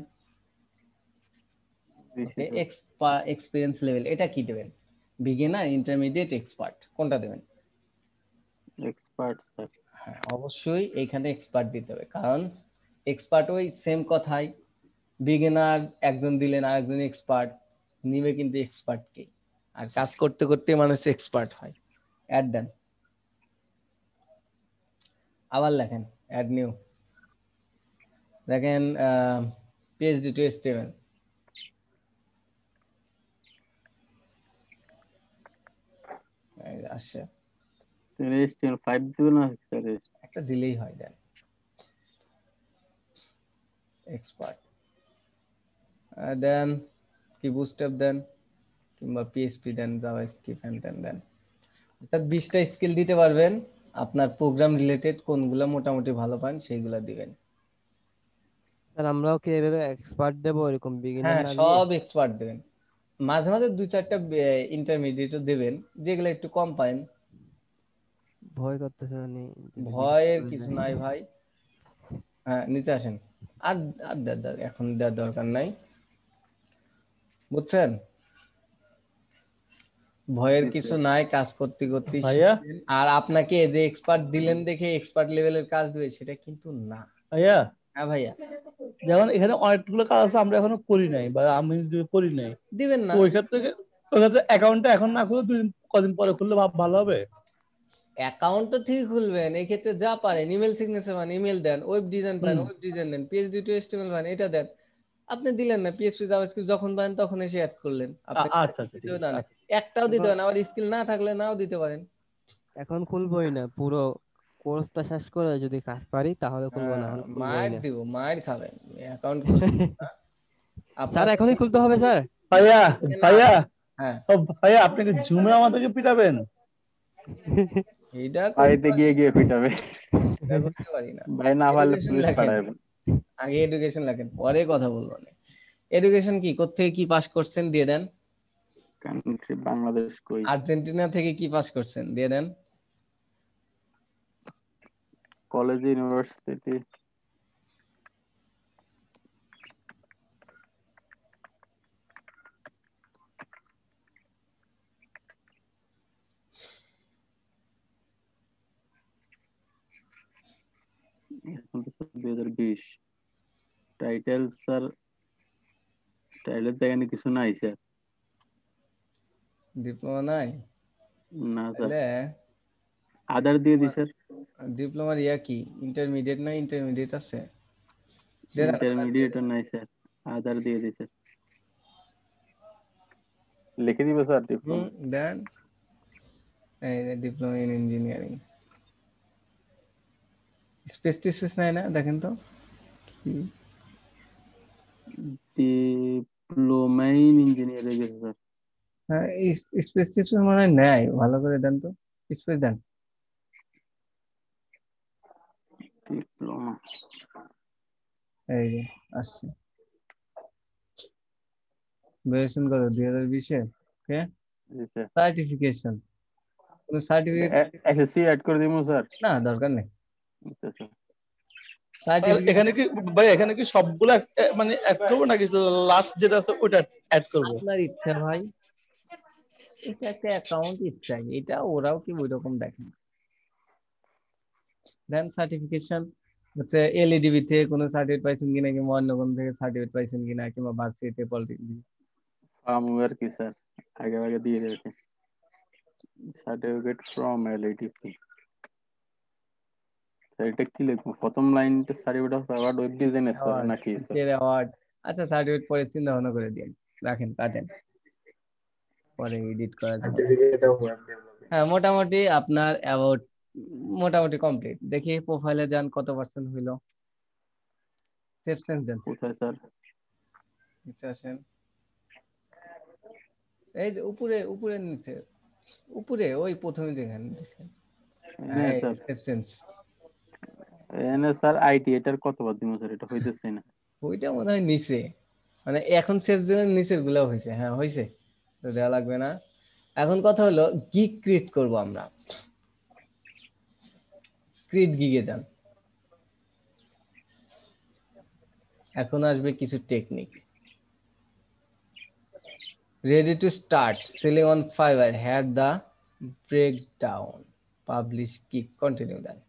এক্সপিরিয়েন্স লেভেল এটা কি দেবেন বিগিনার ইন্টারমিডিয়েট এক্সপার্ট কোনটা দেবেন এক্সপার্ট স্যার হ্যাঁ অবশ্যই এখানে এক্সপার্ট দিতে হবে কারণ এক্সপার্ট ওই সেম কথাই বিগিনার একজন দিলেন আরেকজন এক্সপার্ট নিবে কিন্তু কে আর কাজ করতে করতে মানুষ এক্সপার্ট হয় অ্যাড দেন আবার লেখেন অ্যাড নিউ দেখেন পিএইচডি টু স্টেভেন আসছে রেজিস্ট্রেশন 5 দিও না একটা দিলেই হয় দেন এক্সপার্ট দেন কি বুস্টআপ দেন কিংবা পিএসপি দেন জাভাস্ক্রিপ্ট এন্ড দেন দেন অর্থাৎ বিশটা স্কিল দিতে পারবেন আপনার প্রোগ্রাম রিলেটেড কোনগুলো মোটামুটি ভালো পান সেইগুলো দিবেন আমরাও কি এভাবে এক্সপার্ট দেব এরকম বিগিনার হ্যাঁ সব এক্সপার্ট দেবেন মাঝে মাঝে দুই চারটা ইন্টারমিডিয়েটও দেবেন যেগুলো একটু কম পায়েন ভয় করতেছে ভয়ের কিছু নাই ভাই হ্যাঁ নিতে আসেন আর আর এখন দেওয়ার দরকার নাই বুঝছেন ভয়ের কিছু নাই কাজ করতে করতে আর আপনাকে যে এক্সপার্ট দিলেন দেখে এক্সপার্ট লেভেলের কাজ দিবে সেটা কিন্তু না ভাইয়া হ্যাঁ ভাইয়া যেমন এখানে অনেকগুলো কাজ আছে আমরা এখনো করি নাই বা আমি করি নাই দিবেন না ওই ক্ষেত্রে ওই ক্ষেত্রে অ্যাকাউন্টটা এখন না খুলে দুই কদিন পরে খুললে ভালো হবে অ্যাকাউন্ট তো ঠিক খুলবেন এই ক্ষেত্রে যা পারেন ইমেল সিগনেচার মানে ইমেল দেন ওয়েব ডিজাইন পারেন ওয়েব ডিজাইন দেন পিএইচডি টু এইচটিএমএল পারেন এটা দেন আপনি দিলেন না পিএসপি জাভাস্ক্রিপ্ট যখন পারেন তখন এসে অ্যাড করলেন আচ্ছা আচ্ছা, আচ্ছা একটাও দিতে পারেন আবার স্কিল না থাকলে নাও দিতে পারেন এখন খুলবই না পুরো কোর্সটা শেষ করে যদি কাজ পারি তাহলে খুলবো হ্যাঁ, না মার দিব মার খাবেন অ্যাকাউন্ট স্যার এখনই খুলতে হবে স্যার ভাইয়া ভাইয়া হ্যাঁ ভাইয়া আপনি কি জুমে আমাদেরকে পিটাবেন এইটা বাড়িতে গিয়ে গিয়ে পিটাবে ভাই না পারলে পুলিশ পাঠাবেন আগে এডুকেশন লেখেন পরে কথা বলবো আমি এডুকেশন কি থেকে কি পাস করছেন দিয়ে দেন কান্ট্রি বাংলাদেশ কই আর্জেন্টিনা থেকে কি পাস করছেন দিয়ে দেন কলেজ ইউনিভার্সিটি দুই হাজার বিশ টাইটেল স্যার টাইটেল তো এখানে কিছু নাই স্যার ডিপ্লোমা নাই না স্যার আদার দিয়ে দি স্যার ডিপ্লোমার ইয়া কি ইন্টারমিডিয়েট না ইন্টারমিডিয়েট আছে ইন্টারমিডিয়েট নাই স্যার আদার দিয়ে দি স্যার লিখে দিবে স্যার ডিপ্লোমা দেন এই diploma in engineering space T space নাই না দেখেন তো কি ডিপ্লোমাইন ইঞ্জিনিয়ারে গেছে স্যার হ্যাঁ স্পেস টিপস মনে হয় নেয় ভালো করে দেন তো স্পেস দেন ডিপ্লোমা এই যে আসছে ভেরিয়েশন করো দুই হাজার বিশে ওকে সার্টিফিকেশন কোনো সার্টিফিকেট এসএসসি অ্যাড করে দিব স্যার না দরকার নেই আচ্ছা এখানে কি ভাই এখানে কি সবগুলো মানে অ্যাড করব নাকি লাস্ট যেটা আছে ওটা অ্যাড করবো আপনার ইচ্ছা ভাই এটা একটা অ্যাকাউন্ট ইচ্ছা এটা ওরাও কি ওই রকম দেখে না দেন সার্টিফিকেশন হচ্ছে এলইডিবি e থেকে কোনো সার্টিফিকেট পাইছেন কিনা কিংবা অন্য কোন থেকে সার্টিফিকেট পাইছেন কিনা কিংবা ভার্সিটিতে পলিটেকনিক আমি আর কি স্যার আগে আগে দিয়ে দেবে সার্টিফিকেট ফ্রম এলইডিবি এটা কি লিখবো প্রথম লাইনটা সার্টিফিকেট অফ অ্যাওয়ার্ড ওয়েব ডিজাইনের স্যার নাকি স্যার অ্যাওয়ার্ড আচ্ছা সার্টিফিকেট পরে চিন্তা ভাবনা করে দিন রাখেন কাটেন পরে এডিট করা হ্যাঁ মোটামুটি আপনার অ্যাওয়ার্ড মোটামুটি কমপ্লিট দেখি প্রোফাইলে যান কত পার্সেন্ট হইল সেফ সেন্স দেন কোথায় স্যার নিচে আসেন এই যে উপরে উপরে নিচে উপরে ওই প্রথমে যেখানে হ্যাঁ স্যার সেন্স এনএসআর আইটি এটার কত বাদ দিন ধরে এটা হইতেছে না ওইটা মনে হয় নিচে মানে এখন সেফ জোনের নিচের গুলো হয়েছে হ্যাঁ হয়েছে তো দেওয়া লাগবে না এখন কথা হলো গিগ ক্রিয়েট করব আমরা ক্রিয়েট গিগে যান এখন আসবে কিছু technique ready to start start on Fiverr fiverr had break down publish kick continue দেয়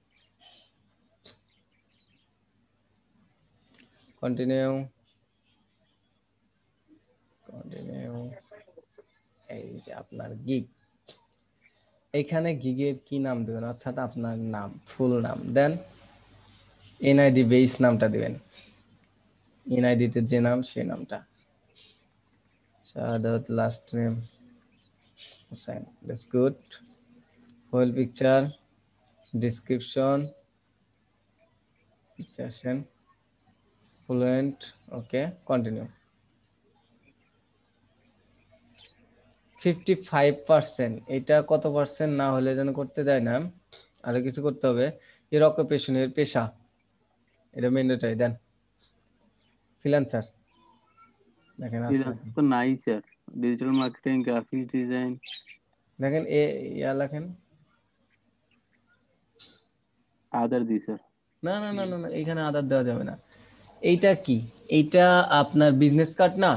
continue continue এই যে আপনার গিগ এখানে গিগের কি নাম দেবেন অর্থাৎ আপনার নাম ফুল নাম দেন এনআইডি বেস নামটা দেবেন এনআইডিতে যে নাম সেই নামটা Shahadat last name Hossain that's good whole picture description picture fluent okay continue 55% এটা কত পার্সেন্ট না হলে যেন করতে দেয় না আরো কিছু করতে হবে এর অকুপেশন এর পেশা এটা ম্যান্ডেটরি দেন ফ্রিল্যান্সার দেখেন তো নাই sir digital marketing graphic design দেখেন এ ইয়া লেখেন আদার দি স্যার না না না না এখানে আদার দেওয়া যাবে না এইটা কি এইটা আপনার বিজনেস কার্ড না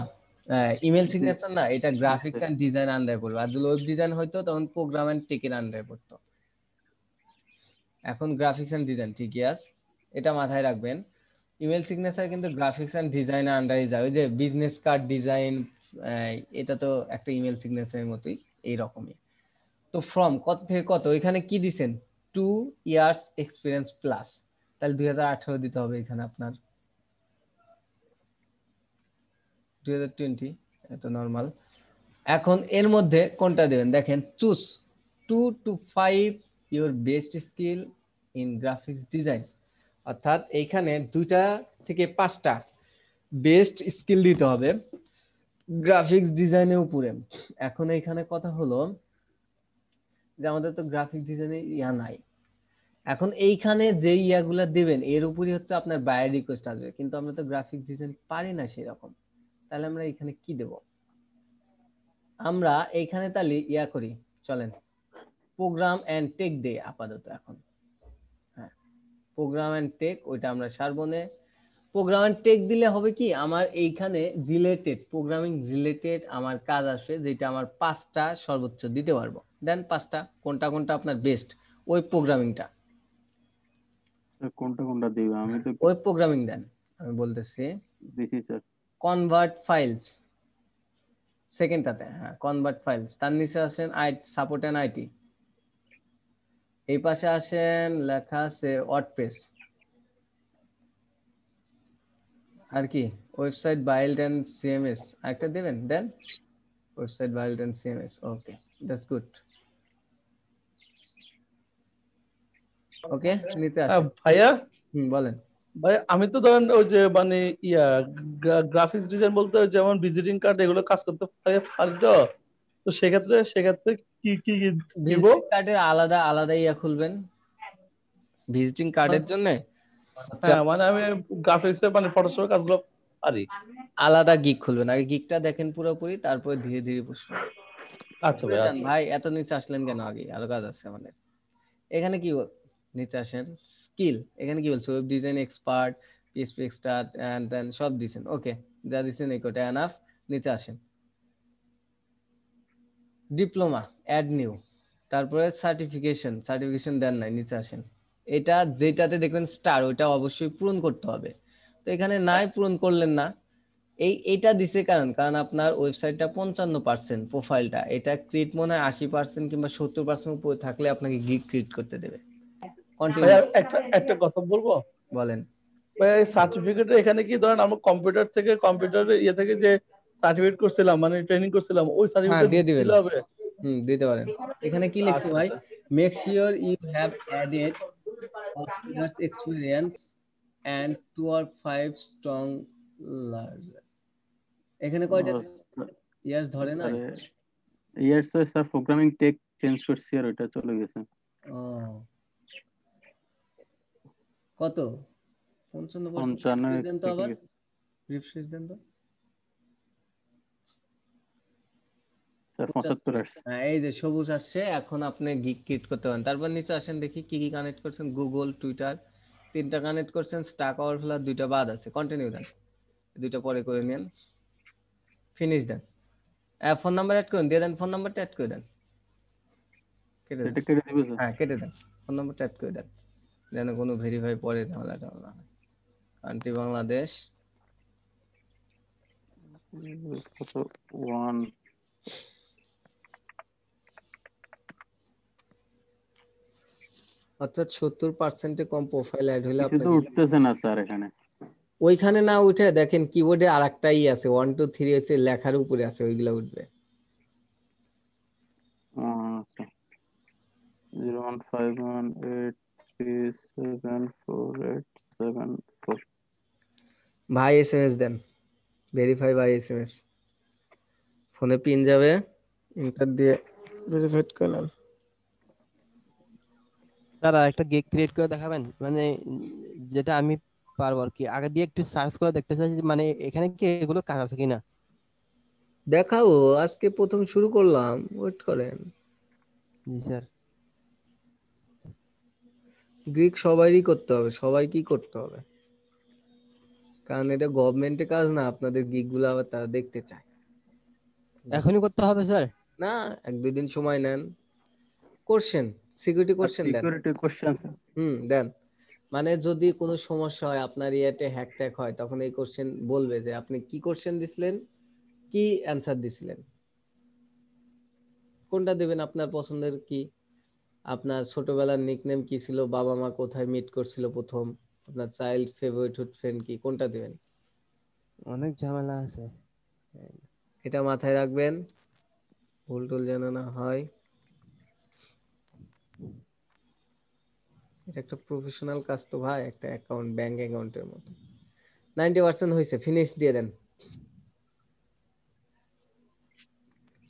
ইমেল সিগনেচার না এটা গ্রাফিক্স এন্ড ডিজাইন আন্ডারে পড়বে আর যদি ওয়েব ডিজাইন হয়তো তখন প্রোগ্রাম এন্ড টেকের আন্ডারে পড়তো এখন গ্রাফিক্স এন্ড ডিজাইন ঠিকই আছে এটা মাথায় রাখবেন ইমেল সিগনেচার কিন্তু গ্রাফিক্স এন্ড ডিজাইন আন্ডারে যাবে যে বিজনেস কার্ড ডিজাইন এটা তো একটা ইমেল সিগনেচারের মতোই এই রকমই তো ফ্রম কত থেকে কত এখানে কি দিছেন টু ইয়ার্স এক্সপিরিয়েন্স প্লাস তাহলে দুই দিতে হবে এখানে আপনার দুই হাজার টোয়েন্টি এত নর্মাল এখন এর মধ্যে কোনটা দেবেন দেখেন choose two to five your best skill in graphics design অর্থাৎ এইখানে দুইটা থেকে পাঁচটা বেস্ট স্কিল দিতে হবে গ্রাফিক্স ডিজাইনের উপরে এখন এইখানে কথা হলো যে আমাদের তো গ্রাফিক ডিজাইনে ইয়া নাই এখন এইখানে যে ইয়াগুলা দেবেন এর উপরই হচ্ছে আপনার বায়ার রিকোয়েস্ট আসবে কিন্তু আমরা তো গ্রাফিক ডিজাইন পারি না সেরকম তাহলে আমরা এখানে কি দেব আমরা এইখানে তাহলে ইয়া করি চলেন প্রোগ্রাম অ্যান্ড টেক দে আপাতত এখন হ্যাঁ প্রোগ্রাম অ্যান্ড টেক ওইটা আমরা সারবনে প্রোগ্রাম অ্যান্ড টেক দিলে হবে কি আমার এইখানে রিলেটেড প্রোগ্রামিং রিলেটেড আমার কাজ আসবে যেটা আমার পাঁচটা সর্বোচ্চ দিতে পারবো দেন পাঁচটা কোনটা কোনটা আপনার বেস্ট ওই প্রোগ্রামিংটা কোনটা কোনটা দেবে আমি তো ওই প্রোগ্রামিং দেন আমি বলতেছি দিছি স্যার কনভার্ট ফাইলস সেকেন্ডটাতে হ্যাঁ কনভার্ট ফাইলস তার নিচে আসেন আই সাপোর্ট অ্যান্ড আইটি এই পাশে আসেন লেখা আছে ওয়ার্ডপ্রেস আর কি ওয়েবসাইট বাইল্ড এন্ড সিএমএস একটা দেবেন দেন website build and CMS okay that's good okay নিতে আসেন ভাইয়া হুম বলেন ভাই আমি তো ধরেন ওই যে মানে ইয়া গ্রাফিক্স ডিজাইন বলতে যেমন ভিজিটিং কার্ড এগুলো কাজ করতে পারি তো তো সেক্ষেত্রে সেক্ষেত্রে কি কি দিব কার্ডের আলাদা আলাদা ইয়া খুলবেন ভিজিটিং কার্ডের জন্য হ্যাঁ মানে আমি গ্রাফিক্সের মানে ফটোশপের কাজগুলো পারি আলাদা গিক খুলবেন আগে গিকটা দেখেন পুরোপুরি তারপরে ধীরে ধীরে বসুন আচ্ছা ভাই আচ্ছা। ভাই এত নিচে আসলেন কেন আগে আরো কাজ আছে মানে এখানে কি নিচে আসেন স্কিল এখানে কি বলছে web design expert PSP expert and দেন সব দিছেন ওকে যা দিছেন এই কোটা এনাফ নিচে আসেন ডিপ্লোমা অ্যাড নিউ তারপরে সার্টিফিকেশন সার্টিফিকেশন দেন নাই নিচে আসেন এটা যেটাতে দেখবেন স্টার ওটা অবশ্যই পূরণ করতে হবে তো এখানে নাই পূরণ করলেন না এই এটা দিছে কারণ কারণ আপনার ওয়েবসাইটটা পঞ্চান্ন পার্সেন্ট প্রোফাইলটা এটা ক্রিট মনে হয় আশি পার্সেন্ট কিংবা সত্তর পার্সেন্ট উপরে থাকলে আপনাকে গিগ ক্রিয়েট করতে দেবে একটা কথা বলবো বলেন সার্টিফিকেট এখানে কি ধরেন আমরা কম্পিউটার থেকে কম্পিউটার ইয়ে থেকে যে সার্টিফিকেট করছিলাম মানে ট্রেনিং করছিলাম ওই সার্টিফিকেট হ্যাঁ, দিয়ে দিবেন হুম দিতে পারেন এখানে কি লেখা আচ্ছা, ভাই make sure you have added of years experience and two or five strong large এখানে কয়টা ইয়ার্স ধরে না years sir programming tech change করছি আর ওটা চলে গেছে ও কত পঞ্চান্ন দেন তো আবার দেন তো এই যে সবুজ আসছে এখন আপনি গিক কিট করতে পারেন তারপর নিচে আসেন দেখি কি কি কানেক্ট করছেন গুগল টুইটার তিনটা কানেক্ট করছেন স্টাক ওভারফ্লো দুইটা বাদ আছে কন্টিনিউ দেন দুইটা পরে করে নেন ফিনিশ দেন ফোন নাম্বার অ্যাড করুন দিয়ে দেন ফোন নাম্বারটা অ্যাড করে দেন কেটে দেন হ্যাঁ কেটে দেন ফোন নাম্বারটা অ্যাড করে দেন যেন কোনো ভেরিফাই পরে তাহলে টাহলা কান্ট্রি বাংলাদেশ অর্থাৎ সত্তর পার্সেন্টে কম প্রোফাইল অ্যাড হলে আপনি উঠতেছে না স্যার এখানে ওইখানে না উঠে দেখেন কিবোর্ডে আর একটাই আছে ওয়ান টু থ্রি হচ্ছে লেখার উপরে আছে ওইগুলো উঠবে zero one five one eight ভাই এস এম এস দেন ভেরিফাই ভাই এস এম এস ফোনে পিন যাবে ইন্টার দিয়ে ভেরিফাইড করলাম দাদা একটা গেট ক্রিয়েট করে দেখাবেন মানে যেটা আমি পারবো আর কি আগে দিয়ে একটু সার্চ করে দেখতে চাই মানে এখানে কি এগুলো কাজ আছে কিনা দেখাবো আজকে প্রথম শুরু করলাম ওয়েট করেন জি স্যার গ্রিক সবারই করতে হবে সবাই কি করতে হবে কারণ এটা গভর্নমেন্টের কাজ না আপনাদের গ্রিক গুলো আবার তারা দেখতে চায় এখনই করতে হবে স্যার না এক দুই দিন সময় নেন কোশ্চেন সিকিউরিটি কোশ্চেন দেন সিকিউরিটি কোশ্চেন হুম দেন মানে যদি কোনো সমস্যা হয় আপনার ইয়েতে হ্যাক ট্যাক হয় তখন এই কোশ্চেন বলবে যে আপনি কি কোশ্চেন দিছিলেন কি অ্যানসার দিছিলেন কোনটা দেবেন আপনার পছন্দের কি আপনার ছোটবেলার নিকনেম কি ছিল বাবা মা কোথায় মিট করছিল প্রথম আপনার চাইল্ড ফেভারিটহুড ফ্রেন্ড কি কোনটা দিবেন অনেক ঝামেলা আছে এটা মাথায় রাখবেন ভুল টুল যেন না হয় এটা একটা প্রফেশনাল কাজ তো ভাই একটা অ্যাকাউন্ট ব্যাংক অ্যাকাউন্টের মতো পার্সেন্ট হয়েছে ফিনিশ দিয়ে দেন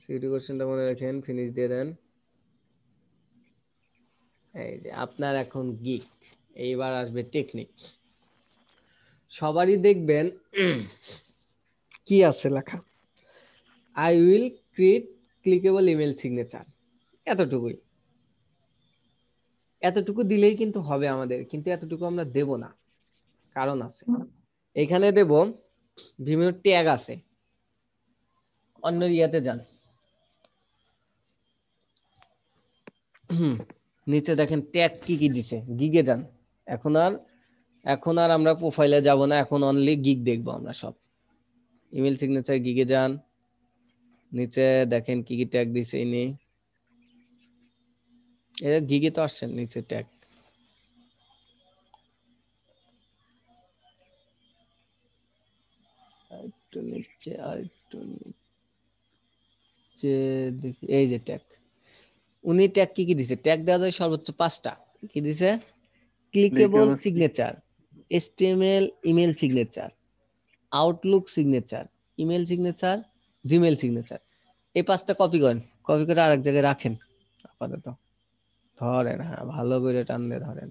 ফিফটি পার্সেন্টটা মনে রাখেন ফিনিশ দিয়ে দেন এই যে আপনার এখন গিক এইবার আসবে টেকনিক সবারই দেখবেন কি আছে লেখা I will create clickable email signature এতটুকুই এতটুকু দিলেই কিন্তু হবে আমাদের কিন্তু এতটুকু আমরা দেব না কারণ আছে এখানে দেব বিভিন্ন ট্যাগ আছে অন্য ইয়াতে যান হুম নিচে দেখেন ট্যাগ কি কি দিছে গিগে যান এখন আর এখন আর আমরা প্রোফাইলে যাব না এখন অনলি গিগ দেখবো আমরা সব ইমেল সিগনেচার গিগে যান নিচে দেখেন কি কি ট্যাগ দিছে ইনি এরা গিগে তো আসছেন নিচে ট্যাগ একটু নিচে আর একটু নিচে দেখি এই যে ট্যাগ উনি ট্যাগ কি কি দিছে ট্যাগ দেওয়া যায় সর্বোচ্চ পাঁচটা কি দিছে clickable signature HTML email signature Outlook signature email signature Gmail signature এই পাঁচটা কপি করেন কপি করে আরেক জায়গায় রাখেন আপাতত ধরেন হ্যাঁ ভালো করে টানলে ধরেন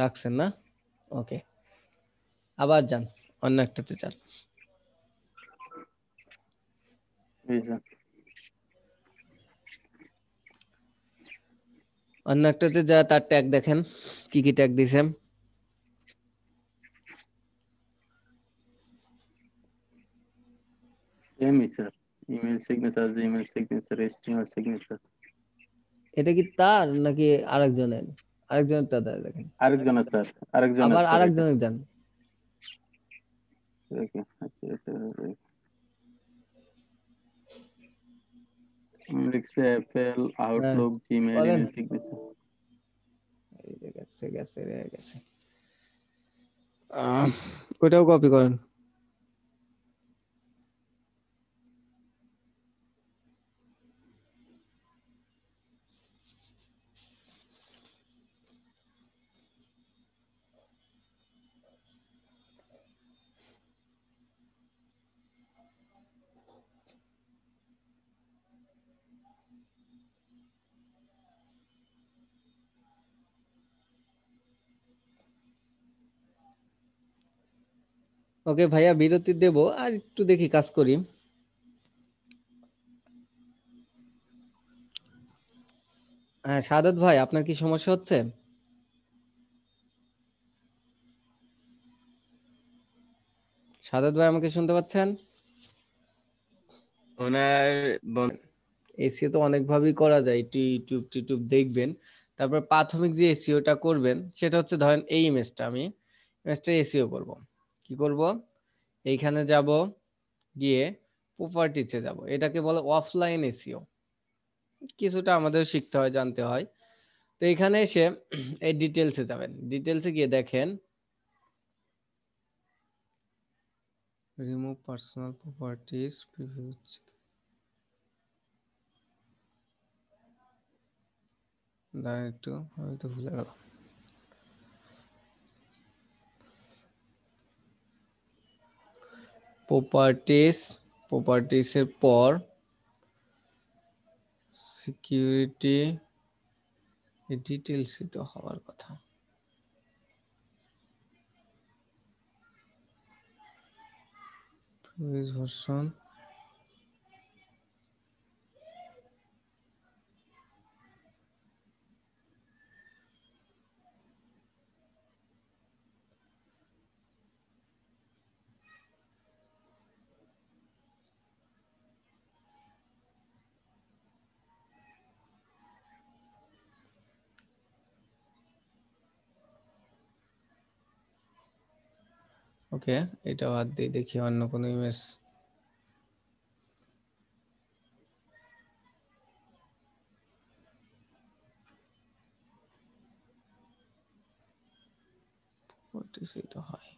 রাখছেন না ওকে আবার যান অন্য একটাতে যান অন্য একটাতে যা তার ট্যাগ দেখেন কি কি ট্যাগ দিছেন email signature Gmail signature HTML signature এটা কি তার নাকি আরেকজনের আরেকজনের দাদা দেখেন আরেকজন স্যার আরেকজন আবার আরেকজনের জানেন से एफएल ওটাও কপি করেন ওকে ভাইয়া বিরতি দেব আর একটু দেখি কাজ করি হ্যাঁ সাদত ভাই আপনার কি সমস্যা হচ্ছে সাদত ভাই আমাকে শুনতে পাচ্ছেন ওনার এসিও তো অনেকভাবেই করা যায় একটু ইউটিউব টিউটিউব দেখবেন তারপর প্রাথমিক যে এসিওটা করবেন সেটা হচ্ছে ধরেন এই ইমেজটা আমি ইমেজটা এসিও করবো কি করব এইখানে যাব গিয়ে প্রপার্টিতে যাব এটাকে বলে অফলাইন এসিও কিছুটা আমাদের শিখতে হয় জানতে হয় তো এখানে এসে এই ডিটেলসে যাবেন ডিটেলসে গিয়ে দেখেন রিমুভ পার্সোনাল প্রপার্টিস preview একটু আমি তো ভুলে গেলাম প্রপার্টিস প্রপার্টিসের পর সিকিউরিটি ডিটেলসই তো হওয়ার কথা ভার্সন ওকে এটা বাদ দিয়ে দেখি অন্য কোনো ইমেজ করতেছি তো হয়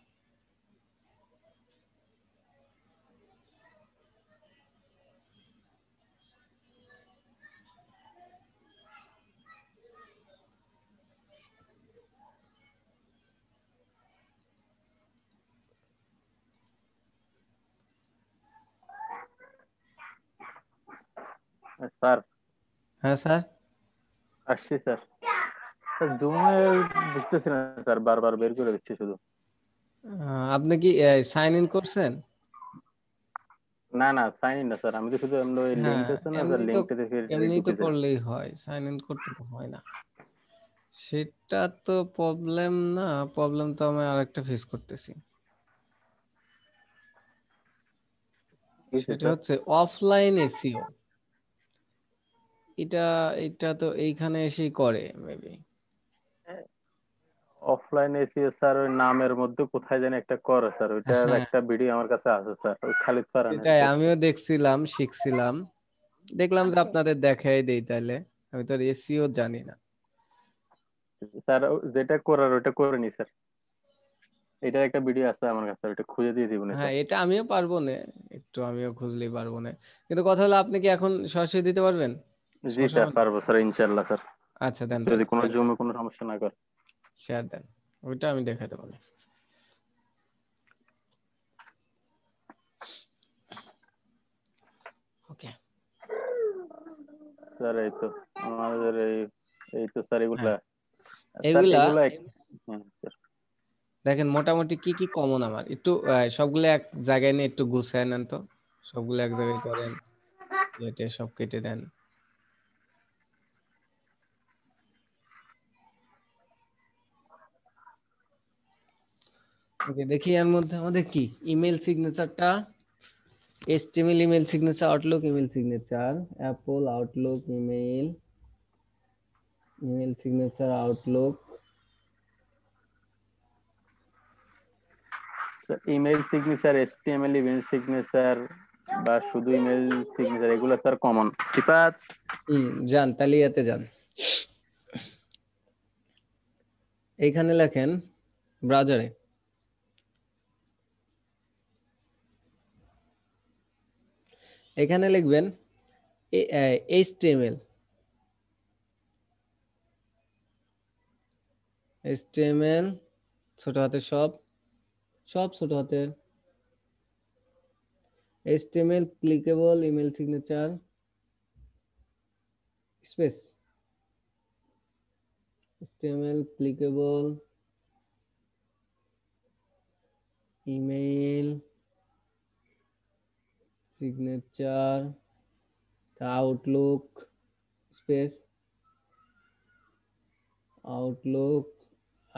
স্যার হ্যাঁ স্যার আসছি স্যার স্যার জুমে বুঝতেছি না স্যার বারবার বের করে দিচ্ছে শুধু আপনি কি সাইন ইন করছেন না না সাইন ইন না স্যার আমি তো শুধু এমনি ওই হ্যাঁ, স্যার লিংকটা করলেই হয় সাইন ইন করতে তো হয় না সেটা তো প্রবলেম না প্রবলেম তো আমি আরেকটা ফেস করতেছি সেটা হচ্ছে অফলাইন এসিও এটা এটা তো এইখানে এসেই করে মেবি অফলাইন এসি স্যার ওই নামের মধ্যে কোথায় জানি একটা করে স্যার ওইটার একটা ভিডিও আমার কাছে আছে স্যার ওই খালিদ ফারহান এটাই আমিও দেখছিলাম শিখছিলাম দেখলাম যে আচ্ছা। আপনাদের দেখাই দেই তাহলে আমি তো এসিও জানি না স্যার যেটা করার ওটা করে নি স্যার এটার একটা ভিডিও আছে আমার কাছে ওটা খুঁজে দিয়ে দিব না হ্যাঁ এটা আমিও পারবো না একটু আমিও খুঁজলেই পারবো না কিন্তু কথা হলো আপনি কি এখন সরাসরি দিতে পারবেন জি স্যার পারবো স্যার ইনশাআল্লাহ স্যার আচ্ছা দেন যদি কোনো জমে কোনো সমস্যা না করে শেয়ার দেন ওইটা আমি দেখাই পারি ওকে স্যার এই তো আমাদের এই এই তো স্যার এগুলা হ্যাঁ। এগুলা দেখেন মোটামুটি কি কি কমন আমার একটু সবগুলো এক জায়গায় নিয়ে একটু গুছায় নেন তো সবগুলো এক জায়গায় করেন সব কেটে দেন ওকে দেখি এর মধ্যে আমাদের কি ইমেল সিগনেচারটা HTML email signature Outlook email signature Apple Outlook email email signature Outlook email signature HTML email signature বা শুধু ইমেল সিগনেচার এগুলো স্যার কমন সিপাত জান যান তাহলে এতে যান এইখানে লেখেন ব্রাউজারে এখানে লিখবেন এইচ এম এল ছোট হাতের সব সব ছোট হাতের L clickable email signature space HTML clickable email signature Outlook space Outlook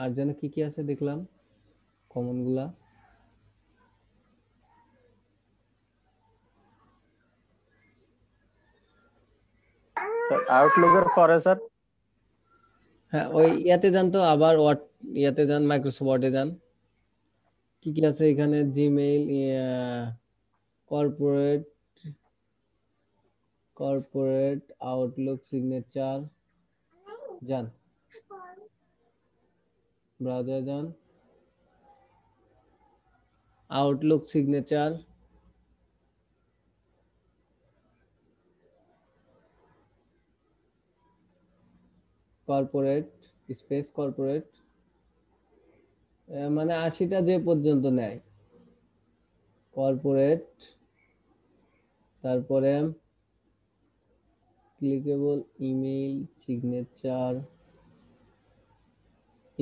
আর যেন কি কি আছে দেখলাম কমন গুলা আউটলুকের হ্যাঁ ওই ইয়াতে যান তো আবার ওয়াট ইয়াতে যান মাইক্রোসফট যান কি কি আছে এখানে Gmail corporate corporate Outlook signature যান ব্রাউজার যান Outlook signature corporate space corporate মানে আশিটা যে পর্যন্ত নেয় কর্পোরেট তারপরে clickable email signature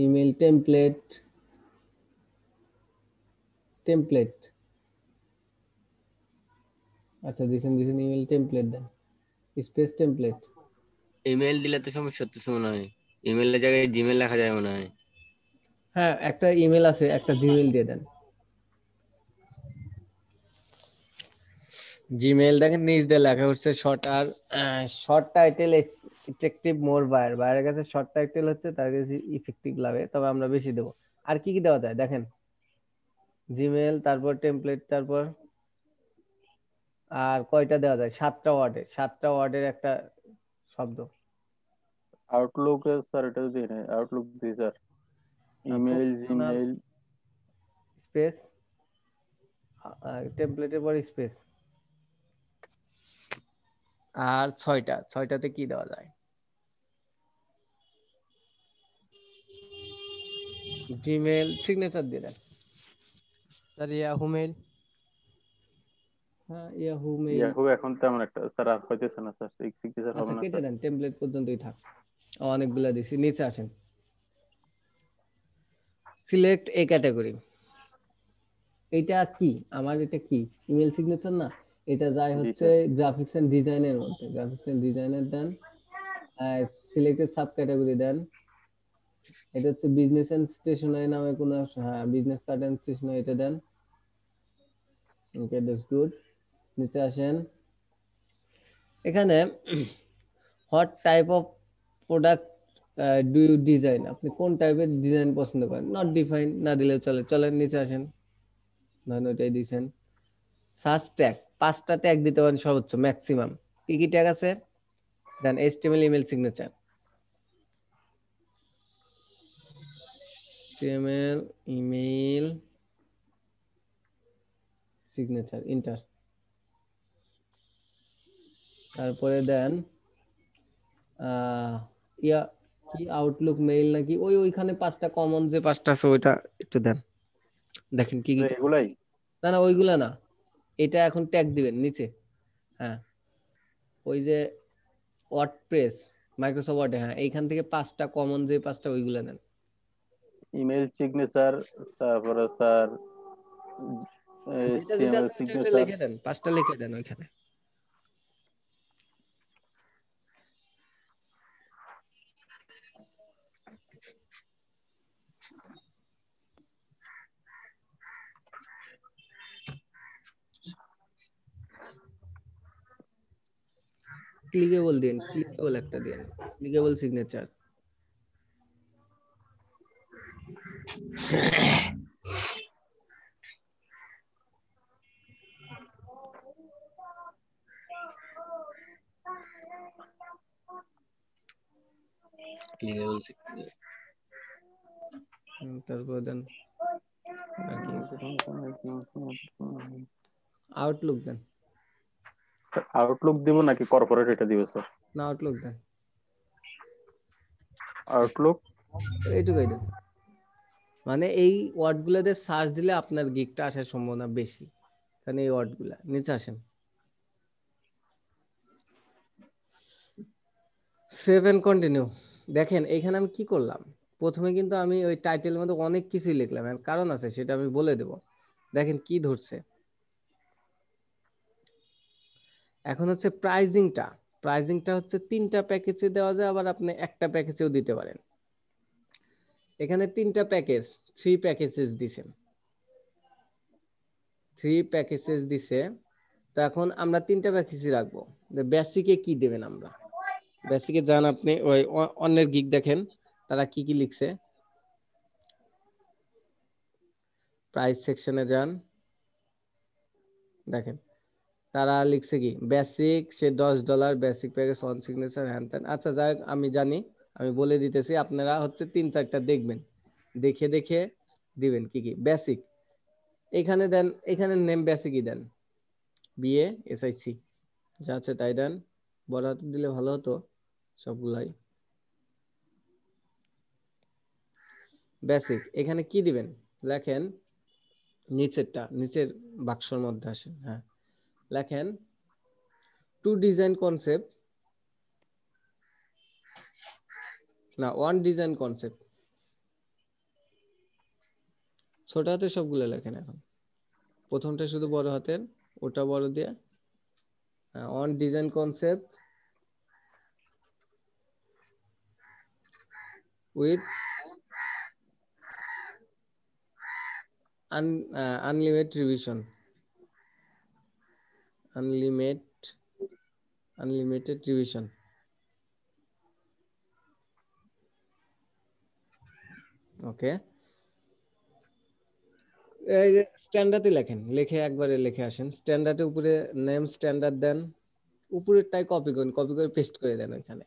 email template template আচ্ছা দিছেন দিছেন ইমেল টেমপ্লেট দেন স্পেস টেমপ্লেট ইমেল দিলে তো সমস্যা হচ্ছে মনে হয় ইমেলের জায়গায় জিমেল লেখা যায় মনে হয় হ্যাঁ একটা ইমেল আছে একটা জিমেল দিয়ে দেন জিমেইল দেখেন নিজ দিয়ে লেখা হচ্ছে শর্ট আর short title effective more buyer বায়ারের কাছে শর্ট টাইটেল হচ্ছে তার কাছে ইফেক্টিভ লাগে তবে আমরা বেশি দেব আর কি কি দেওয়া যায় দেখেন জিমেল তারপর টেমপ্লেট তারপর আর কয়টা দেওয়া যায় সাতটা ওয়ার্ডে সাতটা ওয়ার্ডের একটা শব্দ আউটলুক স্যার এটা দিন আউটলুক দি স্যার ইমেল জিমেল স্পেস টেমপ্লেটের পর স্পেস আর ছয়টা ছয়টাতে কি দেওয়া যায় জিমেল সিগনেচার দিয়ে দেন sir Yahoo mail Yahoo mail Yahoo এখন তেমন একটা স্যার আর হইতেছে না স্যার সিগনেচার হবে আচ্ছা, না কেটে দেন টেমপ্লেট পর্যন্তই থাক অনেকগুলা দিছি নিচে আসেন সিলেক্ট এ ক্যাটাগরি এটা কি আমার এটা কি ইমেল সিগনেচার না এটা যায় হচ্ছে গ্রাফিক্স এন্ড ডিজাইনের মধ্যে গ্রাফিক্স এন্ড ডিজাইনের দেন সিলেক্টেড সাব ক্যাটাগরি দেন এটা হচ্ছে বিজনেস এন্ড স্টেশনারি নামে কোনো হ্যাঁ বিজনেস কার্ড এন্ড স্টেশনারি এটা দেন ওকে দ্যাটস গুড নিচে আসেন এখানে what type of product do you design আপনি কোন টাইপের ডিজাইন পছন্দ করেন নট ডিফাইন না দিলে চলে চলেন নিচে আসেন ধরেন এটাই দিয়েছেন সাস ট্যাগ পাঁচটা ট্যাগ দিতে পারেন সর্বোচ্চ ম্যাক্সিমাম কি কি ট্যাগ আছে দেন HTML email signature HTML email signature enter তারপরে দেন ইয়া কি আউটলুক মেইল নাকি ওই ওইখানে পাঁচটা কমন যে পাঁচটা আছে ওইটা একটু দেন দেখেন কি কি এগুলাই না না ওইগুলা না এটা এখন ট্যাগ দিবেন নিচে হ্যাঁ ওই যে ওয়ার্ডপ্রেস মাইক্রোসফট ওয়ার্ডে হ্যাঁ এইখান থেকে পাঁচটা কমন যে পাঁচটা ওইগুলো নেন ইমেল সিগনেচার তারপরে স্যার পাঁচটা লিখে দেন ওইখানে ক্লিকেবল দেন ক্লিকেবল একটা দেন ক্লিকেবল সিগনেচার ক্লিকেবল সিগনেচার তারপর দেন আউটলুক দেন আউটলুক দিব নাকি কর্পোরেট এটা দিব স্যার না আউটলুক দেন আউটলুক এইটুকুই দেন মানে এই ওয়ার্ডগুলোতে সার্চ দিলে আপনার গিগটা আসার সম্ভাবনা বেশি মানে এই ওয়ার্ডগুলা নিচে আসেন সেভ এন্ড কন্টিনিউ দেখেন এখানে আমি কি করলাম প্রথমে কিন্তু আমি ওই টাইটেলের মধ্যে অনেক কিছুই লিখলাম কারণ আছে সেটা আমি বলে দেব দেখেন কি ধরছে এখন হচ্ছে প্রাইজিংটা প্রাইজিংটা হচ্ছে তিনটা প্যাকেজে দেওয়া যায় আবার আপনি একটা প্যাকেজেও দিতে পারেন এখানে তিনটা প্যাকেজ থ্রি প্যাকেজেস দিছেন থ্রি প্যাকেজেস দিছে তো এখন আমরা তিনটা প্যাকেজই রাখবো বেসিকে কি দেবেন আমরা বেসিকে যান আপনি ওই অন্যের গিক দেখেন তারা কি কি লিখছে প্রাইস সেকশনে যান দেখেন তারা লিখছে কি বেসিক সে দশ dollar basic package on signature হ্যান ত্যান আচ্ছা যাই আমি জানি আমি বলে দিতেছি আপনারা হচ্ছে তিন চারটা দেখবেন দেখে দেখে দিবেন কি কি বেসিক এখানে দেন এখানে নেম বেসিকই দেন বিএ এসআইসি যা আছে তাই দেন বড় হাতে দিলে ভালো হতো সবগুলাই বেসিক এখানে কি দিবেন লেখেন নিচেরটা নিচের বাক্সর মধ্যে আসেন হ্যাঁ লেখেন টু ডিজাইন কনসেপ্ট না ওয়ান ডিজাইন কনসেপ্ট ছোট হাতে সবগুলো লেখেন এখন প্রথমটা শুধু বড় হাতের ওটা বড় দিয়ে one design concept with unlimited revision unlimited unlimited revision okay এই যে স্ট্যান্ডার্ডই লেখেন লিখে একবারে লিখে আসেন স্ট্যান্ডার্ডে উপরে নেম স্ট্যান্ডার্ড দেন উপরেরটাই কপি করুন কপি করে পেস্ট করে দেন ওখানে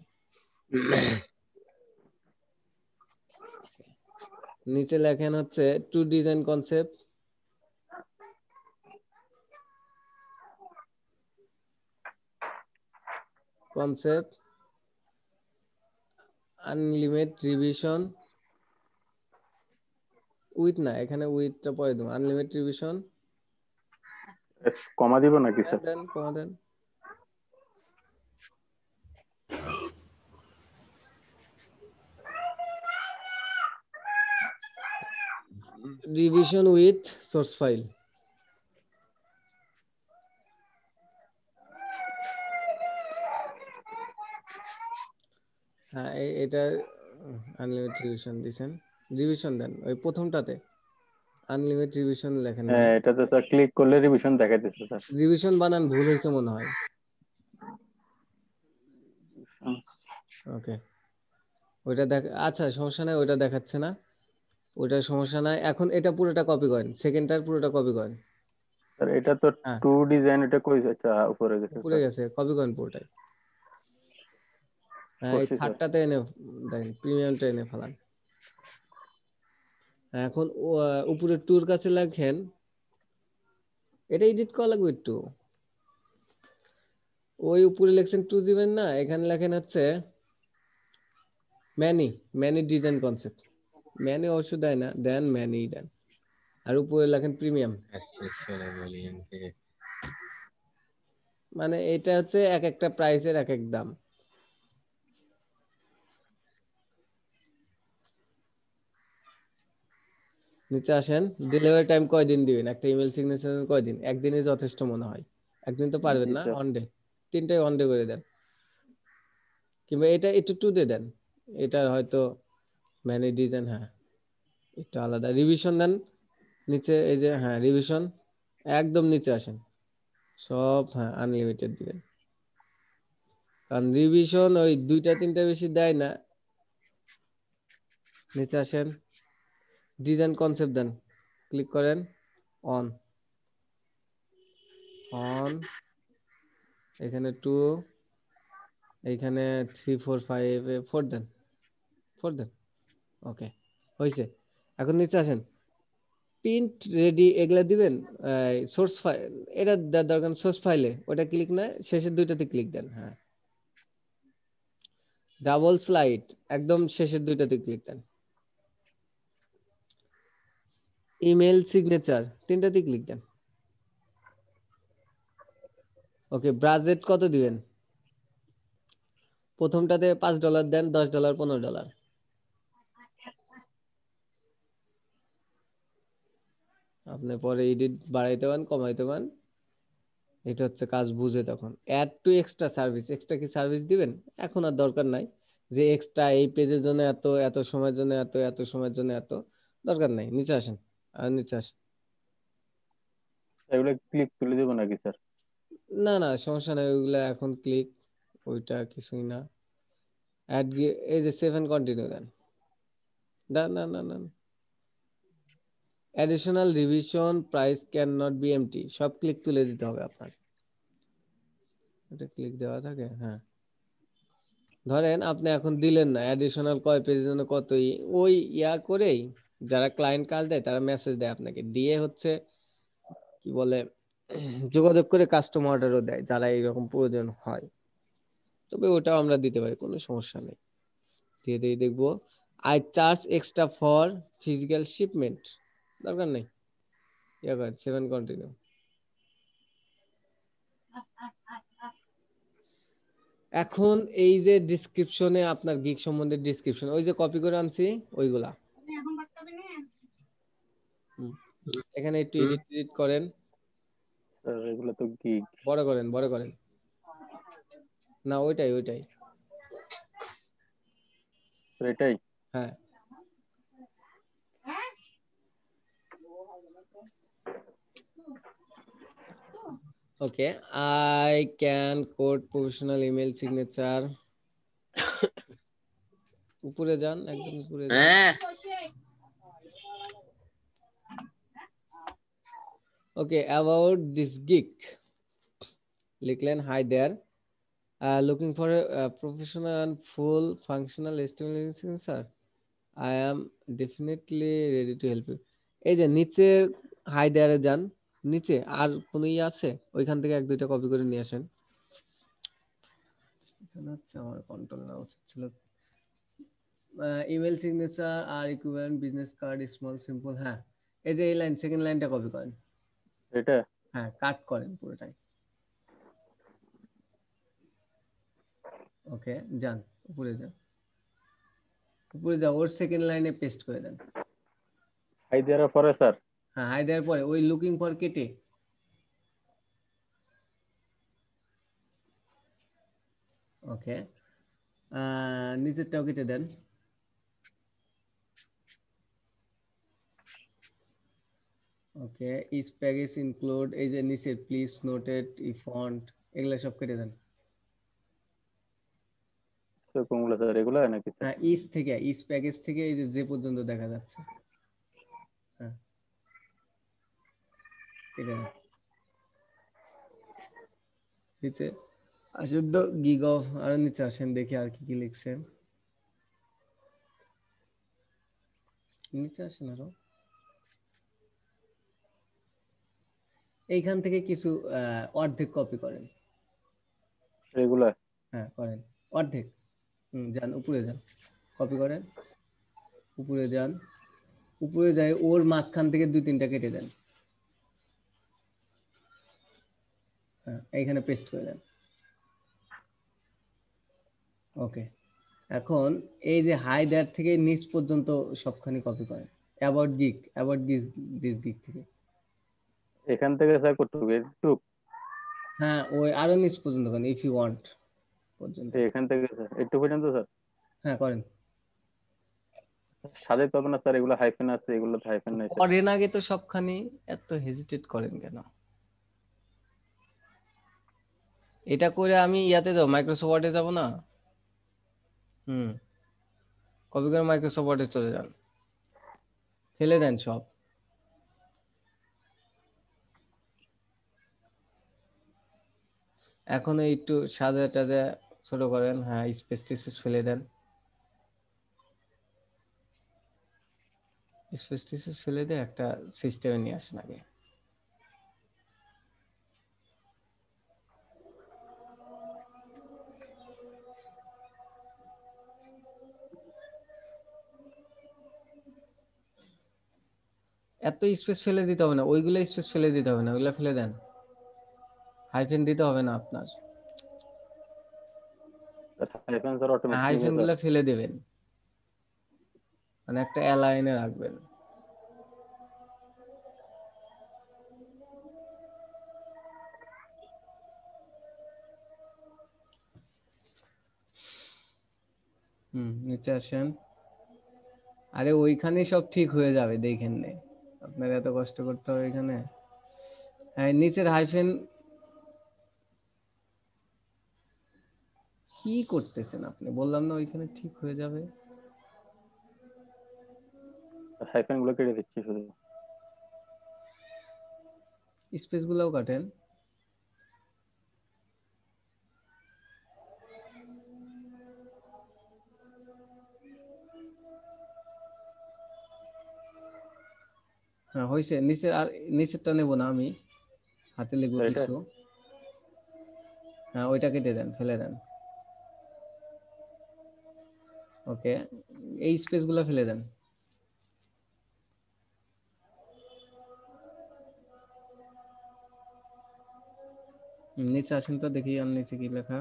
নিচে লেখেন হচ্ছে two design concept concept unlimited revision with না এখানে উইথটা পরে দেবো আনলিমিটেড রিভিশন কমা দিব নাকি স্যার দেন কমা দেন রিভিশন উইথ সোর্স ফাইল হ্যাঁ এটা আনলিমিটেড রিভিশন দিবেন রিভিশন দেন ওই প্রথমটাতে আনলিমিটেড রিভিশন লেখেন হ্যাঁ এটাতে স্যার ক্লিক করলে রিভিশন দেখাইতেছে স্যার রিভিশন বানান ভুল হয়েছে মনে হয় ওকে আচ্ছা। ওইটা দেখ আচ্ছা সমস্যা নাই ওইটা দেখাচ্ছে না ওইটা সমস্যা নাই এখন এটা পুরোটা কপি করেন সেকেন্ডটার পুরোটা কপি করেন স্যার এটা তো টু হ্যাঁ। ডিজাইন এটা কই আচ্ছা উপরে গেছে উপরে গেছে কপি করেন পুরোটাই হ্যাঁ, এনে প্রিমিয়ামটা এনে এখন উপরে টুর কাছে লাগেন এটা এডিট করা লাগবে একটু ওই উপরে লেখছেন টু দিবেন না এখানে লেখেন হচ্ছে many many design concept many অবশ্য দেয় না দেন ম্যানি দেন আর উপরে লেখেন প্রিমিয়াম আচ্ছা, আচ্ছা, মানে এটা হচ্ছে এক একটা প্রাইসের এক এক দাম নিতে আসেন ডেলিভারি টাইম কয়দিন দিবেন একটা ইমেল সিগনেচার কয়দিন একদিনে যথেষ্ট মনে হয় একদিন তো পারবেন না অন ডে তিনটাই অন ডে করে দেন কিংবা এটা একটু টু দে দেন এটার হয়তো ম্যানেজ ডিজাইন হ্যাঁ একটু আলাদা রিভিশন দেন নিচে এই যে হ্যাঁ রিভিশন একদম নিচে আসেন সব হ্যাঁ আনলিমিটেড দিবেন কারণ রিভিশন ওই দুইটা তিনটা বেশি দেয় না নিচে আসেন ডিজাইন কনসেপ্ট দেন ক্লিক করেন অন অন এখানে টু এখানে থ্রি ফোর ফাইভ ফোর দেন ফোর দেন ওকে হয়েছে এখন নিচে আসেন প্রিন্ট রেডি এগুলো দিবেন সোর্স ফাইল এটা দেওয়ার দরকার সোর্স ফাইলে ওটা ক্লিক না শেষের দুইটাতে ক্লিক দেন হ্যাঁ ডাবল স্লাইড একদম শেষের দুইটাতে ক্লিক দেন ইমেল সিগনেচার তিনটাতেই ক্লিক দেন ওকে ব্রাজেট কত দিবেন প্রথমটাতে পাঁচ ডলার দেন দশ ডলার পনেরো ডলার আপনি পরে এডিট বাড়াইতে পারেন কমাইতে পারেন এটা হচ্ছে কাজ বুঝে তখন add to extra service extra কি সার্ভিস দিবেন এখন আর দরকার নাই যে এক্সট্রা এই পেজের জন্য এত এত সময়ের জন্য এত এত সময়ের জন্য এত দরকার নাই নিচে আসেন না না সমস্যা নাই ওইগুলা এখন ক্লিক ওইটা কিছুই না অ্যাড এই যে কন্টিনিউ দেন না না না না additional revision price can not be empty সব ক্লিক তুলে দিতে হবে আপনার এটা ক্লিক দেওয়া থাকে হ্যাঁ ধরেন আপনি এখন দিলেন না অ্যাডিশনাল কয় পেজের জন্য কতই ওই ইয়া করেই যারা ক্লায়েন্ট কাজ দেয় তারা মেসেজ দেয় আপনাকে দিয়ে হচ্ছে কি বলে যোগাযোগ করে কাস্টম অর্ডারও দেয় যারা এইরকম প্রয়োজন হয় তবে ওটাও আমরা দিতে পারি কোনো সমস্যা নেই দিয়ে দিয়ে দেখবো I charge extra for physical shipment দরকার নেই সেভেন কন্টিনিউ এখন এই যে ডিসক্রিপশনে আপনার গিক সম্বন্ধে ডিসক্রিপশন ওই যে কপি করে আনছি ওইগুলা এখানে একটু এডিট করেন এগুলো তো কি বড় করেন বড় করেন না ওইটাই ওইটাই হ্যাঁ okay I can code professional email signature উপরে যান একদম উপরে যান হ্যাঁ। okay about this gig লিখলেন hi there uh, looking for a, a professional and full functional stimulation sir i am definitely ready to help you এই যে নিচে হাই দেয়ারে যান নিচে আর কোনো ইয়ে আছে ওইখান থেকে এক দুইটা কপি করে নিয়ে আসেন এখানে হচ্ছে আমার কন্ট্রোল নেওয়া উচিত ছিল ইমেল সিগনেচার আর equivalent business card small simple হ্যাঁ এই যে এই লাইন সেকেন্ড লাইনটা কপি করেন এটা হ্যাঁ কাট করেন পুরোটাই ওকে যান উপরে যান উপরে যাও ওর সেকেন্ড লাইনে পেস্ট করে দেন হাই দেওয়ার পরে স্যার হ্যাঁ হাই দেওয়ার পরে ওই লুকিং ফর কেটে ওকে নিচেরটাও কেটে দেন ওকে ইস প্যাকেজ ইনক্লুড এই যে নিচে প্লিজ নোটেড ই ফন্ট এগুলা সব কেটে দেন তো কোনগুলো স্যার এগুলো নাকি হ্যাঁ ইস থেকে ইস প্যাকেজ থেকে এই যে যে পর্যন্ত দেখা যাচ্ছে হ্যাঁ কেটে দেন নিচে আসুদ্ধ গিগ অফ আর নিচে আসেন দেখি আর কি কি লিখছেন নিচে আসেন আরো এইখান থেকে কিছু অর্ধেক কপি করেন রেগুলার হ্যাঁ করেন অর্ধেক যান উপরে যান কপি করেন উপরে যান উপরে যায় ওর মাঝখান থেকে দুই তিনটা কেটে দেন হ্যাঁ, এইখানে পেস্ট করে দেন ওকে এখন এই যে হাই দ্যাট থেকে নিচ পর্যন্ত সবখানি কপি করেন about gig about this this gig থেকে এখান থেকে স্যার হবে একটু হ্যাঁ ওই আরো এস পর্যন্ত করেন ইফ ইউ ওয়ান্ট পর্যন্ত এখান থেকে স্যার একটু পর্যন্ত স্যার হ্যাঁ করেন সাজাইতে হবে না স্যার এগুলো হাইফেন আছে এগুলো হাইফেন নাই করেন আগে তো সবখানি এত হেজিটেট করেন কেন এটা করে আমি ইয়াতে যাব মাইক্রোসফট ওয়ার্ডে যাব না হুম কবি করে মাইক্রোসফট ওয়ার্ডে চলে যান ফেলে দেন সব এখনো একটু সাজা টাজা ছোট করেন হ্যাঁ স্পেস টিসেস ফেলে দেন স্পেস টিসেস ফেলে দিয়ে একটা সিস্টেমে নিয়ে আসেন আগে এত স্পেস ফেলে দিতে হবে না ওইগুলো স্পেস ফেলে দিতে হবে না ওইগুলো ফেলে দেন হাইফেন দিতে হবে না আপনার হাইফেন হ্যাঁ, গুলো ফেলে দেবেন মানে একটা অ্যালাইনে রাখবেন হুম নিচে আসেন আরে ওইখানে সব ঠিক হয়ে যাবে দেখেন নে আপনার এত কষ্ট করতে হবে এখানে হ্যাঁ নিচের হাইফেন কি করতেছেন আপনি বললাম না ওইখানে ঠিক হয়ে যাবে হাইফেন গুলো কেটে দিচ্ছি শুধু স্পেস গুলোও কাটেন হ্যাঁ হয়েছে নিচের আর নিচেরটা নেব না আমি হাতে লিখবো কিছু হ্যাঁ ওইটা কেটে দেন ফেলে দেন ওকে এই স্পেসগুলো ফেলে দেন নিচে আসেন তো দেখি আর নিচে কি লেখা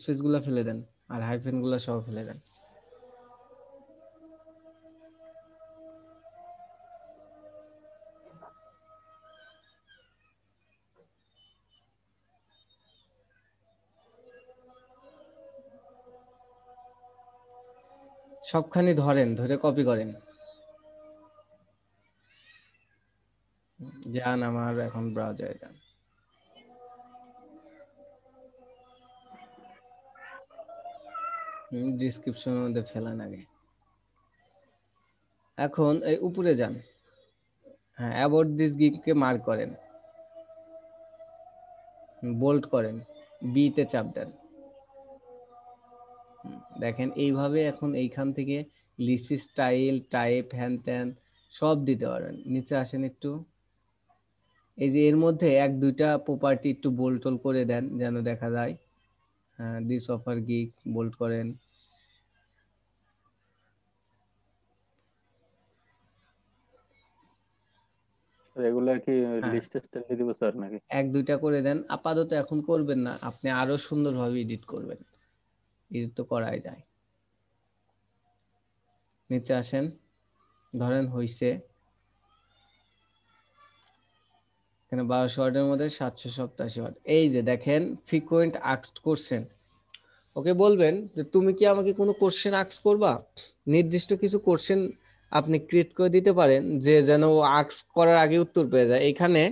স্পেসগুলো ফেলে দেন আর হাইফেনগুলো সব ফেলে দেন সবখানি ধরেন ধরে কপি করেন যান আমার এখন ব্রাউজারে যান ডিসক্রিপশন মধ্যে ফেলান আগে এখন এই উপরে যান হ্যাঁ অ্যাবাউট দিস গিগকে মার্ক করেন বোল্ড করেন বিতে চাপ দেন দেখেন এইভাবে এখন এইখান থেকে লিসি স্টাইল টাইপ হ্যান ত্যান সব দিতে পারবেন নিচে আসেন একটু এই যে এর মধ্যে এক দুইটা প্রপার্টি একটু বোল্টল করে দেন যেন দেখা যায় দিস অফার গিক বোল্ট করেন রেগুলার কি হ্যাঁ। এক দুইটা করে দেন আপাতত এখন করবেন না আপনি আরো সুন্দরভাবে এডিট করবেন যুক্ত করাই যায় নিচে আসেন ধরেন হইছে এখানে বারোশো ওয়ার্ডের মধ্যে সাতশো সপ্তাশি ওয়ার্ড এই যে দেখেন ফ্রিকোয়েন্ট আক্সড করছেন ওকে বলবেন যে তুমি কি আমাকে কোনো কোশ্চেন আক্স করবা নির্দিষ্ট কিছু কোশ্চেন আপনি ক্রিয়েট করে দিতে পারেন যে যেন ও আক্স করার আগে উত্তর পেয়ে যায় এখানে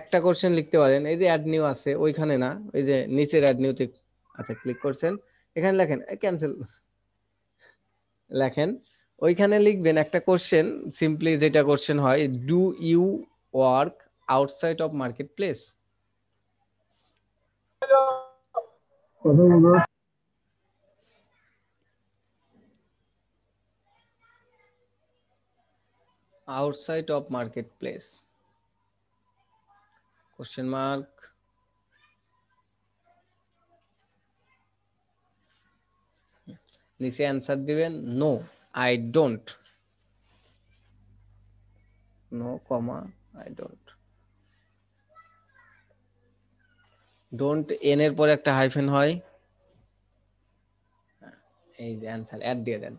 একটা কোশ্চেন লিখতে পারেন এই যে অ্যাড নিউ আছে ওইখানে না ওই যে নিচের অ্যাড নিউতে আচ্ছা ক্লিক করছেন এখানে লেখেন ক্যান্সেল লেখেন ওইখানে লিখবেন একটা কোশ্চেন সিম্পলি যেটা কোশ্চেন হয় do you work outside of marketplace of marketplace question mark নিচে অ্যান্সার দিবেন no I don't know comma I don't don't and এর পরে একটা হাইফেন হয় এই যে অ্যান্সার অ্যাড দিয়ে দেন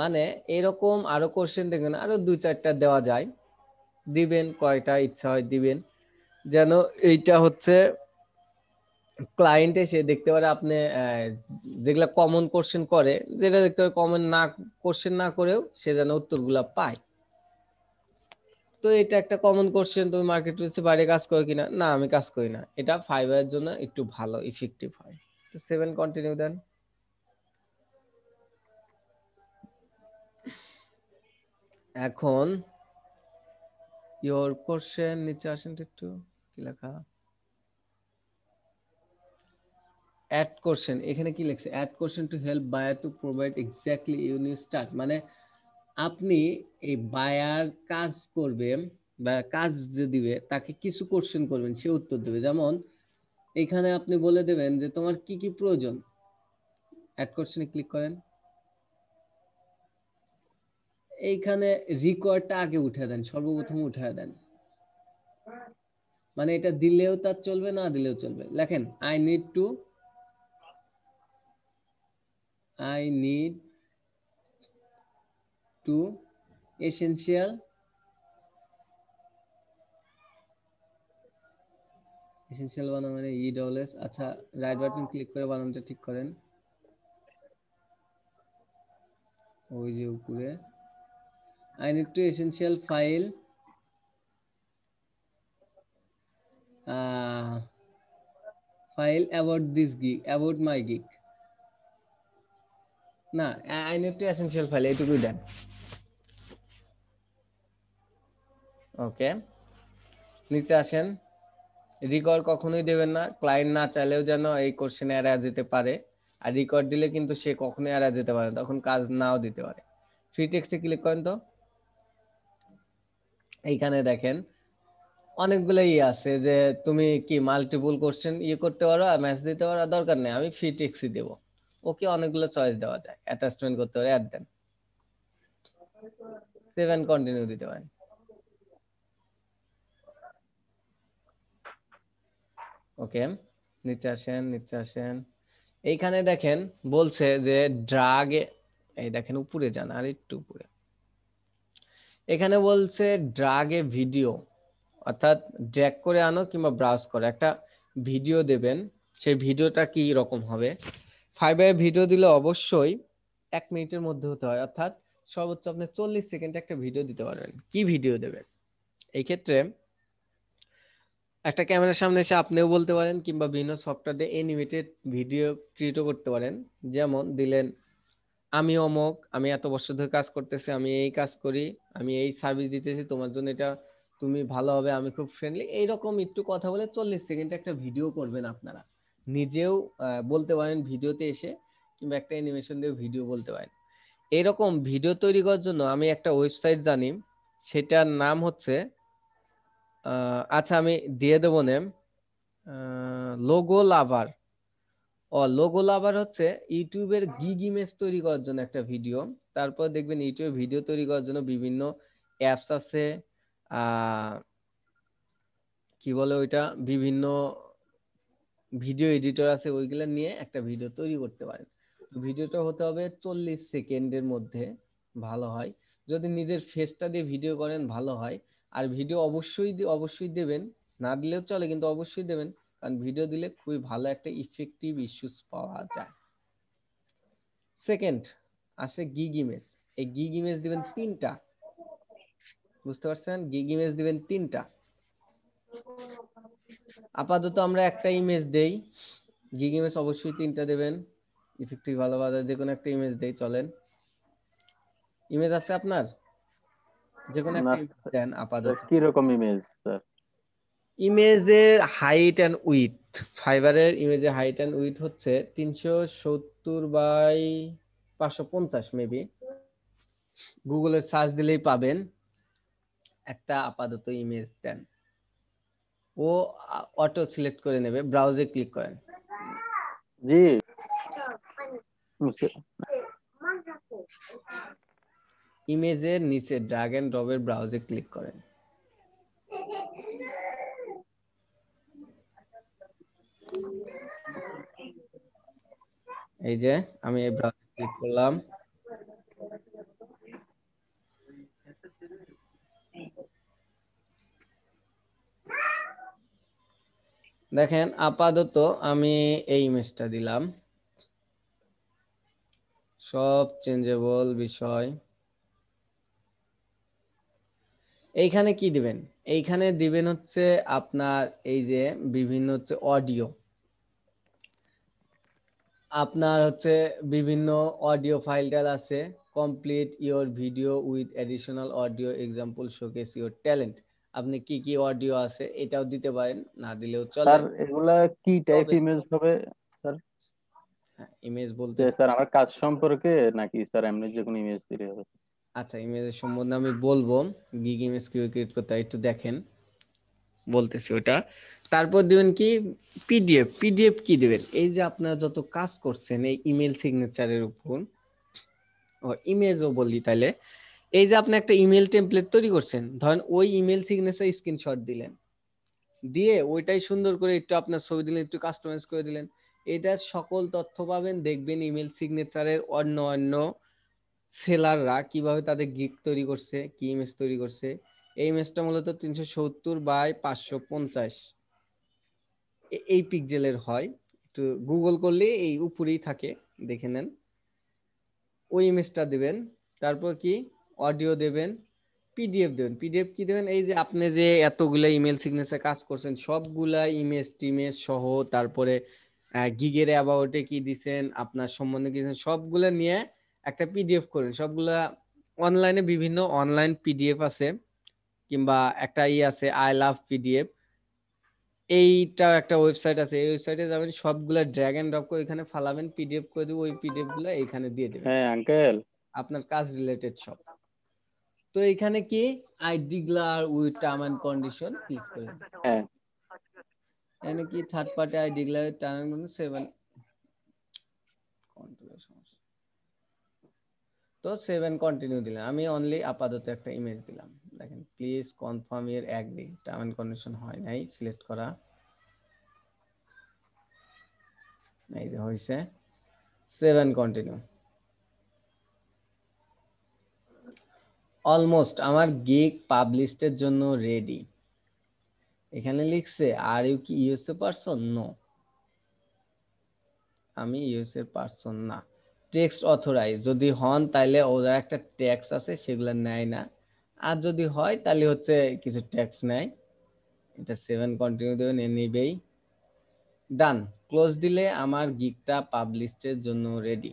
মানে এরকম আরো কোশ্চেন দেখবেন আরো দুই চারটা দেওয়া যায় দিবেন কয়টা ইচ্ছা হয় দিবেন যেন এইটা হচ্ছে ক্লায়েন্ট এসে দেখতে পারে আপনি যেগুলা কমন কোশ্চেন করে যেটা দেখতে পারে কমন না কোশ্চেন না করেও সে যেন উত্তরগুলা পায় তো এটা একটা কমন কোশ্চেন তুমি মার্কেট রিসার্চে বাইরে কাজ করো কিনা না আমি কাজ করি না এটা ফাইবারের জন্য একটু ভালো ইফেক্টিভ হয় তো সেভেন কন্টিনিউ দেন এখন ইওর কোশ্চেন নিচে আসেন একটু কি লেখা অ্যাড করছেন এখানে কি লিখছে add question to help buyer to provide exactly ইউনি স্টার্ট মানে আপনি এই বায়ার কাজ করবে বা কাজ যে দিবে তাকে কিছু কোশ্চেন করবেন সে উত্তর দেবে যেমন এখানে আপনি বলে দেবেন যে তোমার কি কি প্রয়োজন অ্যাড কোশ্চেনে ক্লিক করেন এইখানে রিকোয়ারটা আগে উঠে দেন সর্বপ্রথম উঠে দেন মানে এটা দিলেও তার চলবে না দিলেও চলবে লেখেন I need to I need to essential essential বানানো মানে ই e ডবলস আচ্ছা রাইট বাটন ক্লিক করে বানানটা ঠিক করেন ওই যে উপরে I need to essential file file about this gig about my gig না আই নিড এসেনশিয়াল ফাইল এইটুকুই দেন ওকে নিচে আসেন রিকর্ড কখনোই দেবেন না ক্লায়েন্ট না চাইলেও যেন এই কোশ্চেন এরা যেতে পারে আর রিকর্ড দিলে কিন্তু সে কখনোই এরা যেতে পারে তখন কাজ নাও দিতে পারে ফ্রি টেক্সে ক্লিক করেন তো এইখানে দেখেন অনেকগুলো ইয়ে আছে যে তুমি কি মাল্টিপল কোশ্চেন ইয়ে করতে পারো আর ম্যাচ দিতে পারো দরকার নেই আমি ফ্রি টেক্সি দেবো ওকে অনেকগুলো চয়েস দেওয়া যায় অ্যাটাচমেন্ট করতে পারে অ্যাড দেন সেভেন কন্টিনিউ দিতে পারেন ওকে নিচে আসেন নিচে আসেন এইখানে দেখেন বলছে যে ড্রাগ এই দেখেন উপরে যান আর একটু উপরে এখানে বলছে ড্রাগে ভিডিও অর্থাৎ ড্র্যাগ করে আনো কিংবা ব্রাউজ করো একটা ভিডিও দেবেন সেই ভিডিওটা কি রকম হবে ফাইভে ভিডিও দিলে অবশ্যই এক মিনিটের মধ্যে হতে হয় অর্থাৎ সর্বোচ্চ আপনি চল্লিশ সেকেন্ডে একটা ভিডিও দিতে পারবেন কি ভিডিও দেবেন এই ক্ষেত্রে একটা ক্যামেরার সামনে এসে আপনিও বলতে পারেন কিংবা বিভিন্ন সফটওয়্যার দিয়ে এনিমেটেড ভিডিও ক্রিয়েটও করতে পারেন যেমন দিলেন আমি অমক আমি এত বছর ধরে কাজ করতেছি আমি এই কাজ করি আমি এই সার্ভিস দিতেছি তোমার জন্য এটা তুমি ভালো হবে আমি খুব ফ্রেন্ডলি এইরকম একটু কথা বলে চল্লিশ সেকেন্ডে একটা ভিডিও করবেন আপনারা নিজেও বলতে পারেন ভিডিওতে এসে কিংবা একটা অ্যানিমেশন দিয়ে ভিডিও বলতে পারেন এরকম ভিডিও তৈরি করার জন্য আমি একটা ওয়েবসাইট জানি সেটার নাম হচ্ছে আচ্ছা আমি দিয়ে দেবো নেম লোগো লাভার ও লোগো লাভার হচ্ছে ইউটিউবের গিগ ইমেজ তৈরি করার জন্য একটা ভিডিও তারপর দেখবেন ইউটিউবে ভিডিও তৈরি করার জন্য বিভিন্ন অ্যাপস আছে কি বলে ওইটা বিভিন্ন ভিডিও এডিটর আছে ওইগুলো নিয়ে একটা ভিডিও তৈরি করতে পারেন ভিডিওটা হতে হবে চল্লিশ সেকেন্ডের মধ্যে ভালো হয় যদি নিজের ফেসটা দিয়ে ভিডিও করেন ভালো হয় আর ভিডিও অবশ্যই অবশ্যই দেবেন না দিলেও চলে কিন্তু অবশ্যই দেবেন কারণ ভিডিও দিলে খুবই ভালো একটা ইফেক্টিভ ইস্যুস পাওয়া যায় সেকেন্ড আসে গিগ ইমেজ এই গিগ ইমেজ দিবেন তিনটা বুঝতে পারছেন গিগ ইমেজ দিবেন তিনটা আপাতত আমরা একটা ইমেজ দেই গিগ ইমেজ অবশ্যই তিনটা দেবেন ইফেক্টিভ ভালো বাজার যে কোনো একটা ইমেজ দেই চলেন ইমেজ আছে আপনার যে কোনো একটা দেন আপাতত কি রকম ইমেজ স্যার ইমেজের হাইট এন্ড উইথ ফাইবারের ইমেজের হাইট এন্ড উইথ হচ্ছে 370 বাই 550 মেবি গুগলে সার্চ দিলেই পাবেন একটা আপাতত ইমেজ দেন ও অটো সিলেক্ট করে নেবে ব্রাউজে ক্লিক করেন জি ইমেজের নিচে ড্রাগ এন্ড ড্রপের ব্রাউজে ক্লিক করেন এই যে আমি এই ব্রাউজে ক্লিক করলাম দেখেন আপাতত আমি এই ইমেজটা দিলাম সব চেঞ্জেবল বিষয় এইখানে কি দিবেন এইখানে দিবেন হচ্ছে আপনার এই যে বিভিন্ন হচ্ছে অডিও আপনার হচ্ছে বিভিন্ন অডিও ফাইল আছে complete your video with additional audio example showcase your talent আপনি কি কি অডিও আছে এটাও দিতে পারেন না দিলেও চলে স্যার এগুলা কি টাইপ ইমেজ হবে স্যার ইমেজ হ্যাঁ, বলতে স্যার আমার কাজ সম্পর্কে নাকি স্যার এমনি যে কোনো ইমেজ দিলে হবে আচ্ছা ইমেজের সম্বন্ধে আমি বলবো গিগ ইমেজ কিভাবে ক্রিয়েট করতে একটু দেখেন বলতেছি ওটা তারপর দিবেন কি পিডিএফ পিডিএফ কি দিবেন এই যে আপনারা যত কাজ করছেন এই ইমেল সিগনেচারের উপর ও ইমেজও বলি তাহলে এই যে আপনি একটা ইমেল টেমপ্লেট তৈরি করছেন ধরেন ওই ইমেল সিগনেচার স্ক্রিনশট দিলেন দিয়ে ওইটাই সুন্দর করে একটু আপনার ছবি দিলেন একটু কাস্টমাইজ করে দিলেন এটার সকল তথ্য পাবেন দেখবেন ইমেল সিগনেচারের অন্য অন্য সেলাররা কিভাবে তাদের গিগ তৈরি করছে কি ইমেজ তৈরি করছে এই ইমেজটা মূলত তিনশো সত্তর বাই পাঁচশো পঞ্চাশ এই পিকজেলের হয় একটু গুগল করলে এই উপরেই থাকে দেখে নেন ওই ইমেজটা দেবেন তারপর কি অডিও দেবেন পিডিএফ দেবেন পিডিএফ কি দেবেন এই যে আপনি যে এতগুলা ইমেল সিগনেচার কাজ করছেন সবগুলা ইমেজ টিমেজ সহ তারপরে গিগের অ্যাবাউটে কি দিছেন আপনার সম্বন্ধে কি সবগুলা নিয়ে একটা পিডিএফ করেন সবগুলা অনলাইনে বিভিন্ন অনলাইন পিডিএফ আছে কিংবা একটা ই আছে আই লাভ পিডিএফ এইটা একটা ওয়েবসাইট আছে এই ওয়েবসাইটে যাবেন সবগুলা ড্র্যাগ এন্ড ড্রপ করে এখানে ফালাবেন পিডিএফ করে দিব ওই পিডিএফ গুলো এখানে দিয়ে দেবেন হ্যাঁ আঙ্কেল আপনার কাজ রিলেটেড সব তো এখানে কি I declare with term and condition click করে হ্যাঁ এখানে কি third party I declare term and condition save and তো সেভেন কন্টিনিউ দিলাম আমি অনলি আপাতত একটা ইমেজ দিলাম দেখেন please confirm you're agree term and condition হয় নাই সিলেক্ট করা এই যে হইছে সেভেন কন্টিনিউ অলমোস্ট আমার গিগ পাবলিশের জন্য রেডি এখানে লিখছে আর ইউ কি এ পারসন নো আমি এ পারসন না টেক্সট অথরাইজ যদি হন তাহলে ওরা একটা ট্যাক্স আছে সেগুলো নেয় না আর যদি হয় তাহলে হচ্ছে কিছু ট্যাক্স নেয় এটা সেভেন কন্টিনিউ দেবে এ নিবেই ডান ক্লোজ দিলে আমার গিকটা পাবলিশের জন্য রেডি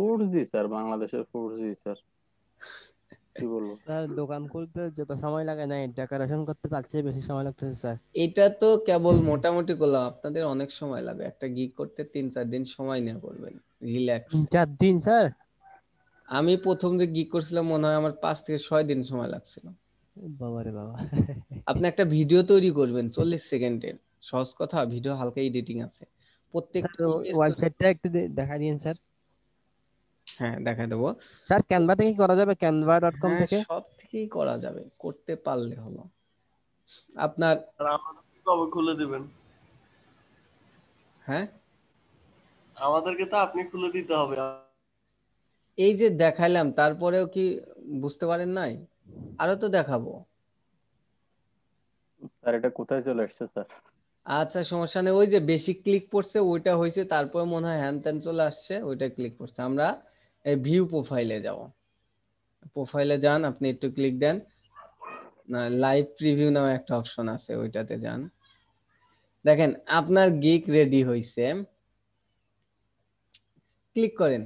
ফোর্স দি স্যার বাংলাদেশের ফোর্স দি স্যার কি বলবো স্যার দোকান খুলতে যত সময় লাগে না ডেকোরেশন করতে তার চেয়ে বেশি সময় লাগতেছে স্যার এটা তো কেবল মোটামুটি করলাম আপনাদের অনেক সময় লাগে একটা গিগ করতে তিন চার দিন সময় নিয়ে করবেন রিল্যাক্স চার দিন স্যার আমি প্রথম যে গিগ করছিলাম মনে হয় আমার পাঁচ থেকে ছয় দিন সময় লাগছিল বাবারে বাবা আপনি একটা ভিডিও তৈরি করবেন চল্লিশ সেকেন্ডের সহজ কথা ভিডিও হালকা এডিটিং আছে প্রত্যেকটা ওয়েবসাইটটা একটু দেখা দিন স্যার হ্যাঁ দেখাই দেবো স্যার ক্যানভা থেকে করা যাবে ক্যানভা ডট কম থেকে সব থেকেই করা যাবে করতে পারলে হলো আপনার কবে খুলে দিবেন হ্যাঁ আমাদেরকে তো আপনি খুলে দিতে হবে এই যে দেখাইলাম তারপরেও কি বুঝতে পারেন নাই আরো তো দেখাবো স্যার এটা কোথায় চলে আসছে স্যার আচ্ছা সমস্যা নেই ওই যে বেশি ক্লিক পড়ছে ওইটা হয়েছে তারপরে মনে হয় হ্যান ত্যান চলে আসছে ওইটা ক্লিক করছে আমরা ভিউ প্রোফাইলে যাও প্রোফাইলে যান আপনি একটু ক্লিক দেন না লাইভ প্রিভিউ নামে একটা অপশন আছে ওইটাতে যান দেখেন আপনার গিক রেডি হইছে ক্লিক করেন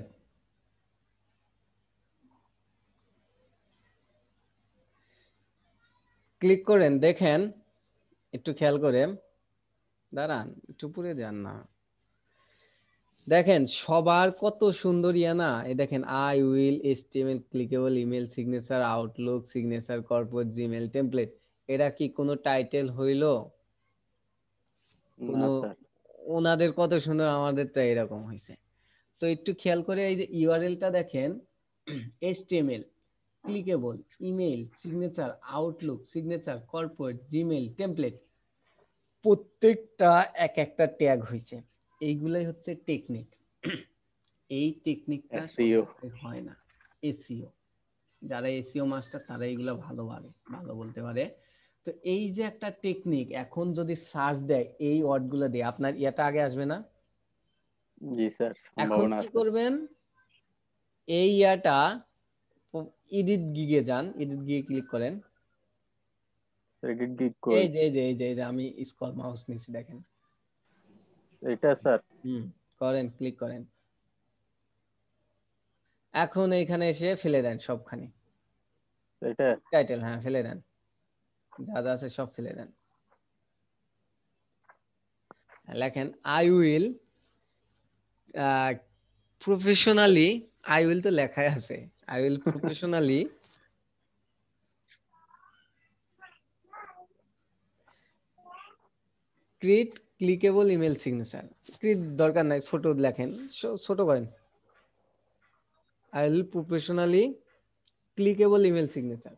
ক্লিক করেন দেখেন একটু খেয়াল করে দাঁড়ান একটু পুরে যান না দেখেন সবার কত সুন্দর ইয়া না এই দেখেন I will HTML clickable email signature Outlook signature corporate Gmail template এরা কি কোনো টাইটেল হইল ওনাদের কত সুন্দর আমাদের তো এরকম হয়েছে তো একটু খেয়াল করে এই যে ইউআরএলটা দেখেন HTML clickable email signature Outlook signature corporate Gmail template প্রত্যেকটা এক একটা ট্যাগ হয়েছে এইগুলাই হচ্ছে টেকনিক এই টেকনিকটা e হয় না এসিও e যারা এসিও মাস্টার e তারা এইগুলো ভালো পারে ভালো বলতে পারে তো এই যে একটা টেকনিক এখন যদি সার্চ দেয় এই ওয়ার্ডগুলো দিয়ে আপনার ইয়াটা আগে আসবে না জি স্যার এখন কি করবেন এই ইয়াটা এডিট গিগে যান এডিট গিগে ক্লিক করেন এডিট গিগ এই যে এই যে এই যে আমি স্কল মাউস নিচে দেখেন এটা স্যার করেন ক্লিক করেন এখন এখানে এসে ফেলে দেন সবখানে এটা টাইটেল হ্যাঁ ফেলে দেন যা যা আছে সব ফেলে দেন লেখেন I will professionally I will তো লেখাই আছে I will professionally create clickable email signature দরকার নাই ছোট লেখেন ছোট করেন I will professionally clickable email signature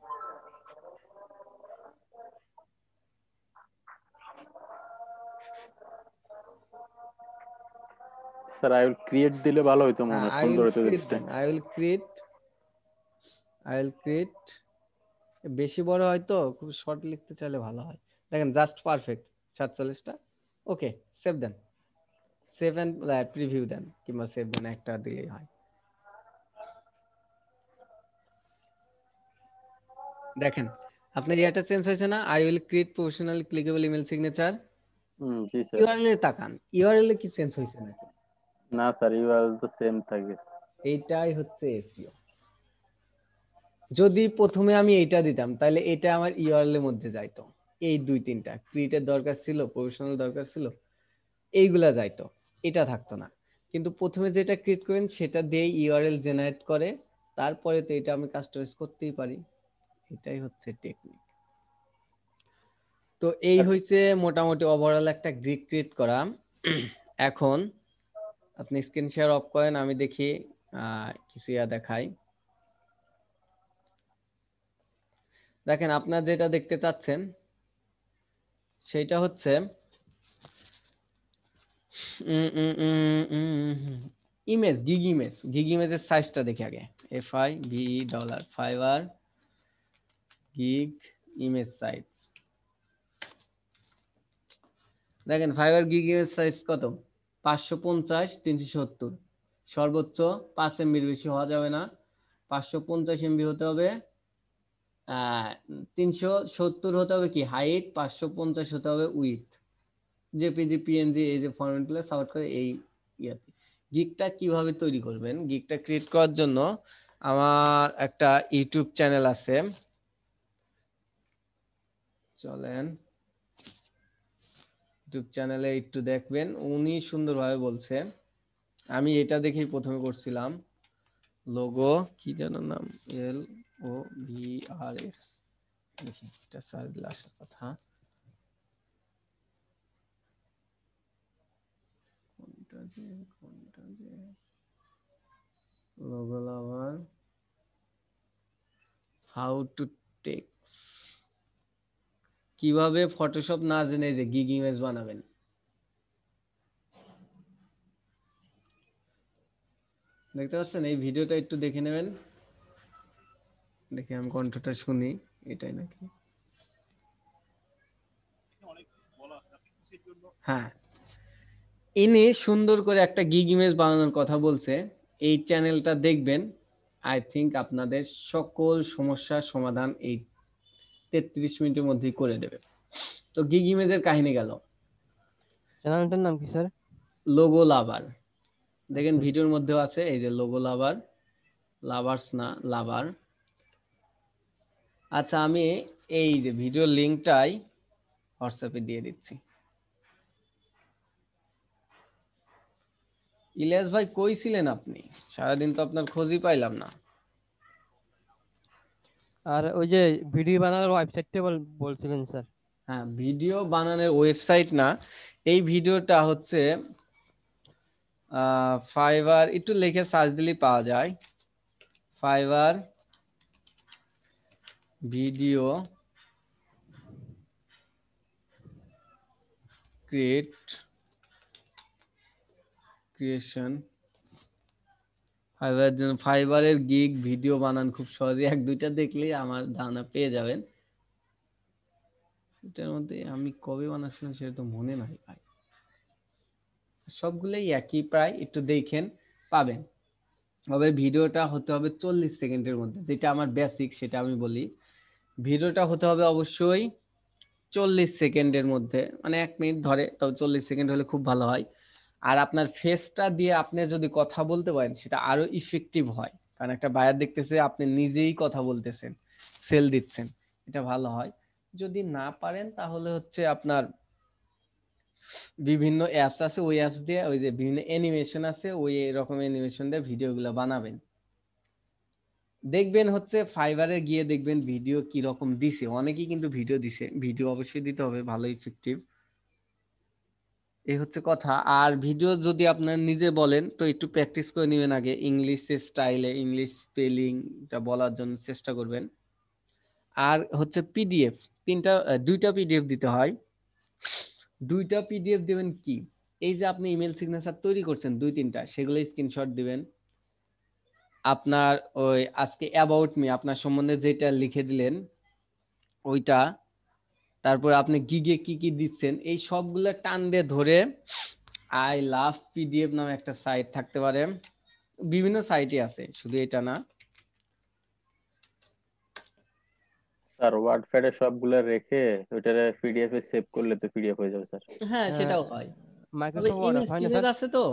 sir I will create দিলে ভালো হতো মনে হয় সুন্দর হইতো I will create I will create বেশি বড় হয় তো খুব শর্ট লিখতে চাইলে ভালো হয় দেখেন জাস্ট পারফেক্ট 47টা ওকে সেভ দেন সেভ এন্ড প্রিভিউ দেন কিংবা সেভ দেন একটা দিলেই হয় দেখেন আপনার এটা চেঞ্জ হয়েছে না I will create professional clickable email signature hmm জি স্যার ইউআরএল এ তাকান ইউআরএল এ কি চেঞ্জ হয়েছে না না স্যার ইউআরএল তো সেম থাকে এইটাই হচ্ছে এসইও যদি প্রথমে আমি এটা দিতাম তাহলে এটা আমার ইউআরএল এর মধ্যে যাইতো এই দুই তিনটা ক্রিটের দরকার ছিল প্রফেশনাল দরকার ছিল এইগুলা যাইতো এটা থাকতো না কিন্তু প্রথমে যেটা ক্রিয়েট করেন সেটা দিয়ে ইউআরএল জেনারেট করে তারপরে তো এটা আমি কাস্টমাইজ করতেই পারি এটাই হচ্ছে টেকনিক তো এই আচ্ছা। হইছে মোটামুটি ওভারঅল একটা গ্রিক ক্রিয়েট করা এখন আপনি স্ক্রিন শেয়ার অফ করেন আমি দেখি কিছু ইয়া দেখাই দেখেন আপনার যেটা দেখতে চাচ্ছেন সেইটা হচ্ছে ইমেজ গিগ ইমেজ গিগ ইমেজের সাইজটা দেখি আগে F I V dollar Fiverr gig image size দেখেন ফাইবার গিগ ইমেজ সাইজ কত পাঁচশো পঞ্চাশ তিনশো সত্তর সর্বোচ্চ পাঁচ এমবির বেশি হওয়া যাবে না পাঁচশো পঞ্চাশ এমবি হতে হবে তিনশো সত্তর হতে হবে কি হাইট পাঁচশো পঞ্চাশ হতে হবে উইথ জেপিজি পিএনজি এই যে গুলো সাপোর্ট করে এই ইয়াতে গিকটা কিভাবে তৈরি করবেন গিকটা ক্রিয়েট করার জন্য আমার একটা ইউটিউব চ্যানেল আছে চলেন ইউটিউব চ্যানেলে একটু দেখবেন উনি সুন্দরভাবে বলছে আমি এটা দেখেই প্রথমে করছিলাম লোগো কি যেন নাম এল ও ভি আর এস দেখি এটা সার আসার কথা কোনটা যে কোনটা যে logo lover how to take কিভাবে ফটোশপ না জেনে যে গিগ ইমেজ বানাবেন দেখতে পাচ্ছেন এই ভিডিওটা একটু দেখে নেবেন দেখি আমি কণ্ঠটা শুনি এটাই নাকি হ্যাঁ এনে সুন্দর করে একটা গিগ ইমেজ বানানোর কথা বলছে এই চ্যানেলটা দেখবেন আই থিঙ্ক আপনাদের সকল সমস্যার সমাধান এই তেত্রিশ মিনিটের মধ্যেই করে দেবে তো গিগ ইমেজের কাহিনী গেল চ্যানেলটার নাম কি স্যার লোগো লাভার দেখেন আচ্ছা। ভিডিওর মধ্যেও আছে এই যে লোগো লাভার লাভার্স না লাভার আচ্ছা আমি এই যে ভিডিওর লিঙ্কটাই হোয়াটসঅ্যাপে দিয়ে দিচ্ছি ইলিয়াস ভাই কই ছিলেন আপনি সারাদিন তো আপনার খোঁজই পাইলাম না আর ওই যে ভিডিও বানানোর ওয়েবসাইটটা বলছিলেন স্যার হ্যাঁ ভিডিও বানানোর ওয়েবসাইট না এই ভিডিওটা হচ্ছে ফাইবার একটু লিখে সার্চ দিলেই পাওয়া যায় Fiverr video create creation Fiverr জন্য ফাইবারের গিগ ভিডিও বানান খুব সহজে এক দুইটা দেখলেই আমার ধারণা পেয়ে যাবেন এটার মধ্যে আমি কবে বানাচ্ছিলাম সেটা তো মনে নাই ভাই সবগুলোই একই প্রায় একটু দেখেন পাবেন তবে ভিডিওটা হতে হবে চল্লিশ সেকেন্ডের মধ্যে যেটা আমার বেসিক সেটা আমি বলি ভিডিওটা হতে হবে অবশ্যই চল্লিশ সেকেন্ডের মধ্যে মানে এক মিনিট ধরে তবে চল্লিশ সেকেন্ড হলে খুব ভালো হয় আর আপনার ফেসটা দিয়ে আপনি যদি কথা বলতে পারেন সেটা আরো ইফেক্টিভ হয় কারণ একটা বায়ার দেখতেছে আপনি নিজেই কথা বলতেছেন সেল দিচ্ছেন এটা ভালো হয় যদি না পারেন তাহলে হচ্ছে আপনার বিভিন্ন অ্যাপস আছে ওই অ্যাপস দিয়ে ওই যে বিভিন্ন অ্যানিমেশন আছে ওই এরকম অ্যানিমেশন দিয়ে ভিডিওগুলো বানাবেন দেখবেন হচ্ছে ফাইবারে গিয়ে দেখবেন ভিডিও কি রকম দিছে অনেকেই কিন্তু ভিডিও দিছে ভিডিও অবশ্যই দিতে হবে ভালো ইফেক্টিভ এই হচ্ছে কথা আর ভিডিও যদি আপনার নিজে বলেন তো একটু প্র্যাকটিস করে নেবেন আগে ইংলিশ স্টাইলে ইংলিশ স্পেলিংটা বলার জন্য চেষ্টা করবেন আর হচ্ছে পিডিএফ তিনটা দুইটা পিডিএফ দিতে হয় দুইটা পিডিএফ দেবেন কি এই যে আপনি ইমেল সিগনেচার তৈরি করছেন দুই তিনটা সেগুলো স্ক্রিনশট দিবেন আপনার ওই আজকে অ্যাবাউট মি আপনার সম্বন্ধে যেটা লিখে দিলেন ওইটা তারপর আপনি গিগে কি কি দিচ্ছেন এই সবগুলো টান দিয়ে ধরে আই লাভ পিডিএফ নামে একটা সাইট থাকতে পারে বিভিন্ন সাইটে আছে শুধু এটা না স্যার ওয়ার্ড সবগুলো রেখে ওটারে পিডিএফ এ সেভ করলে তো পিডিএফ হয়ে যাবে স্যার হ্যাঁ, হ্যাঁ। সেটাও হয় মাইক্রোসফট ওয়ার্ড আছে তো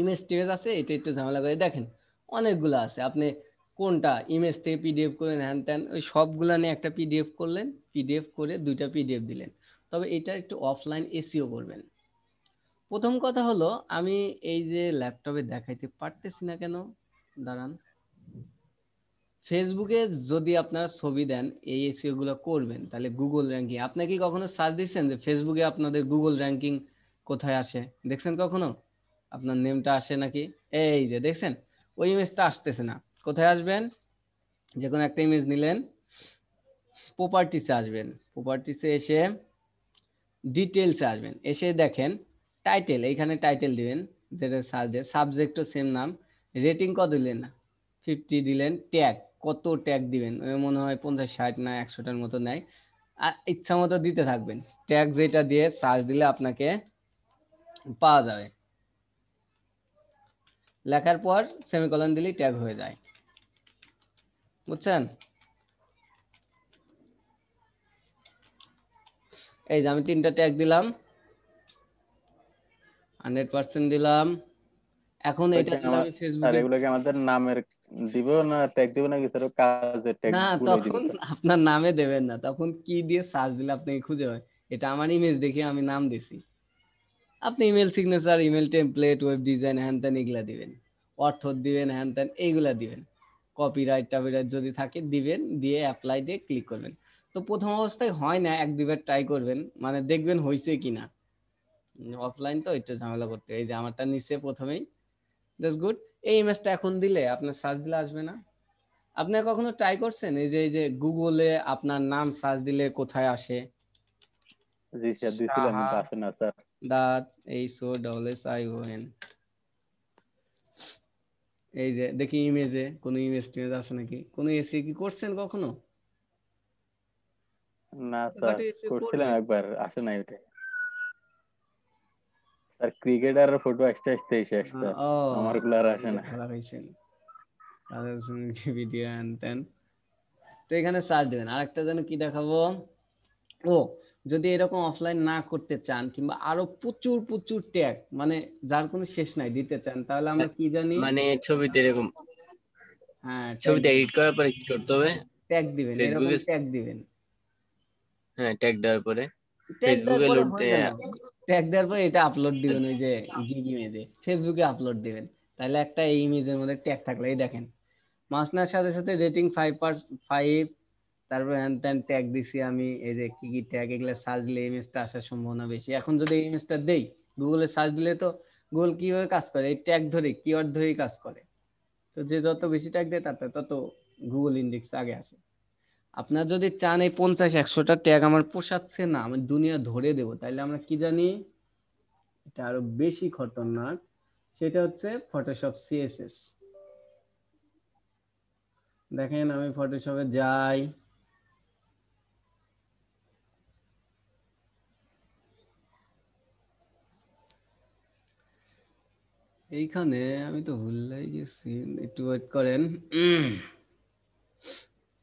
ইমেজ স্টেজ আছে এটা একটু ঝামেলা করে দেখেন অনেকগুলো আছে আপনি কোনটা ইমেজ থেকে পিডিএফ করলেন হ্যান ত্যান ওই সবগুলো নিয়ে একটা পিডিএফ করলেন পিডিএফ করে দুইটা পিডিএফ দিলেন তবে এটা একটু অফলাইন এসিও e করবেন প্রথম কথা হলো আমি এই যে ল্যাপটপে দেখাইতে পারতেছি না কেন দাঁড়ান ফেসবুকে যদি আপনারা ছবি দেন এই এসিও e গুলো করবেন তাহলে গুগল র্যাঙ্কিং আপনি কি কখনো সার্চ দিচ্ছেন যে ফেসবুকে আপনাদের গুগল র্যাঙ্কিং কোথায় আসে দেখছেন কখনো আপনার নেমটা আসে নাকি এই যে দেখছেন ওই ইমেজটা আসতেছে না কোথায় আসবেন যে কোনো একটা ইমেজ নিলেন প্রপার্টিসে আসবেন প্রপার্টিসে এসে ডিটেলসে আসবেন এসে দেখেন টাইটেল এইখানে টাইটেল দিবেন যেটা সাজে সাবজেক্টও সেম নাম রেটিং কত দিলেন না ফিফটি দিলেন ট্যাগ কত ট্যাগ দিবেন মনে হয় পঞ্চাশ ষাট না একশোটার মতো নেয় আর ইচ্ছা মতো দিতে থাকবেন ট্যাগ যেটা দিয়ে সার্চ দিলে আপনাকে পাওয়া যাবে লেখার পর সেমিকলন দিলেই ট্যাগ হয়ে যায় বুঝছেন এই যে আমি তিনটা ট্যাগ দিলাম হান্ড্রেড পার্সেন্ট দিলাম এখন এটা আমি ফেসবুকে এগুলোকে আমাদের নামের দিব না ট্যাগ দিব না কিছু কাজে ট্যাগ না তখন আপনার নামে দেবেন না তখন কি দিয়ে সার্চ দিলে আপনাকে খুঁজে হয় এটা আমার ইমেজ দেখে আমি নাম দিছি আপনি email signature email template web design হ্যান ত্যান এগুলা দিবেন অর্থ দিবেন হ্যান ত্যান এইগুলা দিবেন কপিরাইট টাপিরাইট যদি থাকে দিবেন দিয়ে অ্যাপ্লাই দিয়ে ক্লিক করবেন তো প্রথম অবস্থায় হয় না এক দুবার ট্রাই করবেন মানে দেখবেন হয়েছে কি না অফলাইন তো একটু ঝামেলা করতে এই যে আমারটা নিচে প্রথমেই দ্যাটস গুড এই ইমেজটা এখন দিলে আপনার সার্চ দিলে আসবে না আপনি কখনো ট্রাই করছেন এই যে এই যে গুগলে আপনার নাম সার্চ দিলে কোথায় আসে জি স্যার দিছিলাম আসে না স্যার দাঁত এই O double S I O N এই যে দেখি ইমেজে কোন ইমেজ টিমেজ আছে নাকি কোনো এসি কি করছেন কখনো না স্যার করছিলাম একবার আসে নাই ওটা স্যার ক্রিকেটারের ফটো আসতে আসতে এসে আসছে আমার গুলো আসে না খেলা হয়েছেন তাদের সঙ্গে ভিডিও তো এখানে সার্চ দেবেন আরেকটা যেন কি দেখাবো ও যদি এরকম অফলাইন না করতে চান কিংবা আরো প্রচুর প্রচুর ট্যাগ মানে যার কোনো শেষ নাই দিতে চান তাহলে আমরা কি জানি মানে ছবিতে এরকম হ্যাঁ ছবিতে এডিট করার পরে কি করতে হবে ট্যাগ দিবেন এরকম ট্যাগ দিবেন হ্যাঁ ট্যাগ দেওয়ার পরে ফেসবুকে লোড ট্যাগ দেওয়ার পরে এটা আপলোড দিবেন ওই যে গিগ ইমেজে ফেসবুকে আপলোড দিবেন তাহলে একটা এই ইমেজের মধ্যে ট্যাগ থাকলো এই দেখেন মাসনার সাথে সাথে রেটিং 5 5 তারপর হ্যান ত্যান ট্যাগ দিছি আমি এই যে কি কি ট্যাগ এগুলো সার্চ দিলে ইমেজ আসার সম্ভাবনা বেশি এখন যদি ইমেজ টা দেই গুগলে সার্চ দিলে তো গুগল কিভাবে কাজ করে এই ট্যাগ ধরে কিওয়ার্ড ধরেই কাজ করে তো যে যত বেশি ট্যাগ দেয় তাতে তত গুগল ইন্ডেক্স আগে আসে আপনার যদি চান এই পঞ্চাশ একশোটা ট্যাগ আমার পোষাচ্ছে না আমি দুনিয়া ধরে দেব তাইলে আমরা কি জানি এটা আরো বেশি খতরনাক সেটা হচ্ছে ফটোশপ সিএসএস দেখেন আমি ফটোশপে যাই এইখানে আমি তো ভুললাই গেছি একটু ওয়েট করেন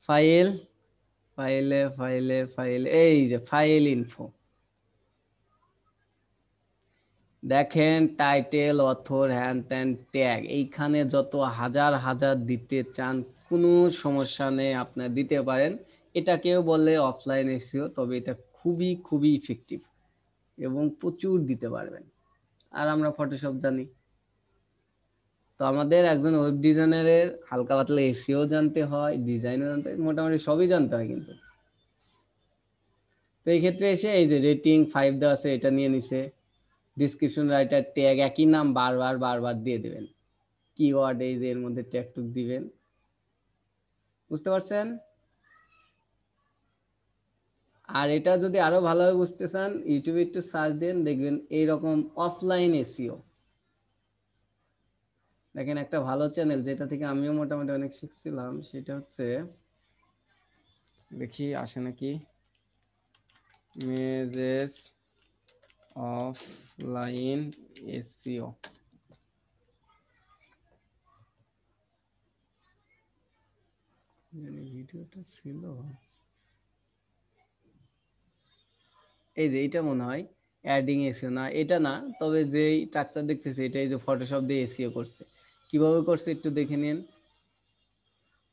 ফাইল ফাইলে ফাইলে ফাইল এই যে ফাইল ইনফো দেখেন টাইটেল অথর হ্যান্ড ট্যান ট্যাগ এইখানে যত হাজার হাজার দিতে চান কোনো সমস্যা নেই আপনার দিতে পারেন এটাকেও বলে অফলাইন এসিও e তবে এটা খুবই খুবই ইফেক্টিভ এবং প্রচুর দিতে পারবেন আর আমরা ফটোশপ জানি তো আমাদের একজন ওয়েব ডিজাইনারের হালকা পাতলা এসিও জানতে হয় ডিজাইনও জানতে হয় মোটামুটি সবই জানতে হয় কিন্তু তো এই ক্ষেত্রে এসে এই যে রেটিং ফাইভ দেওয়া আছে এটা নিয়ে নিছে ডিসক্রিপশন রাইটার ট্যাগ একই নাম বারবার বারবার দিয়ে দেবেন কিওয়ার্ড এই যে এর মধ্যে ট্যাগ টুক দিবেন বুঝতে পারছেন আর এটা যদি আরো ভালোভাবে বুঝতে চান ইউটিউবে একটু সার্চ দেন দেখবেন এইরকম অফলাইন এসিও দেখেন একটা ভালো চ্যানেল যেটা থেকে আমিও মোটামুটি অনেক শিখছিলাম সেটা হচ্ছে দেখি আসে নাকি মেজেস অফলাইন এসিও ভিডিওটা ছিল এই যে এটা মনে হয় অ্যাডিং এসিও e না এটা না তবে যেই টাকটা দেখতেছি এটা এই যে ফটোশপ দিয়ে এসিও e করছে কিভাবে করছে একটু দেখে নিন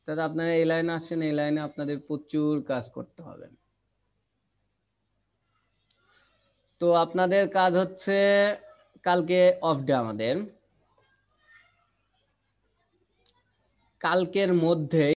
তাহলে আপনারা এই লাইনে আসছেন এই লাইনে আপনাদের প্রচুর কাজ করতে হবে তো আপনাদের কাজ হচ্ছে কালকে অফ ডে আমাদের কালকের মধ্যে